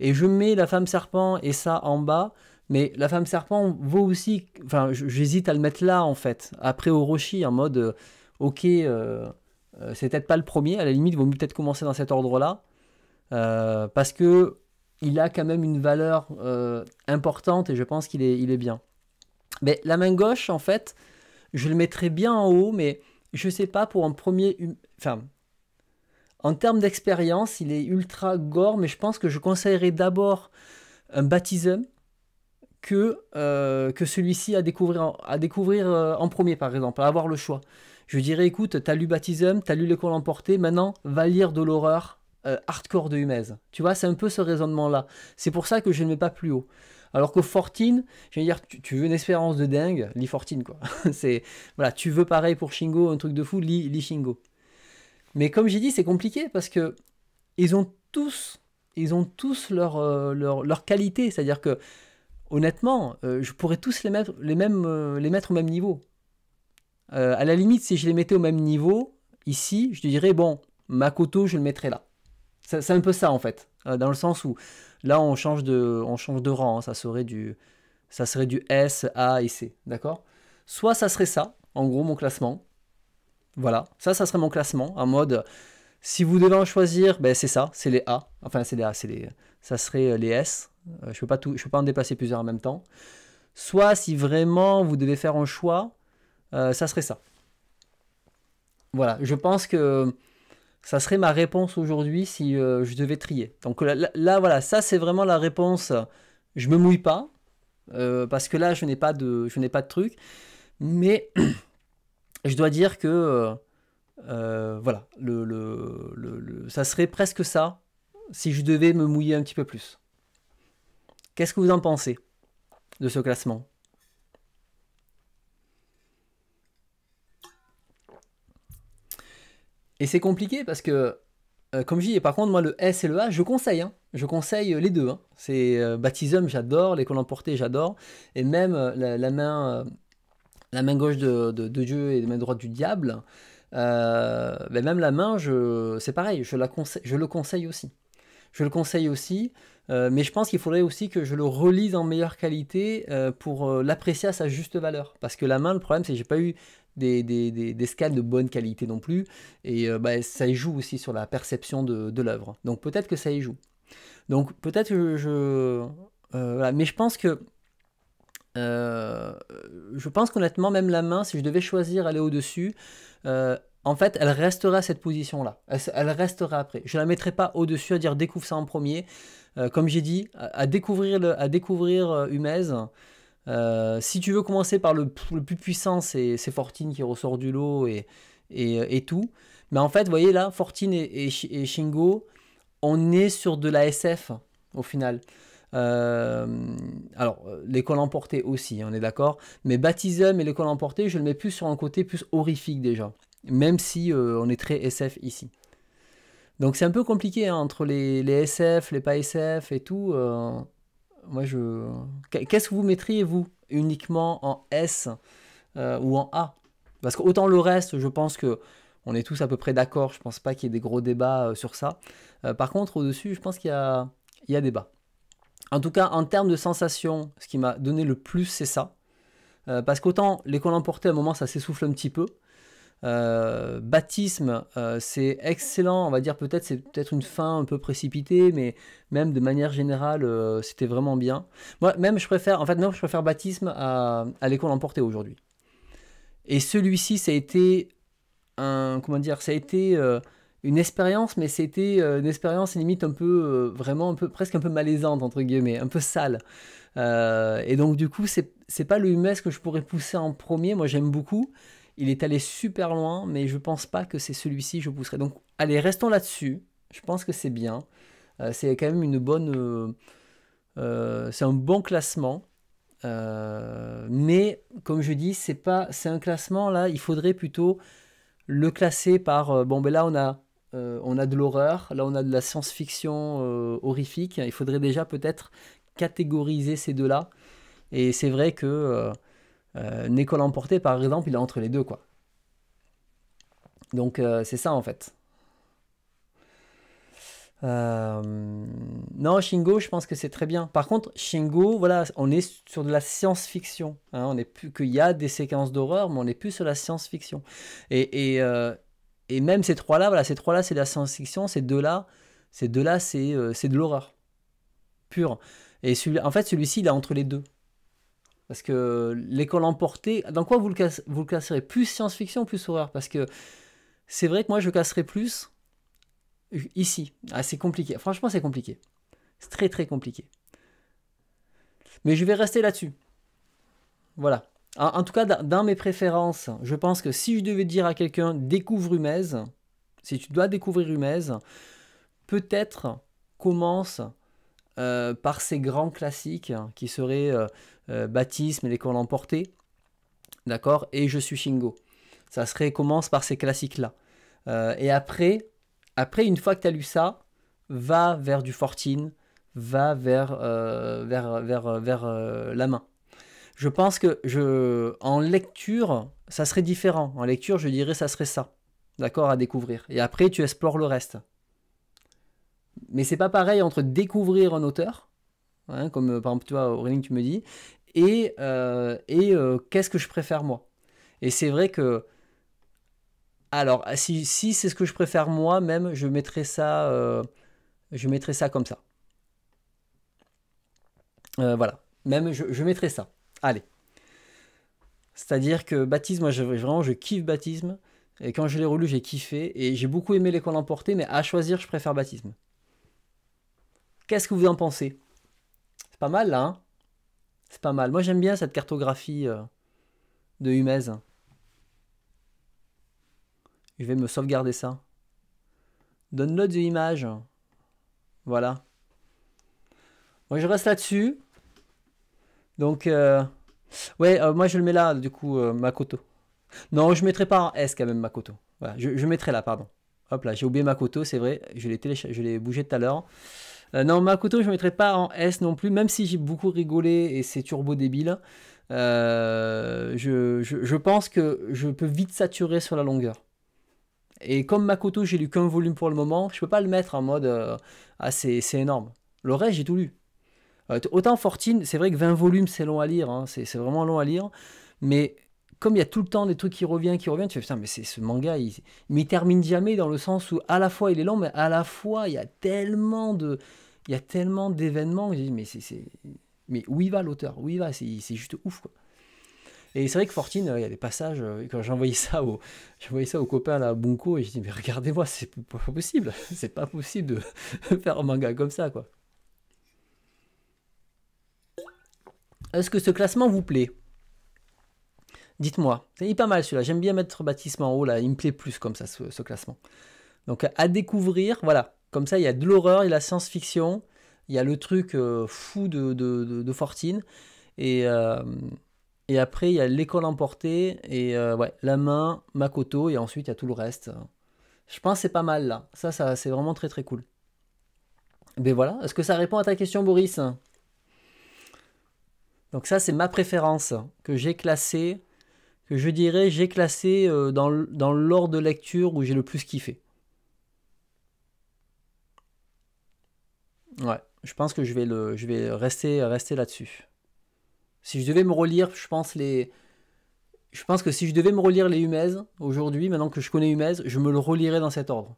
Et je mets la femme serpent et ça en bas, mais la femme serpent vaut aussi. Enfin, j'hésite à le mettre là, en fait, après Orochi, en mode euh, ok, euh, euh, c'est peut-être pas le premier, à la limite, il vaut peut-être commencer dans cet ordre-là. parce que il a quand même une valeur importante et je pense qu'il est, il est bien. Mais la main gauche, en fait, je le mettrais bien en haut, mais je sais pas pour un premier. Hum, enfin, en termes d'expérience, il est ultra gore, mais je pense que je conseillerais d'abord un baptême que, euh, que celui-ci à découvrir, en, découvrir euh, en premier, par exemple, à avoir le choix. Je dirais, écoute, t'as lu Baptism, t'as lu L'école emportée, maintenant, va lire de l'horreur euh, hardcore de Humez. Tu vois, c'est un peu ce raisonnement-là. C'est pour ça que je ne mets pas plus haut. Alors que 14, je veux dire, tu, veux une espérance de dingue, lis 14, quoi. [LAUGHS] c'est, voilà, tu veux pareil pour Shingo, un truc de fou, lis, Shingo. Mais comme j'ai dit, c'est compliqué parce que ils ont tous, ils ont tous leur, leur, leur qualité. C'est-à-dire que honnêtement, euh, je pourrais tous les mettre, les, mêmes, euh, les mettre au même niveau. Euh, à la limite, si je les mettais au même niveau, ici, je dirais, bon, ma coteau, je le mettrais là. C'est un peu ça, en fait. dans le sens où, là, on change de, on change de rang. Hein. ça, serait du, ça serait du S, A et C. D'accord Soit ça serait ça, en gros, mon classement. Voilà. Ça, ça serait mon classement, en mode, si vous devez en choisir, ben c'est ça, c'est les A. Enfin, c'est les A, c'est les, ça serait euh, les S. Euh, je ne peux pas en dépasser plusieurs en même temps. Soit si vraiment vous devez faire un choix, euh, ça serait ça. Voilà, je pense que ça serait ma réponse aujourd'hui si je devais trier. Donc là, voilà, ça c'est vraiment la réponse. Je me mouille pas parce que là je n'ai pas de, je n'ai pas de truc, mais [CLEARS THROAT] je dois dire que euh, voilà, le, ça serait presque ça si je devais me mouiller un petit peu plus. Qu'est-ce que vous en pensez de ce classement Et c'est compliqué parce que, euh, comme je dis, par contre, moi, le S et le A, je conseille. Hein. je conseille les deux. Hein. C'est euh, Baptism, j'adore. L'école emportée, j'adore. Et même la, main, la main gauche de, Dieu et la main droite du diable. Euh, ben, même la main, c'est pareil, je, le conseille aussi. Je le conseille aussi, euh, mais je pense qu'il faudrait aussi que je le relise en meilleure qualité euh, pour l'apprécier à sa juste valeur. Parce que la main, le problème, c'est que j'ai pas eu des, scans de bonne qualité non plus, et ben, ça y joue aussi sur la perception de, l'œuvre. Donc peut-être que ça y joue. Donc peut-être que je... voilà. Mais je pense que euh, je pense qu'honnêtement, même la main, si je devais choisir aller au-dessus, euh, en fait, elle restera cette position-là. Elle, restera après. Je la mettrai pas au-dessus à dire découvre ça en premier. Euh, comme j'ai dit, à, découvrir, le, à découvrir Humez. si tu veux commencer par le, plus puissant, c'est Fortine qui ressort du lot et, et, tout. Mais en fait, vous voyez là, Fortine et, et Shingo, on est sur de la SF au final. Euh, alors, euh, l'école emportée aussi, hein, on est d'accord. Mais Baptism et l'école emportée, je le mets plus sur un côté plus horrifique déjà. Même si euh, on est très SF ici. Donc c'est un peu compliqué hein, entre les, SF, les pas SF et tout. moi, je. Qu'est-ce que vous mettriez, vous, uniquement en S ou en A Parce que autant le reste, je pense que on est tous à peu près d'accord. Je pense pas qu'il y ait des gros débats sur ça. par contre, au-dessus, je pense qu'il y a, il y a débat. En tout cas, en termes de sensation, ce qui m'a donné le plus, c'est ça. Euh, parce qu'autant l'école emportée, à un moment, ça s'essouffle un petit peu. Euh, baptisme, euh, c'est excellent, on va dire peut-être c'est peut-être une fin un peu précipitée, mais même de manière générale, c'était vraiment bien. Moi, même je préfère, en fait, même je préfère baptisme à, l'école emportée aujourd'hui. Et celui-ci, ça a été un, comment dire, ça a été une expérience, mais c'était euh, une expérience limite un peu, euh, vraiment un peu, presque un peu malaisante, entre guillemets, un peu sale. Euh, et donc, du coup, c'est pas le UMS que je pourrais pousser en premier. Moi, j'aime beaucoup. Il est allé super loin, mais je pense pas que c'est celui-ci que je pousserai. Donc, allez, restons là-dessus. Je pense que c'est bien. c'est quand même une bonne. c'est un bon classement. mais, comme je dis, c'est pas, c'est un classement là. Il faudrait plutôt le classer par. bon, ben là, on a euh, on a de l'horreur, là on a de la science-fiction euh, horrifique. Il faudrait déjà peut-être catégoriser ces deux-là. Et c'est vrai que euh, euh Emporté, par exemple, il est entre les deux, quoi. Donc c'est ça en fait. non, Shingo, je pense que c'est très bien. Par contre, Shingo, voilà, on est sur de la science-fiction. Hein. on est plus qu'il y a des séquences d'horreur, mais on n'est plus sur la science-fiction. et et même ces trois-là, voilà, ces trois-là, c'est de la science-fiction, ces deux-là, ces deux-là, c'est euh, de l'horreur pure. Et celui, en fait, celui-ci, il est entre les deux. Parce que l'école emportée, dans quoi vous le, casse, Plus science-fiction, plus horreur Parce que c'est vrai que moi, je casserai plus ici. Ah, c'est compliqué. Franchement, c'est compliqué. C'est très, très compliqué. Mais je vais rester là-dessus. Voilà en, tout cas, dans mes préférences, je pense que si je devais dire à quelqu'un découvre Humez, si tu dois découvrir Humez, peut-être commence euh, par ces grands classiques qui seraient euh, euh, Baptisme et l'école emportée, d'accord, et Je suis Shingo. Ça serait commence par ces classiques-là. et après, après, une fois que tu as lu ça, va vers du Fortin, va vers, vers, vers la main. Je pense que je, en lecture, ça serait différent. En lecture, je dirais ça serait ça. D'accord À découvrir. Et après, tu explores le reste. Mais c'est pas pareil entre découvrir un auteur, hein, comme euh, par exemple, toi, Aurélie, tu me dis, et, euh, et euh, qu'est-ce que je préfère moi. Et c'est vrai que. Alors, si, c'est ce que je préfère moi, même, je mettrais ça, je mettrais ça comme ça. voilà. Même, je, je mettrais ça. Allez. C'est-à-dire que Baptisme, moi je, vraiment je kiffe Baptisme. Et quand je l'ai relu, j'ai kiffé. Et j'ai beaucoup aimé l'école emportée, mais à choisir, je préfère Baptisme. Qu'est-ce que vous en pensez C'est pas mal là, hein C'est pas mal. Moi j'aime bien cette cartographie euh, de Humez. Je vais me sauvegarder ça. donne Download de image. Voilà. Moi je reste là-dessus. Donc, euh, ouais, euh, moi je le mets là, du coup, euh, Makoto. Non, je mettrai pas en S quand même, Makoto. je, je mettrai là, pardon. Hop là, j'ai oublié Makoto, c'est vrai, je l'ai, je bougé tout à l'heure. non, Makoto, je mettrai pas en S non plus, même si j'ai beaucoup rigolé et c'est turbo débile. Je, je, pense que je peux vite saturer sur la longueur. Et comme Makoto, j'ai lu qu'un volume pour le moment, je peux pas le mettre en mode ah c'est énorme. Le reste, j'ai tout lu. Euh, autant Fortune, c'est vrai que 20 volumes, c'est long à lire, hein, c'est vraiment long à lire, mais comme il y a tout le temps des trucs qui reviennent, qui reviennent, tu fais putain, mais c'est ce manga, il, ne termine jamais dans le sens où à la fois il est long, mais à la fois il y a tellement de, il y a tellement d'événements que j'ai dit, mais c'est, mais où il va l'auteur, où il va, c'est juste ouf Et c'est vrai que Fortune, euh, il y a des passages, euh, quand j'envoyais ça au, copain ça aux copains à Bunko, et je dis mais regardez-moi, c'est pas possible, [LAUGHS] c'est pas possible de [LAUGHS] faire un manga comme ça quoi. Est-ce que ce classement vous plaît Dites-moi. C'est pas mal celui-là. J'aime bien mettre Baptiste en haut là. Il me plaît plus comme ça ce, classement. Donc à découvrir, voilà. Comme ça, il y a de l'horreur, il y a la science-fiction, il y a le truc euh, fou de, Fortine. Et, euh, et après, il y a l'école emportée et euh, ouais, la main, Makoto, et ensuite il y a tout le reste. Je pense que c'est pas mal là. Ça, ça c'est vraiment très très cool. Mais voilà. Est-ce que ça répond à ta question, Boris donc ça, c'est ma préférence que j'ai classée, que je dirais j'ai classé euh, dans, l'ordre de lecture où j'ai le plus kiffé. Ouais, je pense que je vais, le, je vais rester, rester là-dessus. Si je devais me relire, je pense les... Je pense que si je devais me relire les Humez aujourd'hui, maintenant que je connais Humez, je me le relirais dans cet ordre.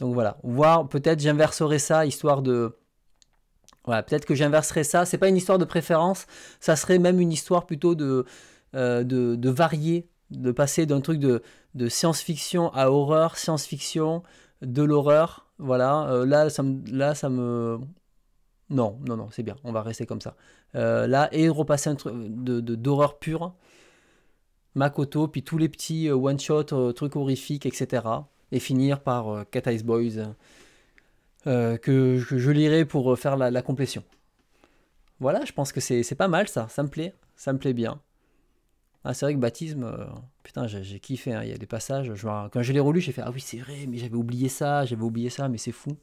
Donc voilà, voir peut-être j'inverserai ça histoire de voilà, peut-être que j'inverserai ça. C'est pas une histoire de préférence, ça serait même une histoire plutôt de, euh, de, de, varier, de passer d'un truc de, de science-fiction à horreur, science-fiction, de l'horreur. Voilà, euh, là, ça me, là, ça me. Non, non, non, c'est bien, on va rester comme ça. Euh, là, et repasser un truc d'horreur pure. Makoto, puis tous les petits euh, one-shot, trucs horrifiques, etc. Et finir par Cat Eyes Boys euh, que, je, lirai pour euh, faire la, complétion. Voilà, je pense que c'est pas mal ça, ça me plaît, ça me plaît bien. Ah, c'est vrai que Baptisme, euh, putain, j'ai kiffé, hein. il y a des passages, quand je l'ai relu, j'ai fait, ah oui, c'est vrai, mais j'avais oublié ça, j'avais oublié ça, mais c'est fou.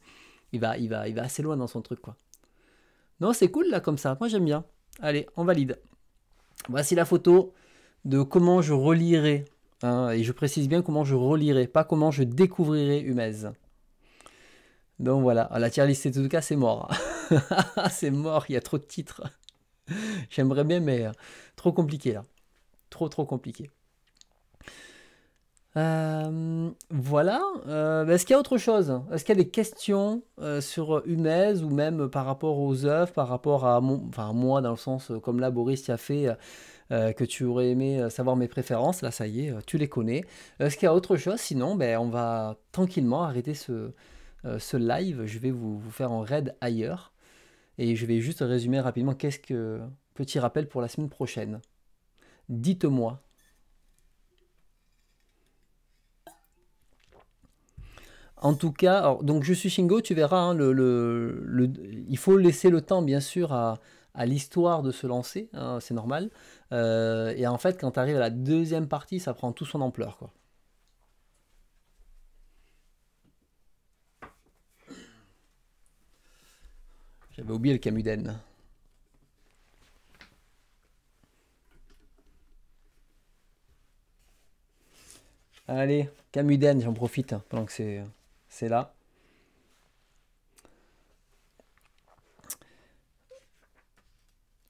Il va, il, va, il va assez loin dans son truc, quoi. Non, c'est cool là, comme ça, moi j'aime bien. Allez, on valide. Voici la photo de comment je relirai, hein, et je précise bien comment je relirai, pas comment je découvrirai Humez. Donc voilà, la tier listée en tout cas, c'est mort. [LAUGHS] c'est mort, il y a trop de titres. J'aimerais bien, mais euh, trop compliqué là. Trop, trop compliqué. Euh, voilà. Euh, ben, est-ce qu'il y a autre chose Est-ce qu'il y a des questions sur Humez ou même par rapport aux œuvres, par rapport à, mon, enfin, moi, dans le sens comme là, Boris y a fait. que tu aurais aimé savoir mes préférences. Là, ça y est, tu les connais. Est-ce qu'il y a autre chose Sinon, ben, on va tranquillement arrêter ce, euh, ce live, je vais vous, faire en raid ailleurs. Et je vais juste résumer rapidement qu'est-ce que. Petit rappel pour la semaine prochaine. Dites-moi. En tout cas, donc je suis Shingo, tu verras, hein, le, le, il faut laisser le temps bien sûr à, l'histoire de se lancer, hein, c'est normal. Euh, et en fait, quand tu arrives à la deuxième partie, ça prend tout son ampleur. Quoi. J'avais oublié le Camuden. Allez, Camuden, j'en profite hein, pendant que c'est là.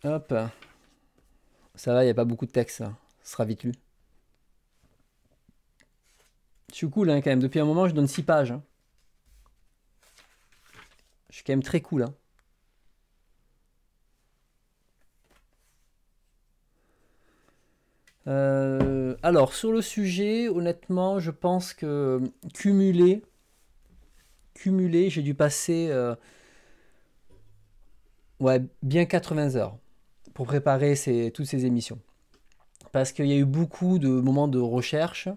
Hop. Ça va, il n'y a pas beaucoup de texte. Ça hein. sera vite lu. Je suis cool hein, quand même. Depuis un moment, je donne 6 pages. Je suis quand même très cool. Hein. Euh, alors, sur le sujet, honnêtement, je pense que cumulé, j'ai dû passer euh, bien 80 heures pour préparer toutes ces émissions. Parce qu'il y a eu beaucoup de moments de recherche,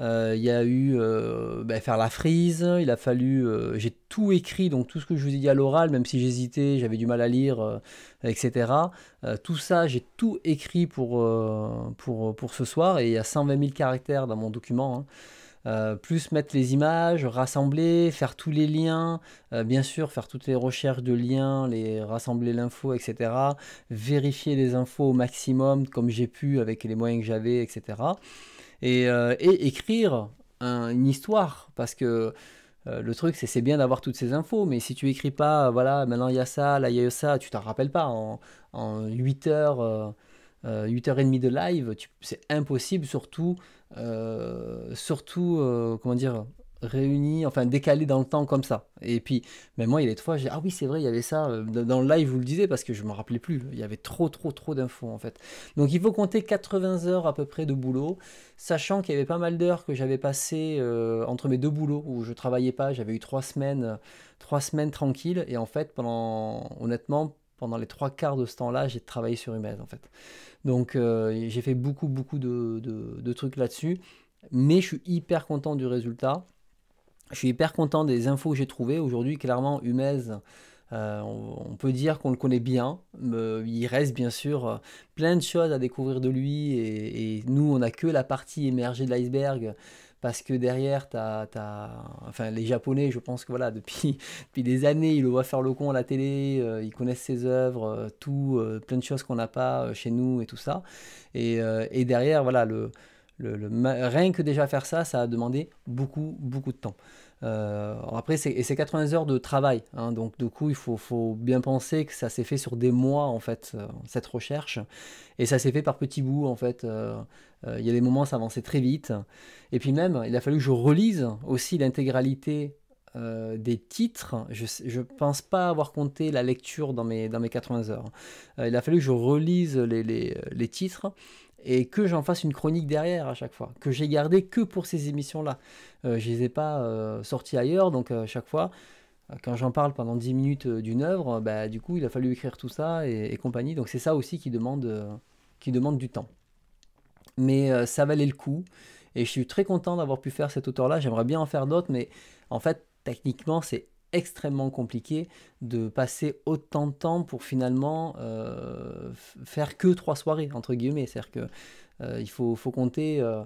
euh, il y a eu euh, bah, faire la frise, il a fallu, euh, j'ai tout écrit, donc tout ce que je vous ai dit à l'oral, même si j'hésitais, j'avais du mal à lire, etc. tout ça, j'ai tout écrit pour, ce soir, et il y a 120 000 caractères dans mon document. Hein. plus mettre les images, rassembler, faire tous les liens, bien sûr faire toutes les recherches de liens, les rassembler l'info, etc. Vérifier les infos au maximum comme j'ai pu avec les moyens que j'avais, etc. Euh, et, écrire une histoire parce que euh, le truc c'est bien d'avoir toutes ces infos mais si tu écris pas voilà maintenant il y a ça là il y a ça tu t'en rappelles pas en, 8 heures 8h30 euh, de live, c'est impossible, surtout, surtout comment dire, réunis, enfin décalés dans le temps comme ça. Et puis, mais moi, il y a des fois, j'ai ah oui, c'est vrai, il y avait ça. Euh, dans le live, vous le disiez parce que je me rappelais plus. Il y avait trop, trop, trop d'infos en fait. Donc, il faut compter 80 heures à peu près de boulot, sachant qu'il y avait pas mal d'heures que j'avais passées euh, entre mes deux boulots où je travaillais pas. J'avais eu trois semaines, trois semaines tranquilles. Et en fait, pendant, honnêtement, pendant les trois quarts de ce temps-là, j'ai travaillé sur Humez en fait. Donc euh, j'ai fait beaucoup beaucoup de, de, de trucs là-dessus, mais je suis hyper content du résultat. Je suis hyper content des infos que j'ai trouvées. Aujourd'hui, clairement, Humez, euh, on, peut dire qu'on le connaît bien. Euh, il reste bien sûr euh, plein de choses à découvrir de lui. Et, nous, on n'a que la partie émergée de l'iceberg. Parce que derrière, les Japonais, je pense que voilà, [LAUGHS] depuis, des années, ils le voient faire le con à la télé, ils connaissent ses œuvres, tout, plein de choses qu'on n'a pas chez nous et tout ça. Et, derrière, voilà, rien que déjà faire ça, ça a demandé beaucoup, beaucoup de temps. Euh, après, c'est, 80 heures de travail, hein, donc du coup, il faut, bien penser que ça s'est fait sur des mois, en fait, euh, cette recherche, et ça s'est fait par petits bouts, en fait. Euh, il y a des moments, ça avançait très vite, et puis même, il a fallu que je relise aussi l'intégralité des titres. Je ne pense pas avoir compté la lecture dans mes, 80 heures. il a fallu que je relise les titres et que j'en fasse une chronique derrière à chaque fois, que j'ai gardé que pour ces émissions-là. Euh, je ne les ai pas euh, sorties ailleurs, donc euh, à chaque fois, euh, quand j'en parle pendant 10 minutes d'une œuvre, bah, du coup, il a fallu écrire tout ça et, compagnie. Donc c'est ça aussi qui demande, qui demande du temps. Mais ça valait le coup, et je suis très content d'avoir pu faire cet auteur-là. J'aimerais bien en faire d'autres, mais en fait, techniquement, c'est extrêmement compliqué de passer autant de temps pour finalement euh, faire que trois soirées, entre guillemets. C'est-à-dire qu'il euh, faut, compter... Euh,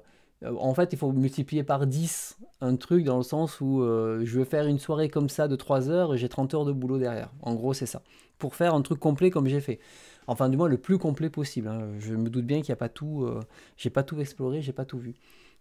en fait, il faut multiplier par 10 un truc dans le sens où je veux faire une soirée comme ça de 3 heures et j'ai 30 heures de boulot derrière. En gros, c'est ça. Pour faire un truc complet comme j'ai fait. Enfin, du moins, le plus complet possible. Hein. Je me doute bien qu'il n'y a pas tout... j'ai pas tout exploré, j'ai pas tout vu.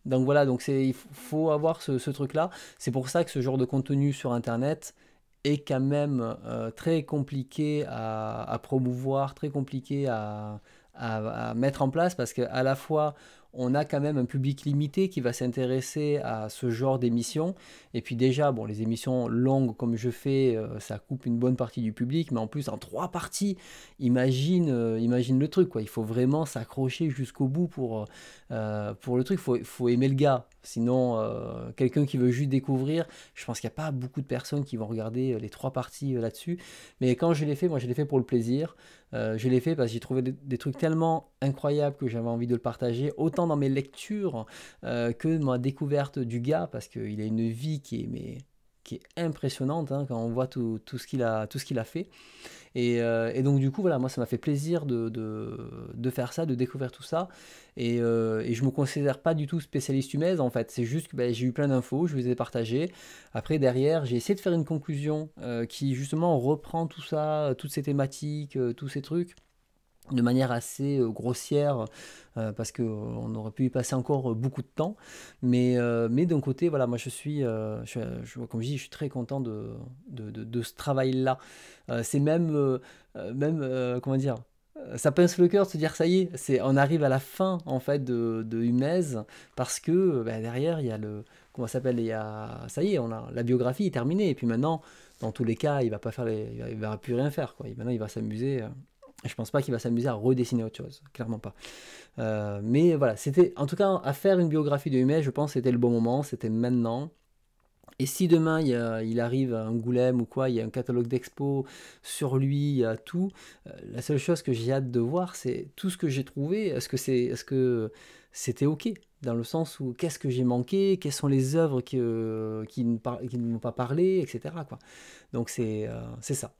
Donc voilà, donc c'est, il faut avoir ce, truc-là. C'est pour ça que ce genre de contenu sur Internet est quand même euh, très compliqué à, promouvoir, très compliqué à, à mettre en place, parce qu'à la fois on a quand même un public limité qui va s'intéresser à ce genre d'émissions. Et puis déjà, bon, les émissions longues comme je fais, euh, ça coupe une bonne partie du public, mais en plus en trois parties, imagine, euh, imagine le truc. Quoi. Il faut vraiment s'accrocher jusqu'au bout pour, euh, pour le truc. Il faut, faut, aimer le gars. Sinon, euh, quelqu'un qui veut juste découvrir, je pense qu'il n'y a pas beaucoup de personnes qui vont regarder euh, les trois parties euh, là-dessus. Mais quand je l'ai fait, moi je l'ai fait pour le plaisir. je l'ai fait parce que j'ai trouvé des, trucs tellement incroyables que j'avais envie de le partager, autant dans mes lectures que ma découverte du gars, parce qu'il a une vie qui est, qui est impressionnante hein, quand on voit tout, ce qu'il a, tout ce qu'il a fait. Euh, et, donc du coup, voilà, moi ça m'a fait plaisir de, de, faire ça, de découvrir tout ça. Et, euh, et je me considère pas du tout spécialiste humaine en fait. C'est juste que ben, j'ai eu plein d'infos, je vous ai partagé. Après derrière, j'ai essayé de faire une conclusion euh, qui justement reprend tout ça, toutes ces thématiques, tous ces trucs de manière assez euh, grossière euh, parce qu'on euh, aurait pu y passer encore beaucoup de temps mais mais d'un côté voilà moi je suis je, comme je je suis très content de de, ce travail là c'est même même comment dire ça pince le cœur de se dire ça y est, c'est on arrive à la fin en fait de, de Humez parce que bah, derrière il y a le comment s'appelle il y a ça y est on a la biographie est terminée et puis maintenant dans tous les cas il va pas faire il, va, plus rien faire quoi maintenant il va s'amuser je pense pas qu'il va s'amuser à redessiner autre chose, clairement pas. Euh, mais voilà, c'était en tout cas à faire une biographie de Humet, je pense c'était le bon moment, c'était maintenant. Et si demain il, arrive à Angoulême ou quoi, il y a un catalogue d'expos sur lui, il y a tout, euh, la seule chose que j'ai hâte de voir, c'est tout ce que j'ai trouvé, est-ce que c'est est -ce que c'était ok dans le sens où qu'est-ce que j'ai manqué, quelles sont les œuvres qui, qui ne, qui ne m'ont pas parlé, etc. Donc c'est euh, ça.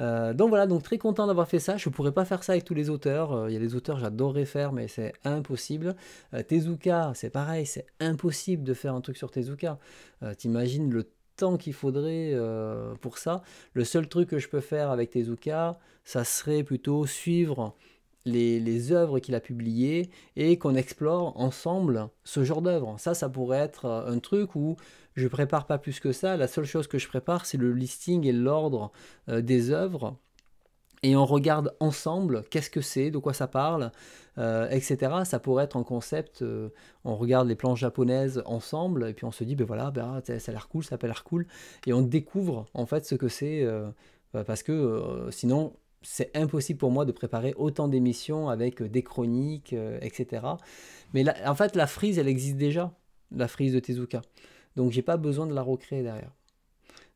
Euh, donc voilà, donc très content d'avoir fait ça. Je ne pourrais pas faire ça avec tous les auteurs. Euh, il y a des auteurs j'adorerais faire, mais c'est impossible. Euh, Tezuka, c'est pareil, c'est impossible de faire un truc sur Tezuka. T'imagines le temps qu'il faudrait pour ça. Le seul truc que je peux faire avec Tezuka, ça serait plutôt suivre les, les, œuvres qu'il a publiées et qu'on explore ensemble ce genre d'œuvre. Ça, ça pourrait être un truc où je prépare pas plus que ça. La seule chose que je prépare, c'est le listing et l'ordre euh, des œuvres et on regarde ensemble qu'est-ce que c'est, de quoi ça parle, euh, etc. Ça pourrait être un concept, euh, on regarde les planches japonaises ensemble, et puis on se dit, ben voilà, ben, ah, ça a l'air cool, ça a l'air cool, et on découvre en fait ce que c'est, parce que sinon, c'est impossible pour moi de préparer autant d'émissions avec des chroniques, etc. Mais en fait, la frise, elle existe déjà, la frise de Tezuka. Donc j'ai pas besoin de la recréer derrière.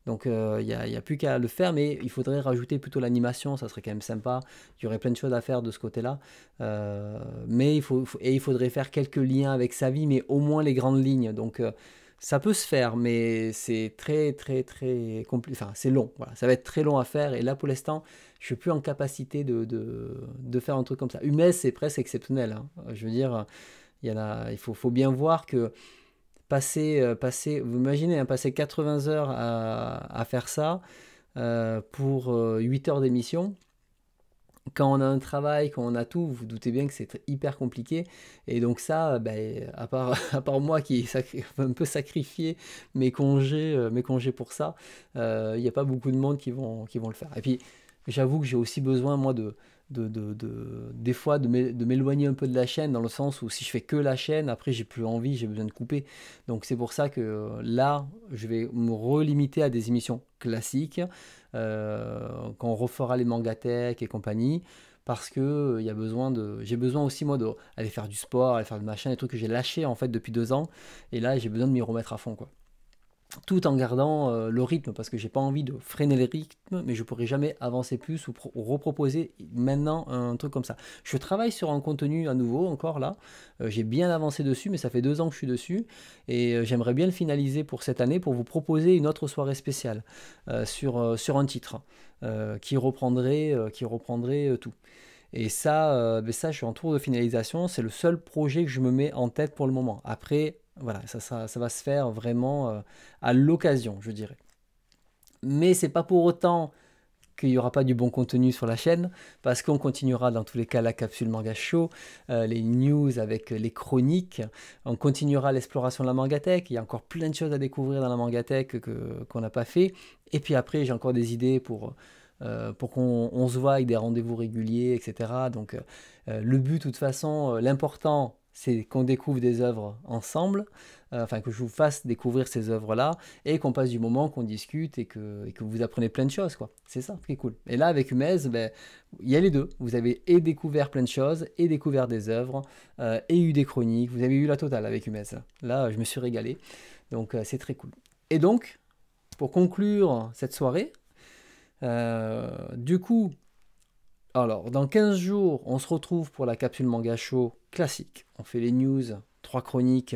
Donc il euh, n'y a, plus qu'à le faire, mais il faudrait rajouter plutôt l'animation, ça serait quand même sympa. Il y aurait plein de choses à faire de ce côté-là. Euh, mais il faut, et il faudrait faire quelques liens avec sa vie, mais au moins les grandes lignes. Donc euh, ça peut se faire, mais c'est très très très compliqué. Enfin, c'est long. Voilà, ça va être très long à faire. Et là, pour l'instant, je suis plus en capacité de, de, faire un truc comme ça. Humes, c'est presque exceptionnel. Hein. Je veux dire, il faut, faut bien voir que passer, euh, passer vous imaginez, hein, passer 80 heures à, faire ça euh, pour 8 euh, heures d'émission. Quand on a un travail, quand on a tout, vous, doutez bien que c'est hyper compliqué. Et donc ça, ben, à, part, [LAUGHS] à part moi qui [LAUGHS] un peu sacrifié mes congés, mes congés pour ça, il n'y a pas beaucoup de monde qui vont, qui vont le faire. Et puis, j'avoue que j'ai aussi besoin, moi, de, de, de, des fois de m'éloigner un peu de la chaîne dans le sens où si je fais que la chaîne après j'ai plus envie j'ai besoin de couper donc c'est pour ça que euh, là je vais me relimiter à des émissions classiques euh, quand on refera les mangatech et compagnie parce que il euh, a besoin de j'ai besoin aussi moi d'aller faire du sport aller faire du machin des trucs que j'ai lâché en fait depuis deux ans et là j'ai besoin de m'y remettre à fond quoi tout en gardant euh, le rythme parce que j'ai pas envie de freiner le rythme mais je pourrais jamais avancer plus ou, reproposer maintenant un truc comme ça je travaille sur un contenu à nouveau encore là euh, j'ai bien avancé dessus mais ça fait deux ans que je suis dessus et euh, j'aimerais bien le finaliser pour cette année pour vous proposer une autre soirée spéciale sur, sur un titre qui reprendrait qui reprendrait tout et ça, euh, ben ça, je suis en tour de finalisation. C'est le seul projet que je me mets en tête pour le moment. Après, voilà, ça, va se faire vraiment euh, à l'occasion, je dirais. Mais c'est pas pour autant qu'il n'y aura pas du bon contenu sur la chaîne, parce qu'on continuera dans tous les cas la capsule manga show, euh, les news avec les chroniques, on continuera l'exploration de la mangatech, il y a encore plein de choses à découvrir dans la mangatech qu'on n'a pas fait, et puis après j'ai encore des idées pour euh, pour qu'on se voit avec des rendez-vous réguliers, etc. Donc euh, euh, le but, de toute façon, l'important, c'est qu'on découvre des œuvres ensemble, enfin que je vous fasse découvrir ces œuvres-là, et qu'on passe du moment, qu'on discute et que, vous apprenez plein de choses. quoi. C'est ça qui est cool. Et là, avec Humez, ben, il y a les deux. Vous avez et découvert plein de choses, et découvert des œuvres, et eu des chroniques. Vous avez eu la totale avec Humez. là je me suis régalé. Donc c'est très cool. Et donc, pour conclure cette soirée, euh, du coup, alors, dans 15 jours, on se retrouve pour la capsule manga show classique. On fait les news trois chroniques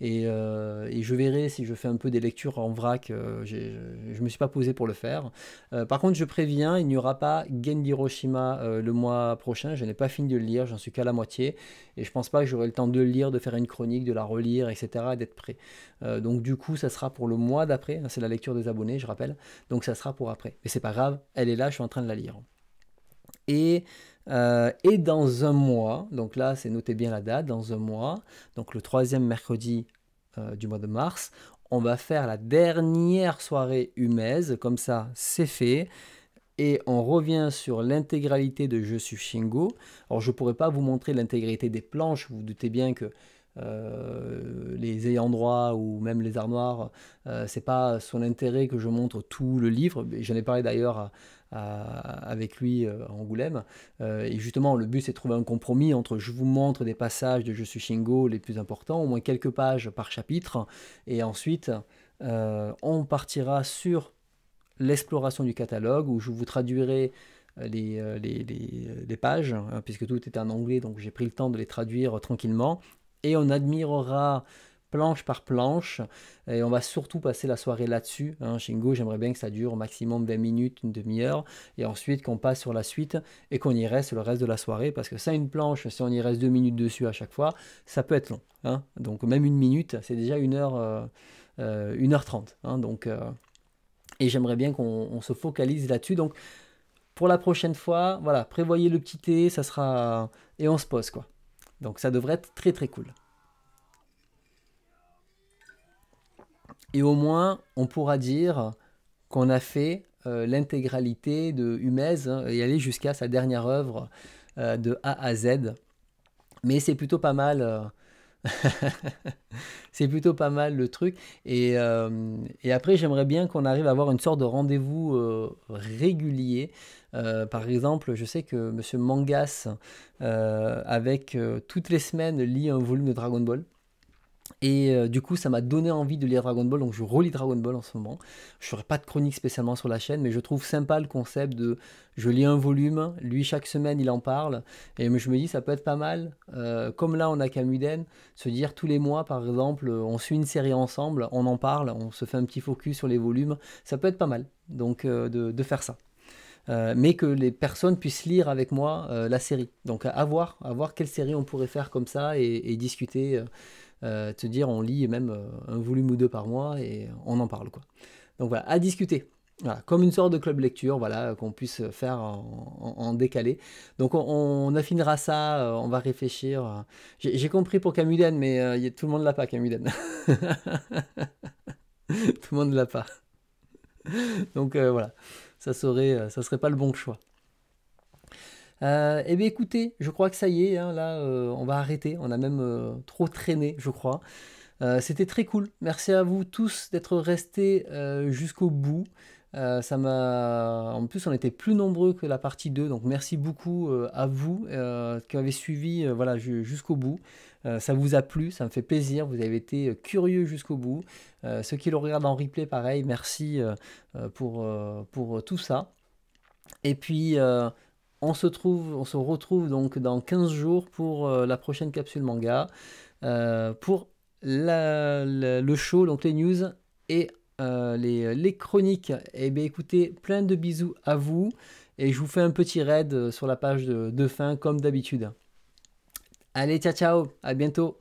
et, euh, et, je verrai si je fais un peu des lectures en vrac. Euh, je me suis pas posé pour le faire. Euh, par contre, je préviens, il n'y aura pas Gen Hiroshima le mois prochain. Je n'ai pas fini de le lire, j'en suis qu'à la moitié et je pense pas que j'aurai le temps de le lire, de faire une chronique, de la relire, etc. d'être prêt. donc, du coup, ça sera pour le mois d'après. Hein, c'est la lecture des abonnés, je rappelle. Donc, ça sera pour après. Mais c'est pas grave, elle est là, je suis en train de la lire. Et euh, et dans un mois, donc là c'est notez bien la date, dans un mois, donc le troisième mercredi euh, du mois de mars, on va faire la dernière soirée humaise, comme ça c'est fait. Et on revient sur l'intégralité de Je suis Shingo. Alors je ne pourrais pas vous montrer l'intégralité des planches, vous, vous doutez bien que euh, les ayants droit ou même les armoires, euh, c'est pas son intérêt que je montre tout le livre. J'en ai parlé d'ailleurs avec lui euh, à Angoulême. et justement, le but c'est de trouver un compromis entre je vous montre des passages de Je suis Shingo les plus importants, au moins quelques pages par chapitre, et ensuite on partira sur l'exploration du catalogue où je vous traduirai les, pages, hein, puisque tout était en anglais, donc j'ai pris le temps de les traduire tranquillement et on admirera planche par planche. Et on va surtout passer la soirée là-dessus. Hein, Shingo, j'aimerais bien que ça dure au maximum 20 minutes, une demi-heure. Et ensuite qu'on passe sur la suite et qu'on y reste le reste de la soirée. Parce que ça, une planche, si on y reste deux minutes dessus à chaque fois, ça peut être long. Hein. Donc même une minute, c'est déjà une heure, 30 euh, euh, heure hein. donc, euh, et j'aimerais bien qu'on se focalise là-dessus. Donc pour la prochaine fois, voilà, prévoyez le petit thé, ça sera... Et on se pose, quoi. Donc ça devrait être très très cool. Et au moins, on pourra dire qu'on a fait euh, l'intégralité de Humez hein, et aller jusqu'à sa dernière œuvre euh, de A à Z. Mais c'est plutôt pas mal euh, [LAUGHS] c'est plutôt pas mal le truc. Euh, et, après, j'aimerais bien qu'on arrive à avoir une sorte de rendez-vous euh, régulier. Euh, par exemple, je sais que Monsieur Mangas, avec toutes les semaines, lit un volume de Dragon Ball. Et euh, du coup, ça m'a donné envie de lire Dragon Ball, donc je relis Dragon Ball en ce moment. Je ferai pas de chronique spécialement sur la chaîne, mais je trouve sympa le concept de je lis un volume, lui chaque semaine il en parle, et je me dis ça peut être pas mal. Euh, comme là on a Camuden, se dire tous les mois par exemple, on suit une série ensemble, on en parle, on se fait un petit focus sur les volumes, ça peut être pas mal donc euh, de, faire ça. mais que les personnes puissent lire avec moi la série. Donc à, voir, à voir quelle série on pourrait faire comme ça et, discuter. Euh, te dire on lit même euh, un volume ou deux par mois et on en parle quoi. Donc voilà, à discuter. Voilà, comme une sorte de club lecture, voilà, qu'on puisse faire en, décalé. Donc on, affinera ça, euh, on va réfléchir. J'ai compris pour Camuden, mais y tout le monde l'a pas Camuden. [LAUGHS] tout le monde l'a pas. Donc voilà, ça serait, ça serait pas le bon choix. Euh, eh bien écoutez, je crois que ça y est, hein, là euh, on va arrêter, on a même euh, trop traîné je crois. C'était très cool, merci à vous tous d'être restés jusqu'au bout. ça m'a. En plus, on était plus nombreux que la partie 2, donc merci beaucoup à vous qui m'avez suivi voilà, jusqu'au bout. ça vous a plu, ça me fait plaisir, vous avez été curieux jusqu'au bout. ceux qui le regardent en replay, pareil, merci pour, pour tout ça. Et puis, on se, on se retrouve donc dans 15 jours pour euh, la prochaine capsule manga, euh, pour le show, donc les news et euh, les, les, chroniques. Et eh bien écoutez, plein de bisous à vous et je vous fais un petit raid sur la page de, de fin comme d'habitude. Allez, ciao ciao, à bientôt.